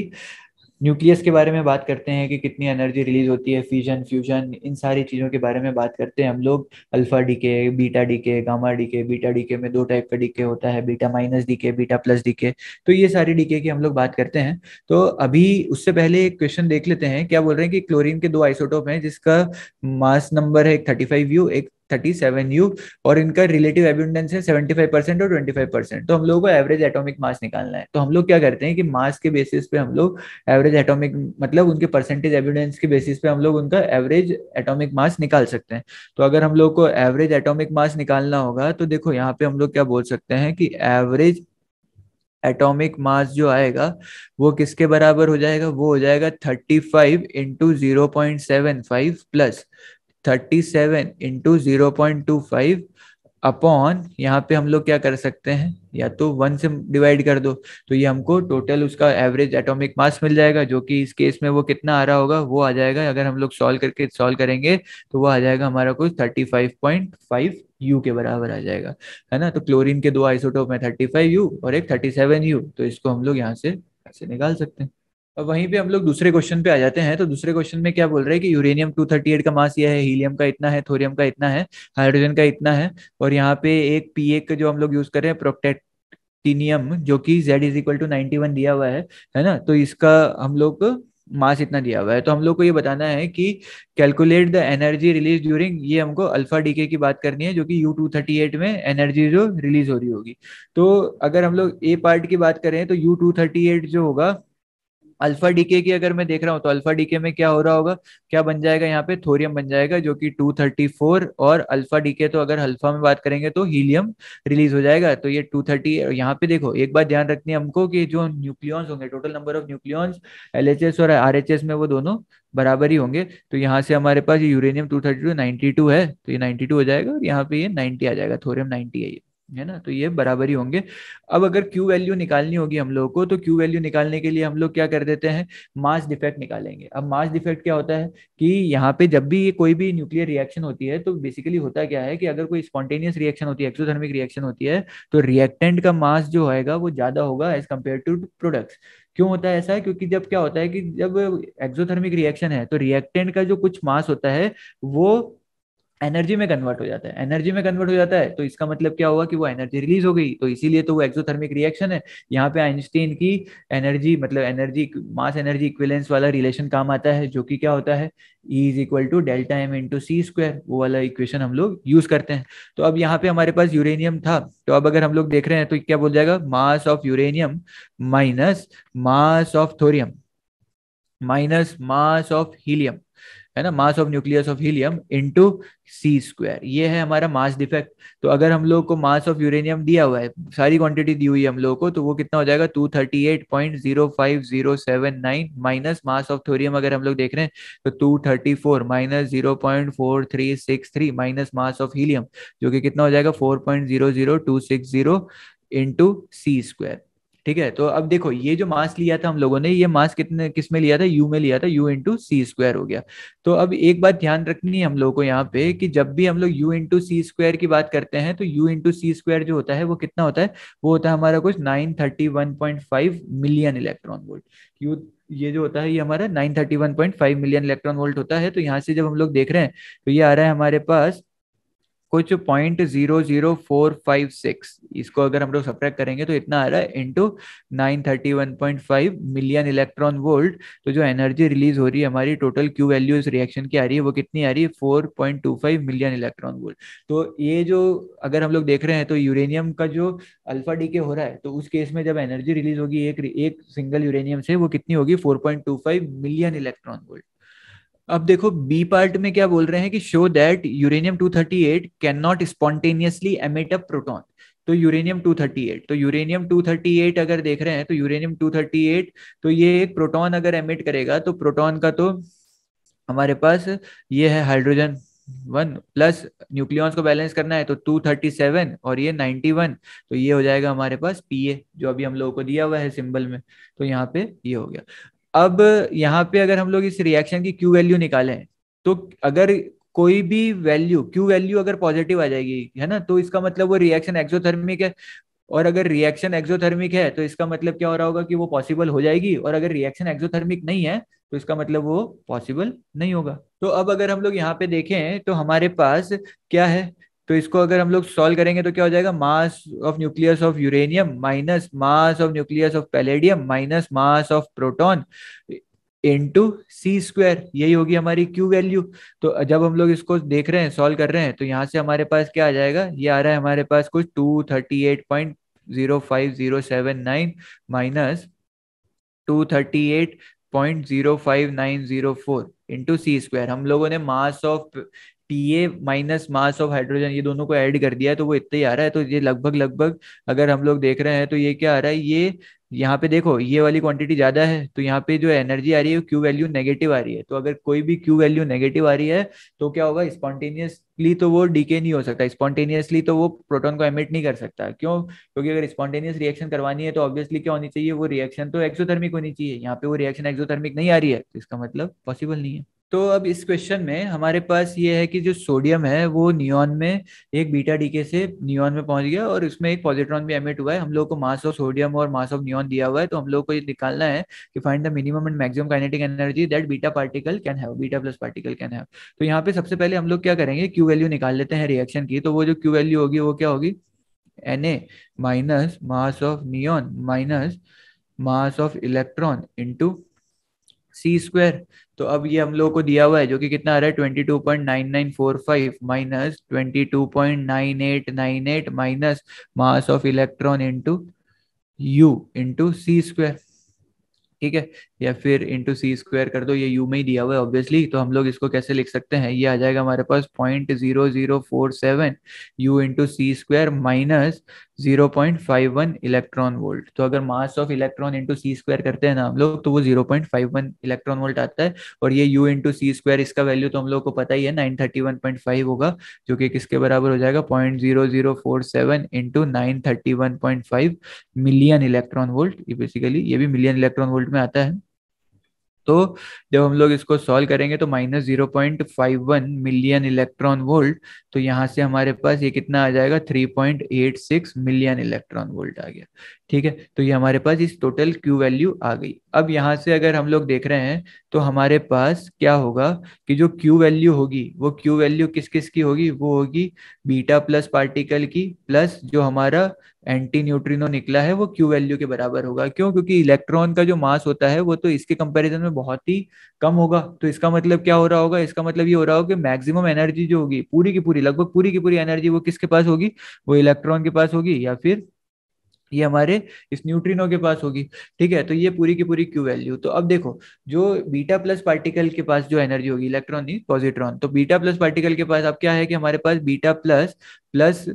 Speaker 1: न्यूक्लियस के बारे में बात करते हैं कि कितनी एनर्जी रिलीज होती है फ्यूजन फ्यूजन इन सारी चीज़ों के बारे में बात करते हैं हम लोग alpha decay beta decay gamma decay beta decay में दो टाइप का डीके होता है beta minus decay beta plus decay तो ये सारी डीके की हम लोग बात करते हैं तो अभी उससे पहले एक क्वेश्चन देख लेते हैं क्या बोल रहे हैं कि क्लोरीन के दो आइसोटोप हैं जिसका मास नंबर है एक थर्टी फाइव यू एक थर्टी सेवन यू और इनका रिलेटिव एब्यूडेंस है सेवेंटी फाइव परसेंट और ट्वेंटी फाइव परसेंट तो हम लोगों को एवरेज एटॉमिक मास निकालना है तो हम लोग क्या करते हैं कि मास के बेसिस पे हम लोग एवरेज एटॉमिक मतलब उनके परसेंटेज एब्यूडेंस के बेसिस पे हम लोग उनका एवरेज एटॉमिक मास निकाल सकते हैं तो अगर हम लोग को एवरेज एटॉमिक मास निकालना होगा तो देखो यहाँ पे हम लोग क्या बोल सकते हैं कि एवरेज एटॉमिक मास जो आएगा वो किसके बराबर हो जाएगा वो हो जाएगा thirty five into zero point seven five plus thirty seven into zero point two five upon यहाँ पे हम लोग क्या कर सकते हैं या तो वन से डिवाइड कर दो तो ये हमको टोटल उसका एवरेज एटॉमिक मास मिल जाएगा जो कि इस केस में वो कितना आ रहा होगा वो आ जाएगा अगर हम लोग सॉल्व करके सॉल्व करेंगे तो वो आ जाएगा हमारा कुछ thirty five point five U के बराबर आ जाएगा है ना तो क्लोरीन के दो आइसोटोप में थर्टी फाइव यू और एक थर्टी सेवन यू तो इसको हम लोग यहाँ से ऐसे निकाल सकते हैं अब वहीं पे हम लोग दूसरे क्वेश्चन पे आ जाते हैं तो दूसरे क्वेश्चन में क्या बोल रहे हैं कि यूरेनियम 238 का मास यह है हीलियम का इतना है थोरियम का इतना है हाइड्रोजन का इतना है और यहाँ पे एक पी ए का जो हम लोग यूज कर रहे हैं प्रोटेक्टिनियम जो कि Z is equal to ninety one दिया हुआ है है ना तो इसका हम लोग मास इतना दिया हुआ है तो हम लोग को ये बताना है कि calculate the energy release during ये हमको अल्फा डीके की बात करनी है जो कि यू टू थर्टी एट में एनर्जी जो रिलीज हो रही होगी तो अगर हम लोग ए पार्ट की बात करें तो यू टू थर्टी एट जो होगा अल्फा डीके की अगर मैं देख रहा हूँ तो अल्फा डीके में क्या हो रहा होगा क्या बन जाएगा यहाँ पे थोरियम बन जाएगा जो कि 234 और अल्फा डीके तो अगर अल्फा में बात करेंगे तो हीलियम रिलीज हो जाएगा तो ये 230 थर्टी यहाँ पे देखो एक बात ध्यान रखनी है हमको कि जो न्यूक्लियॉन्स होंगे total number of nucleons L और आर में वो दोनों बराबर ही होंगे तो यहाँ से हमारे पास uranium two thirty two two है तो ये नाइनटी टू हो जाएगा और यहाँ पे ये नाइनटी आ जाएगा थोरियम नाइनटी है ये है ना तो ये बराबर ही होंगे अब अगर क्यू वैल्यू निकालनी होगी हम लोगों को तो क्यू वैल्यू निकालने के लिए हम लोग क्या कर देते हैं मास डिफेक्ट निकालेंगे अब मास डिफेक्ट क्या होता है कि यहाँ पे जब भी ये कोई भी न्यूक्लियर रिएक्शन होती है तो बेसिकली होता क्या है कि अगर कोई स्पॉन्टेनियस रिएक्शन होती है एक्सोथर्मिक रिएक्शन होती है तो रिएक्टेंट का मास जो होगा वो ज्यादा होगा एज कम्पेयर टू प्रोडक्ट्स क्यों होता है ऐसा क्योंकि जब क्या होता है कि जब एक्सोथर्मिक रिएक्शन है तो रिएक्टेंट का जो कुछ मास होता है वो एनर्जी में कन्वर्ट हो जाता है एनर्जी में कन्वर्ट हो जाता है तो इसका मतलब क्या हुआ कि वो एनर्जी रिलीज हो गई तो इसीलिए तो वो एक्सोथर्मिक रिएक्शन है यहाँ पे आइंस्टीन की एनर्जी मतलब एनर्जी मास एनर्जी इक्विलेंस वाला रिलेशन काम आता है जो कि क्या होता है E is equal to delta M into C square वो वाला इक्वेशन हम लोग यूज करते हैं तो अब यहाँ पे हमारे पास यूरेनियम था तो अब अगर हम लोग देख रहे हैं तो क्या बोल जाएगा mass of uranium minus mass of thorium minus mass of helium है ना mass of nucleus of helium into C square ये है हमारा मास डिफेक्ट तो अगर हम लोग को मास ऑफ यूरेनियम दिया हुआ है सारी क्वांटिटी दी हुई है हम लोग को तो वो कितना हो जाएगा two thirty eight point zero five zero seven nine minus mass of thorium अगर हम लोग देख रहे हैं तो two thirty four minus zero point four three six three minus mass of helium जो कि कितना हो जाएगा four point zero zero two six zero into सी स्क्वायर ठीक है तो अब देखो ये जो मास लिया था हम लोगों ने ये मास कितने किस में लिया था यू में लिया था यू इंटू सी स्क्वायर हो गया तो अब एक बात ध्यान रखनी है हम लोगों को यहाँ पे कि जब भी हम लोग यू इंटू सी स्क्वायर की बात करते हैं तो यू इंटू सी स्क्वायर जो होता है वो कितना होता है वो होता है हमारा कुछ nine thirty one point five million electron volt U ये जो होता है ये हमारा nine thirty one point five million electron volt होता है तो यहाँ से जब हम लोग देख रहे हैं तो ये आ रहा है हमारे पास कुछ point zero zero four five six इसको अगर हम लोग सप्रैक्ट करेंगे तो इतना आ रहा है into nine thirty one point five million electron volt तो जो एनर्जी रिलीज हो रही है हमारी टोटल क्यू वैल्यू इस रिएक्शन की आ रही है वो कितनी आ रही है four point two five million electron volt तो ये जो अगर हम लोग देख रहे हैं तो यूरेनियम का जो अल्फा डी के हो रहा है तो उस केस में जब एनर्जी रिलीज होगी एक एक सिंगल यूरेनियम से वो कितनी होगी four point two five million electron volt अब देखो बी पार्ट में क्या बोल रहे हैं कि show that uranium 238 can not spontaneously emit a proton तो यूरेनियम 238 तो यूरेनियम 238 अगर देख रहे हैं तो यूरेनियम 238 तो ये एक प्रोटॉन अगर एमिट करेगा तो प्रोटॉन का तो हमारे पास ये है हाइड्रोजन वन प्लस न्यूक्लियॉन्स को बैलेंस करना है तो टू थर्टी सेवन और ये नाइनटी वन तो ये हो जाएगा हमारे पास पी ए जो अभी हम लोगों को दिया हुआ है सिंबल में तो यहाँ पे ये हो गया अब यहाँ पे अगर हम लोग इस रिएक्शन की क्यू वैल्यू निकालें तो अगर कोई भी वैल्यू क्यू वैल्यू अगर पॉजिटिव आ जाएगी है ना तो इसका मतलब वो रिएक्शन एक्सोथर्मिक है और अगर रिएक्शन एक्सोथर्मिक है तो इसका मतलब क्या हो रहा होगा कि वो पॉसिबल हो जाएगी और अगर रिएक्शन एक्सोथर्मिक नहीं है तो इसका मतलब वो पॉसिबल नहीं होगा तो अब अगर हम लोग यहाँ पे देखें तो हमारे पास क्या है तो इसको अगर हम लोग सॉल्व करेंगे तो क्या हो जाएगा mass of nucleus of uranium minus mass of nucleus of palladium minus mass of proton into C square यही होगी हमारी क्यू वैल्यू तो जब हम लोग इसको देख रहे हैं सॉल्व कर रहे हैं तो यहाँ से हमारे पास क्या आ जाएगा ये आ रहा है हमारे पास कुछ two thirty eight point zero five zero seven nine minus two thirty eight point zero five nine zero four into सी स्क्वायर हम लोगों ने mass of A minus mass of hydrogen ये दोनों को ऐड कर दिया है तो वो इतना ही आ रहा है तो ये लगभग लगभग अगर हम लोग देख रहे हैं तो ये क्या आ रहा है ये यहाँ पे देखो ये वाली क्वांटिटी ज्यादा है तो यहाँ पे जो एनर्जी आ रही है क्यू वैल्यू नेगेटिव आ रही है तो अगर कोई भी क्यू वैल्यू नेगेटिव आ रही है तो क्या होगा स्पॉन्टेनियसली तो वो डीके नहीं हो सकता स्पॉन्टेनियसली तो वो प्रोटॉन को एमिट नहीं कर सकता क्यों क्योंकि अगर स्पॉन्टेनियस रिएक्शन करवानी है तो ऑब्वियसली क्या होनी चाहिए वो रिएक्शन तो एक्सोथर्मिक होनी चाहिए यहाँ पे वो रिएक्शन एक्सोथर्मिक नहीं आ रही है तो इसका मतलब पॉसिबल नहीं है तो अब इस क्वेश्चन में हमारे पास ये है कि जो सोडियम है वो नियॉन में एक बीटा डीके से नियॉन में पहुंच गया और उसमें एक पॉजिट्रॉन भी एमिट हुआ है हम लोग को मास ऑफ सोडियम और मास ऑफ नियॉन दिया हुआ है तो हम लोग को ये निकालना है कि find the minimum and maximum kinetic energy that beta particle can have beta plus particle can have तो यहाँ पे सबसे पहले हम लोग क्या करेंगे क्यू वैल्यू निकाल लेते हैं रिएक्शन की तो वो जो क्यू वैल्यू होगी वो क्या होगी N A minus mass of neon minus mass of electron into C square तो अब ये हम लोग को दिया हुआ है जो कि कितना आ रहा है twenty two point nine nine four five minus twenty two point nine eight nine eight minus mass of electron into u into C square ठीक है या फिर इंटू सी स्क्वायर कर दो ये यू में ही दिया हुआ है ऑब्वियसली तो हम लोग इसको कैसे लिख सकते हैं ये आ जाएगा हमारे पास point zero zero four seven u into सी square minus zero point five one electron volt तो अगर mass of electron into C square करते हैं ना हम लोग तो वो zero point five one electron volt आता है और ये यू इंटू सी स्क्वायर इसका वैल्यू तो हम लोग को पता ही है nine thirty one point five होगा जो कि किसके बराबर हो जाएगा point zero zero four seven into nine thirty one point five million electron volt basically ये भी मिलियन इलेक्ट्रॉन वोल्ट में आता है तो जब हम लोग इसको सॉल्व करेंगे तो minus zero point five one million electron volt तो यहाँ से हमारे पास ये कितना आ जाएगा three point eight six million electron volt आ गया ठीक है तो ये हमारे पास इस टोटल क्यू वैल्यू आ गई अब यहाँ से अगर हम लोग देख रहे हैं तो हमारे पास क्या होगा कि जो क्यू वैल्यू होगी वो क्यू वैल्यू किस किस की होगी वो होगी बीटा प्लस पार्टिकल की प्लस जो हमारा एंटी न्यूट्रिनो निकला है वो क्यू वैल्यू के बराबर होगा क्यों क्योंकि इलेक्ट्रॉन का जो मास होता है वो तो इसके कंपेरिजन में बहुत ही कम होगा तो इसका मतलब क्या हो रहा होगा इसका मतलब ये हो रहा होगा कि मैक्सिमम एनर्जी जो होगी पूरी की पूरी लगभग पूरी की पूरी एनर्जी वो किसके पास होगी वो इलेक्ट्रॉन के पास होगी या फिर ये हमारे इस न्यूट्रिनो के पास होगी ठीक है तो ये पूरी की पूरी क्यू वैल्यू तो अब देखो जो बीटा प्लस पार्टिकल के पास जो एनर्जी होगी इलेक्ट्रॉन नहीं पॉजिट्रॉन तो बीटा प्लस पार्टिकल के पास अब क्या है कि हमारे पास बीटा प्लस प्लस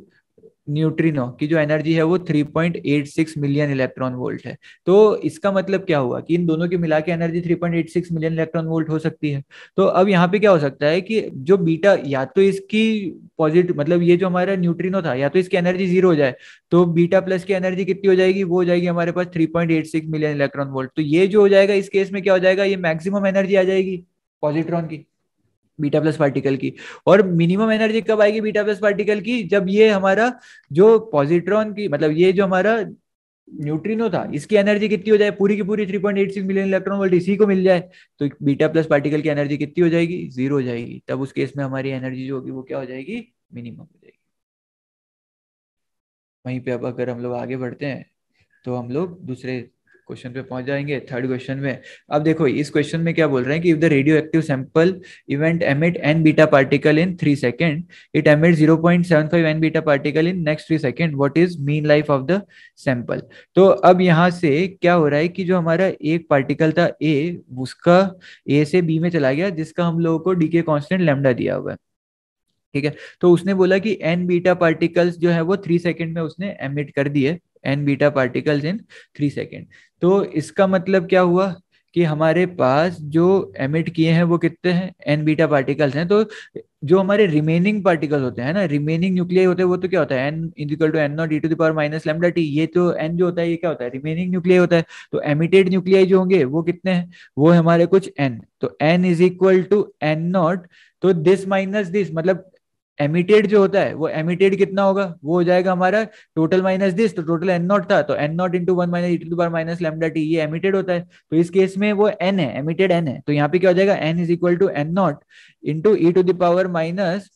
Speaker 1: न्यूट्रिनो की जो एनर्जी है वो 3.86 मिलियन इलेक्ट्रॉन वोल्ट है तो इसका मतलब क्या हुआ कि इन दोनों की मिला के एनर्जी 3.86 मिलियन इलेक्ट्रॉन वोल्ट हो सकती है तो अब यहाँ पे क्या हो सकता है कि जो बीटा या तो इसकी पॉजिटिव मतलब ये जो हमारा न्यूट्रिनो था या तो इसकी एनर्जी जीरो हो जाए तो बीटा प्लस की एनर्जी कितनी हो जाएगी वो हो जाएगी हमारे पास थ्री मिलियन इलेक्ट्रॉन वोल्ट तो ये जो हो जाएगा इस केस में क्या हो जाएगा ये मैक्सिमम एनर्जी आ जाएगी पॉजिट्रॉन की बीटा प्लस पार्टिकल की और मिनिमम एनर्जी कब आएगी बीटा प्लस पार्टिकल की जब ये हमारा जो पॉजिट्रॉन की मतलब ये जो हमारा न्यूट्रिनो था इसकी एनर्जी कितनी हो जाए पूरी की पूरी सिक्स मिलियन इलेक्ट्रॉन वोल्ट इसी को मिल जाए तो बीटा प्लस पार्टिकल की एनर्जी कितनी हो जाएगी जीरो हो जाएगी तब उस केस में हमारी एनर्जी जो होगी वो क्या हो जाएगी मिनिमम हो जाएगी वहीं पे अब अगर हम लोग आगे बढ़ते हैं तो हम लोग दूसरे क्वेश्चन पे पहुंच जाएंगे थर्ड क्वेश्चन में अब देखो इस क्वेश्चन में क्या बोल रहे हैं कि if the radioactive sample event emit n beta particle in three second it emit zero point seven five n beta particle in next three second what is mean life of the sample तो अब यहाँ से क्या हो रहा है कि जो हमारा एक पार्टिकल था ए उसका ए से बी में चला गया जिसका हम लोगों को डीके कॉन्स्टेंट लेमडा दिया हुआ है ठीक है तो उसने बोला कि एन बीटा पार्टिकल्स जो है वो थ्री सेकेंड में उसने एमिट कर दिए n beta particles in three second तो इसका मतलब क्या हुआ कि हमारे पास जो एमिट किए हैं वो कितने हैं एन बीटा पार्टिकल्स हैं तो जो हमारे रिमेनिंग पार्टिकल्स होते हैं ना रिमेनिंग न्यूक्लियाई होते हैं वो तो क्या होता है n equal to N naught e to the power minus lambda t ये तो एन जो होता है ये क्या होता है रिमेनिंग न्यूक्लियाई होता है तो एमिटेड न्यूक्लियाई जो होंगे वो कितने हैं वो हमारे कुछ एन तो n is equal to N naught तो दिस माइनस दिस मतलब एमिटेड जो होता है वो एमिटेड कितना होगा वो हो जाएगा हमारा टोटल माइनस दिस तो टोटल एन नॉट था तो n naught into one minus to power minus lambda t ये एमिटेड होता है तो इस केस में वो एन है एमिटेड एन है तो यहाँ पे क्या हो जाएगा n is equal to N naught into E to the power minus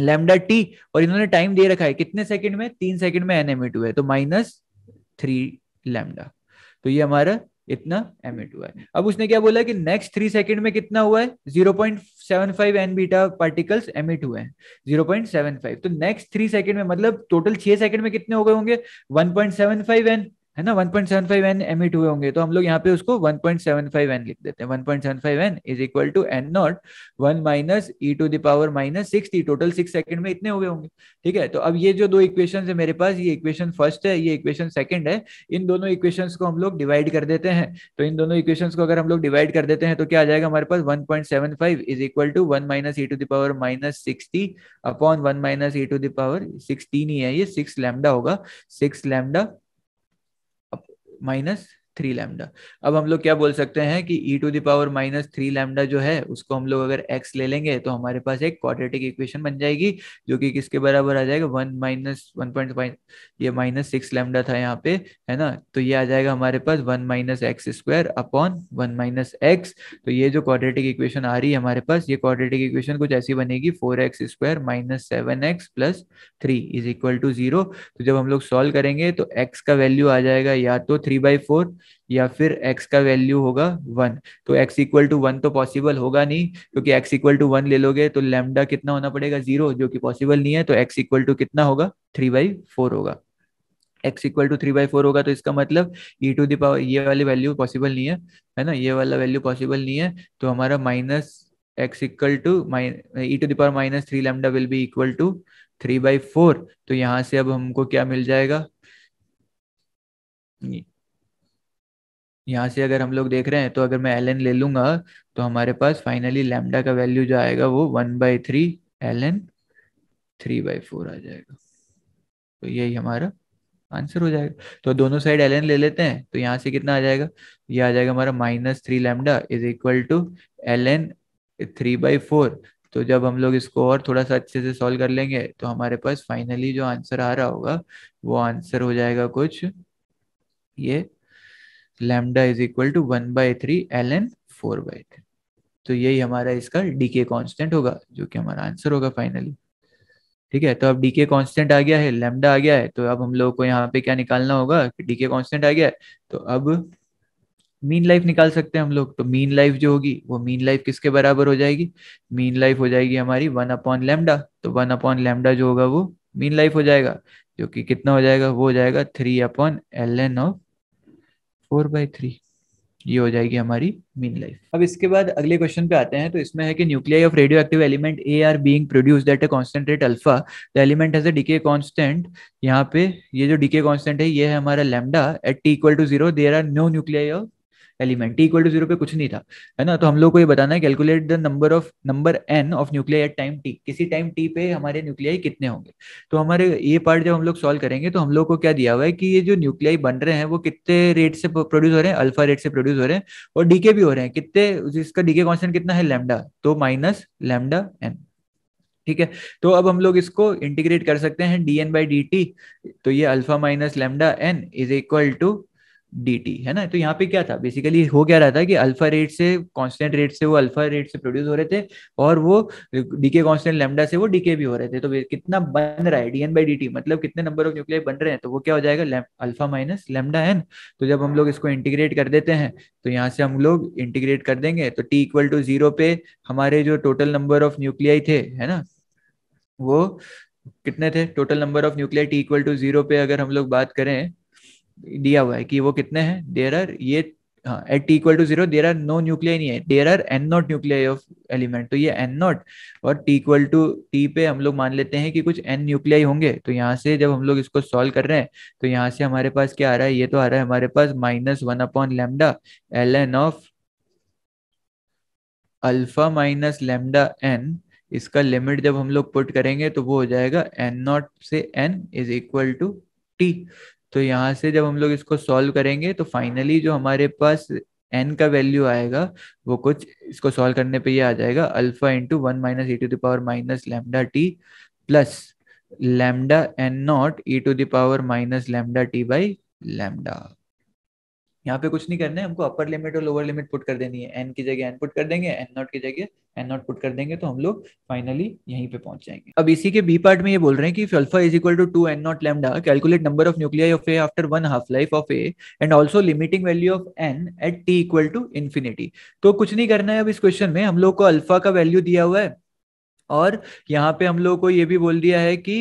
Speaker 1: lambda t और इन्होंने टाइम दे रखा है कितने सेकंड में तीन सेकंड में एन एमिट हुआ है तो माइनस थ्री लेमडा तो ये हमारा इतना एमिट हुआ है अब उसने क्या बोला कि नेक्स्ट थ्री सेकंड में कितना हुआ है zero point seven five n beta particles emit हुए हैं जीरो पॉइंट सेवन फाइव तो नेक्स्ट थ्री सेकेंड में मतलब टोटल छह सेकेंड में कितने हो गए होंगे one point seven five n है ना 1.75 एन एमिट हुए होंगे तो हम लोग यहाँ पे उसको 1.75 एन लिख देते हैं 1.75 is equal to N naught one minus E to the power minus six total six second में इतने हुए होंगे ठीक है तो अब ये जो दो इक्वेशन है मेरे पास ये इक्वेशन फर्स्ट है ये इक्वेशन सेकंड है इन दोनों इक्वेशन को हम लोग डिवाइड कर देते हैं तो इन दोनों इक्वेशन को अगर हम लोग डिवाइड कर देते हैं तो क्या आ जाएगा हमारे पास one point seven five is equal to one minus E to the power minus sixty upon one minus E to the power sixteen ही है ये सिक्स लैमडा होगा six lambda minus three lambda अब हम लोग क्या बोल सकते हैं कि e to the power minus three lambda जो है उसको हम लोग अगर एक्स ले लेंगे तो हमारे पास एक क्वाड्रेटिक इक्वेशन बन जाएगी जो कि किसके बराबर आ जाएगा वन माइनस वन पॉइंट ये माइनस सिक्स लैमडा था यहाँ पे है ना तो ये आ जाएगा हमारे पास one minus x square upon one minus x तो ये जो क्वाड्रेटिक इक्वेशन आ रही है हमारे पास ये क्वाड्रेटिक इक्वेशन कुछ ऐसी बनेगी four x square minus seven x plus three is equal to zero तो जब हम लोग सॉल्व करेंगे तो एक्स का वैल्यू आ जाएगा या तो थ्री बाई फोर या फिर x का वैल्यू होगा वन तो x इक्वल टू वन तो पॉसिबल होगा नहीं क्योंकि x इक्वल टू वन ले लोगे तो लेमडा कितना होना पड़ेगा जीरो जो कि पॉसिबल नहीं है तो x इक्वल टू कितना होगा थ्री बाई फोर होगा x equal to three by four होगा तो इसका मतलब e टू दावर ये वाली वैल्यू पॉसिबल नहीं है है ना ये वाला वैल्यू पॉसिबल नहीं है तो हमारा minus x equal to minus e to the power minus three lambda will be equal to three by four तो यहाँ से अब हमको क्या मिल जाएगा यहाँ से अगर हम लोग देख रहे हैं तो अगर मैं एल एन ले लूंगा तो हमारे पास फाइनली लैमडा का वैल्यू जो आएगा वो one by three l n three by four आ जाएगा तो यही हमारा आंसर हो जाएगा तो दोनों साइड एल एन ले लेते हैं तो यहाँ से कितना आ जाएगा ये आ जाएगा हमारा minus three lambda is equal to l n three by four तो जब हम लोग इसको और थोड़ा सा अच्छे से सॉल्व कर लेंगे तो हमारे पास फाइनली जो आंसर आ रहा होगा वो आंसर हो जाएगा कुछ ये lambda is equal to one by three l n four by three तो यही हमारा इसका डीके कांस्टेंट होगा जो कि हमारा आंसर होगा फाइनली ठीक है तो अब डीके कांस्टेंट आ गया है लेमडा आ गया है तो अब हम लोग को यहाँ पे क्या निकालना होगा डीके कांस्टेंट आ गया है तो अब मीन लाइफ निकाल सकते हैं हम लोग तो मीन लाइफ जो होगी वो मीन लाइफ किसके बराबर हो जाएगी मीन लाइफ हो जाएगी हमारी वन अपॉन लेमडा तो वन अपॉन लेमडा जो होगा वो मीन लाइफ हो जाएगा जो कि कितना हो जाएगा वो हो जाएगा three upon l n of four by three ये हो जाएगी हमारी मीन लाइफ अब इसके बाद अगले क्वेश्चन पे आते हैं तो इसमें है कि nuclei of radioactive element are being produce at a constant rate alpha the element has a decay constant यहाँ पे ये जो डीके कॉन्स्टेंट है ये है हमारा lambda at T equal to zero there are no nuclei of element t equal to zero पे कुछ नहीं था है ना तो हम लोग को ये बताना है calculate the number of number n of nuclear time t किसी टाइम टी पे हमारे न्यूक्लियाई कितने होंगे तो हमारे ये पार्ट जब हम लोग सॉल्व करेंगे तो हम लोग को क्या दिया हुआ है कि ये जो न्यूक्लियाई बन रहे हैं वो कितने रेट से प्रोड्यूस हो रहे हैं अल्फा रेट से प्रोड्यूस हो रहे हैं और डीके भी हो रहे हैं कितने जिसका डीके कॉन्सेंट कितना है लेमडा तो माइनस लेमडा एन ठीक है तो अब हम लोग इसको इंटीग्रेट कर सकते हैं d n by d t तो ये alpha minus lambda n is equal to d t है ना तो यहाँ पे क्या था बेसिकली हो क्या रहा था कि अल्फा रेट से कांस्टेंट रेट से वो अल्फा रेट से प्रोड्यूस हो रहे थे और वो डीके कांस्टेंट लेमडा से वो डीके भी हो रहे थे तो कितना बन रहा है डीएन बाई डी मतलब कितने नंबर ऑफ न्यूक्लियर बन रहे हैं तो वो क्या हो जाएगा अल्फा माइनस लेमडा है तो जब हम लोग इसको इंटीग्रेट कर देते हैं तो यहाँ से हम लोग इंटीग्रेट कर देंगे तो टी इक्वल टू जीरो पे हमारे जो टोटल नंबर ऑफ न्यूक्लियाई थे है ना वो कितने थे total number of nuclear t equal to zero पे अगर हम लोग बात करें दिया हुआ है कि वो कितने हैं देर आर ये at equal to zero there are no nuclear नहीं है there are n naught nuclear of element तो ये एन नॉट और टी इक्वल टू टी पे हम लोग मान लेते हैं कि कुछ एन न्यूक्लिया होंगे तो यहाँ से जब हम लोग इसको सॉल्व कर रहे हैं तो यहाँ से हमारे पास क्या आ रहा है ये तो आ रहा है हमारे पास minus one upon lambda l n of alpha minus lambda n इसका लिमिट जब हम लोग पुट करेंगे तो वो हो जाएगा एन नॉट से n is equal to t तो यहाँ से जब हम लोग इसको सॉल्व करेंगे तो फाइनली जो हमारे पास एन का वैल्यू आएगा वो कुछ इसको सॉल्व करने पे ये आ जाएगा alpha into one minus E to the power minus lambda t plus lambda n naught e to the power minus lambda t by lambda यहाँ पे कुछ नहीं करना है हमको अपर लिमिट और लोअर लिमिट पुट कर देनी है एन की जगह एन पुट कर देंगे एन नॉट की जगह एन नॉट पुट कर देंगे तो हम लोग फाइनली यहीं पे पहुंच जाएंगे अब इसी के बी पार्ट में ये बोल रहे हैं कि alpha is equal to two N naught lambda calculate number of nuclear of a after one half life of a and also limiting value of n at T equal to infinity तो कुछ नहीं करना है अब इस question में हम लोग को अल्फा का वैल्यू दिया हुआ है और यहाँ पे हम लोग को ये भी बोल दिया है कि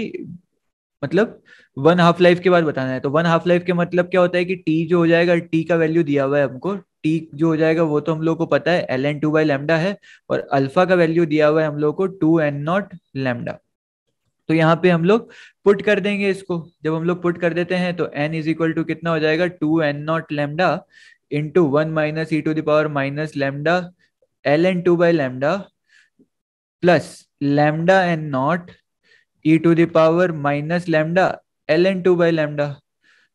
Speaker 1: मतलब वन हाफ लाइफ के बाद बताना है तो वन हाफ लाइफ के मतलब क्या होता है कि टी जो हो जाएगा टी का वैल्यू दिया हुआ है हमको टी जो हो जाएगा वो तो हम लोग को पता है l n two by lambda है और अल्फा का वैल्यू दिया हुआ है हम लोग को टू एन नॉट लेमडा तो यहाँ पे हम लोग पुट कर देंगे इसको जब हम लोग पुट कर देते हैं तो एन इज इक्वल टू कितना हो जाएगा two N naught lambda into one minus E to the power minus lambda l n two by lambda plus lambda n naught e to the power minus lambda l n two by lambda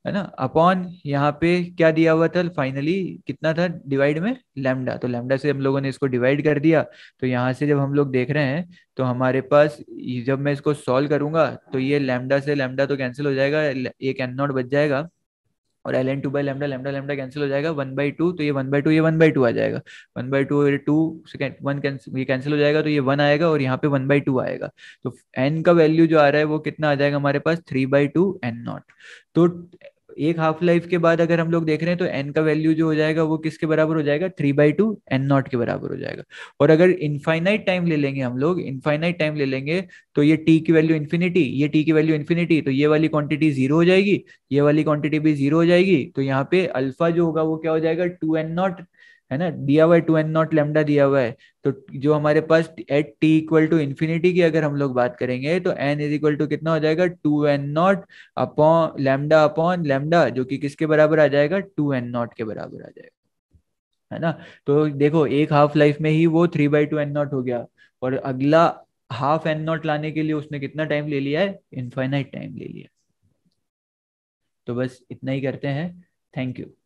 Speaker 1: है ना upon यहाँ पे क्या दिया हुआ था finally कितना था डिवाइड में लैमडा तो लैमडा से हम लोगों ने इसको डिवाइड कर दिया तो यहाँ से जब हम लोग देख रहे हैं तो हमारे पास जब मैं इसको सॉल्व करूंगा तो ये लैमडा से लैमडा तो कैंसिल हो जाएगा एक एन नॉट बच जाएगा और l n two by lambda lambda lambda cancel हो जाएगा वन बाई टू तो ये वन बाई टू ये वन बाई टू आ जाएगा one by two two one ये कैंसिल हो जाएगा तो ये वन आएगा और यहाँ पे वन बाई टू आएगा तो एन का वैल्यू जो आ रहा है वो कितना आ जाएगा हमारे पास three by two N naught तो एक हाफ लाइफ के बाद अगर हम लोग देख रहे हैं तो एन का वैल्यू जो हो जाएगा वो किसके बराबर हो जाएगा three by two N naught के बराबर हो जाएगा और अगर इनफाइनाइट टाइम ले लेंगे हम लोग इन्फाइनाइट टाइम ले लेंगे तो ये टी की वैल्यू इन्फिनिटी ये टी की वैल्यू इन्फिनिटी तो ये वाली क्वांटिटी जीरो हो जाएगी ये वाली क्वांटिटी भी जीरो हो जाएगी तो यहाँ पे अल्फा जो होगा वो क्या हो जाएगा टू एन नॉट है ना दिया हुआ है टू एन नॉट लेमडा दिया हुआ है तो जो हमारे पास at T equal to infinity की अगर हम लोग बात करेंगे तो एन इज इक्वल टू कितना हो जाएगा two N nought upon lambda upon lambda जो कि किसके बराबर आ जाएगा टू एन नॉट के बराबर आ जाएगा है ना तो देखो एक हाफ लाइफ में ही वो three by two N nought हो गया और अगला हाफ एन नॉट लाने के लिए उसने कितना टाइम ले लिया है इनफाइनाइट टाइम ले लिया तो बस इतना ही करते हैं थैंक यू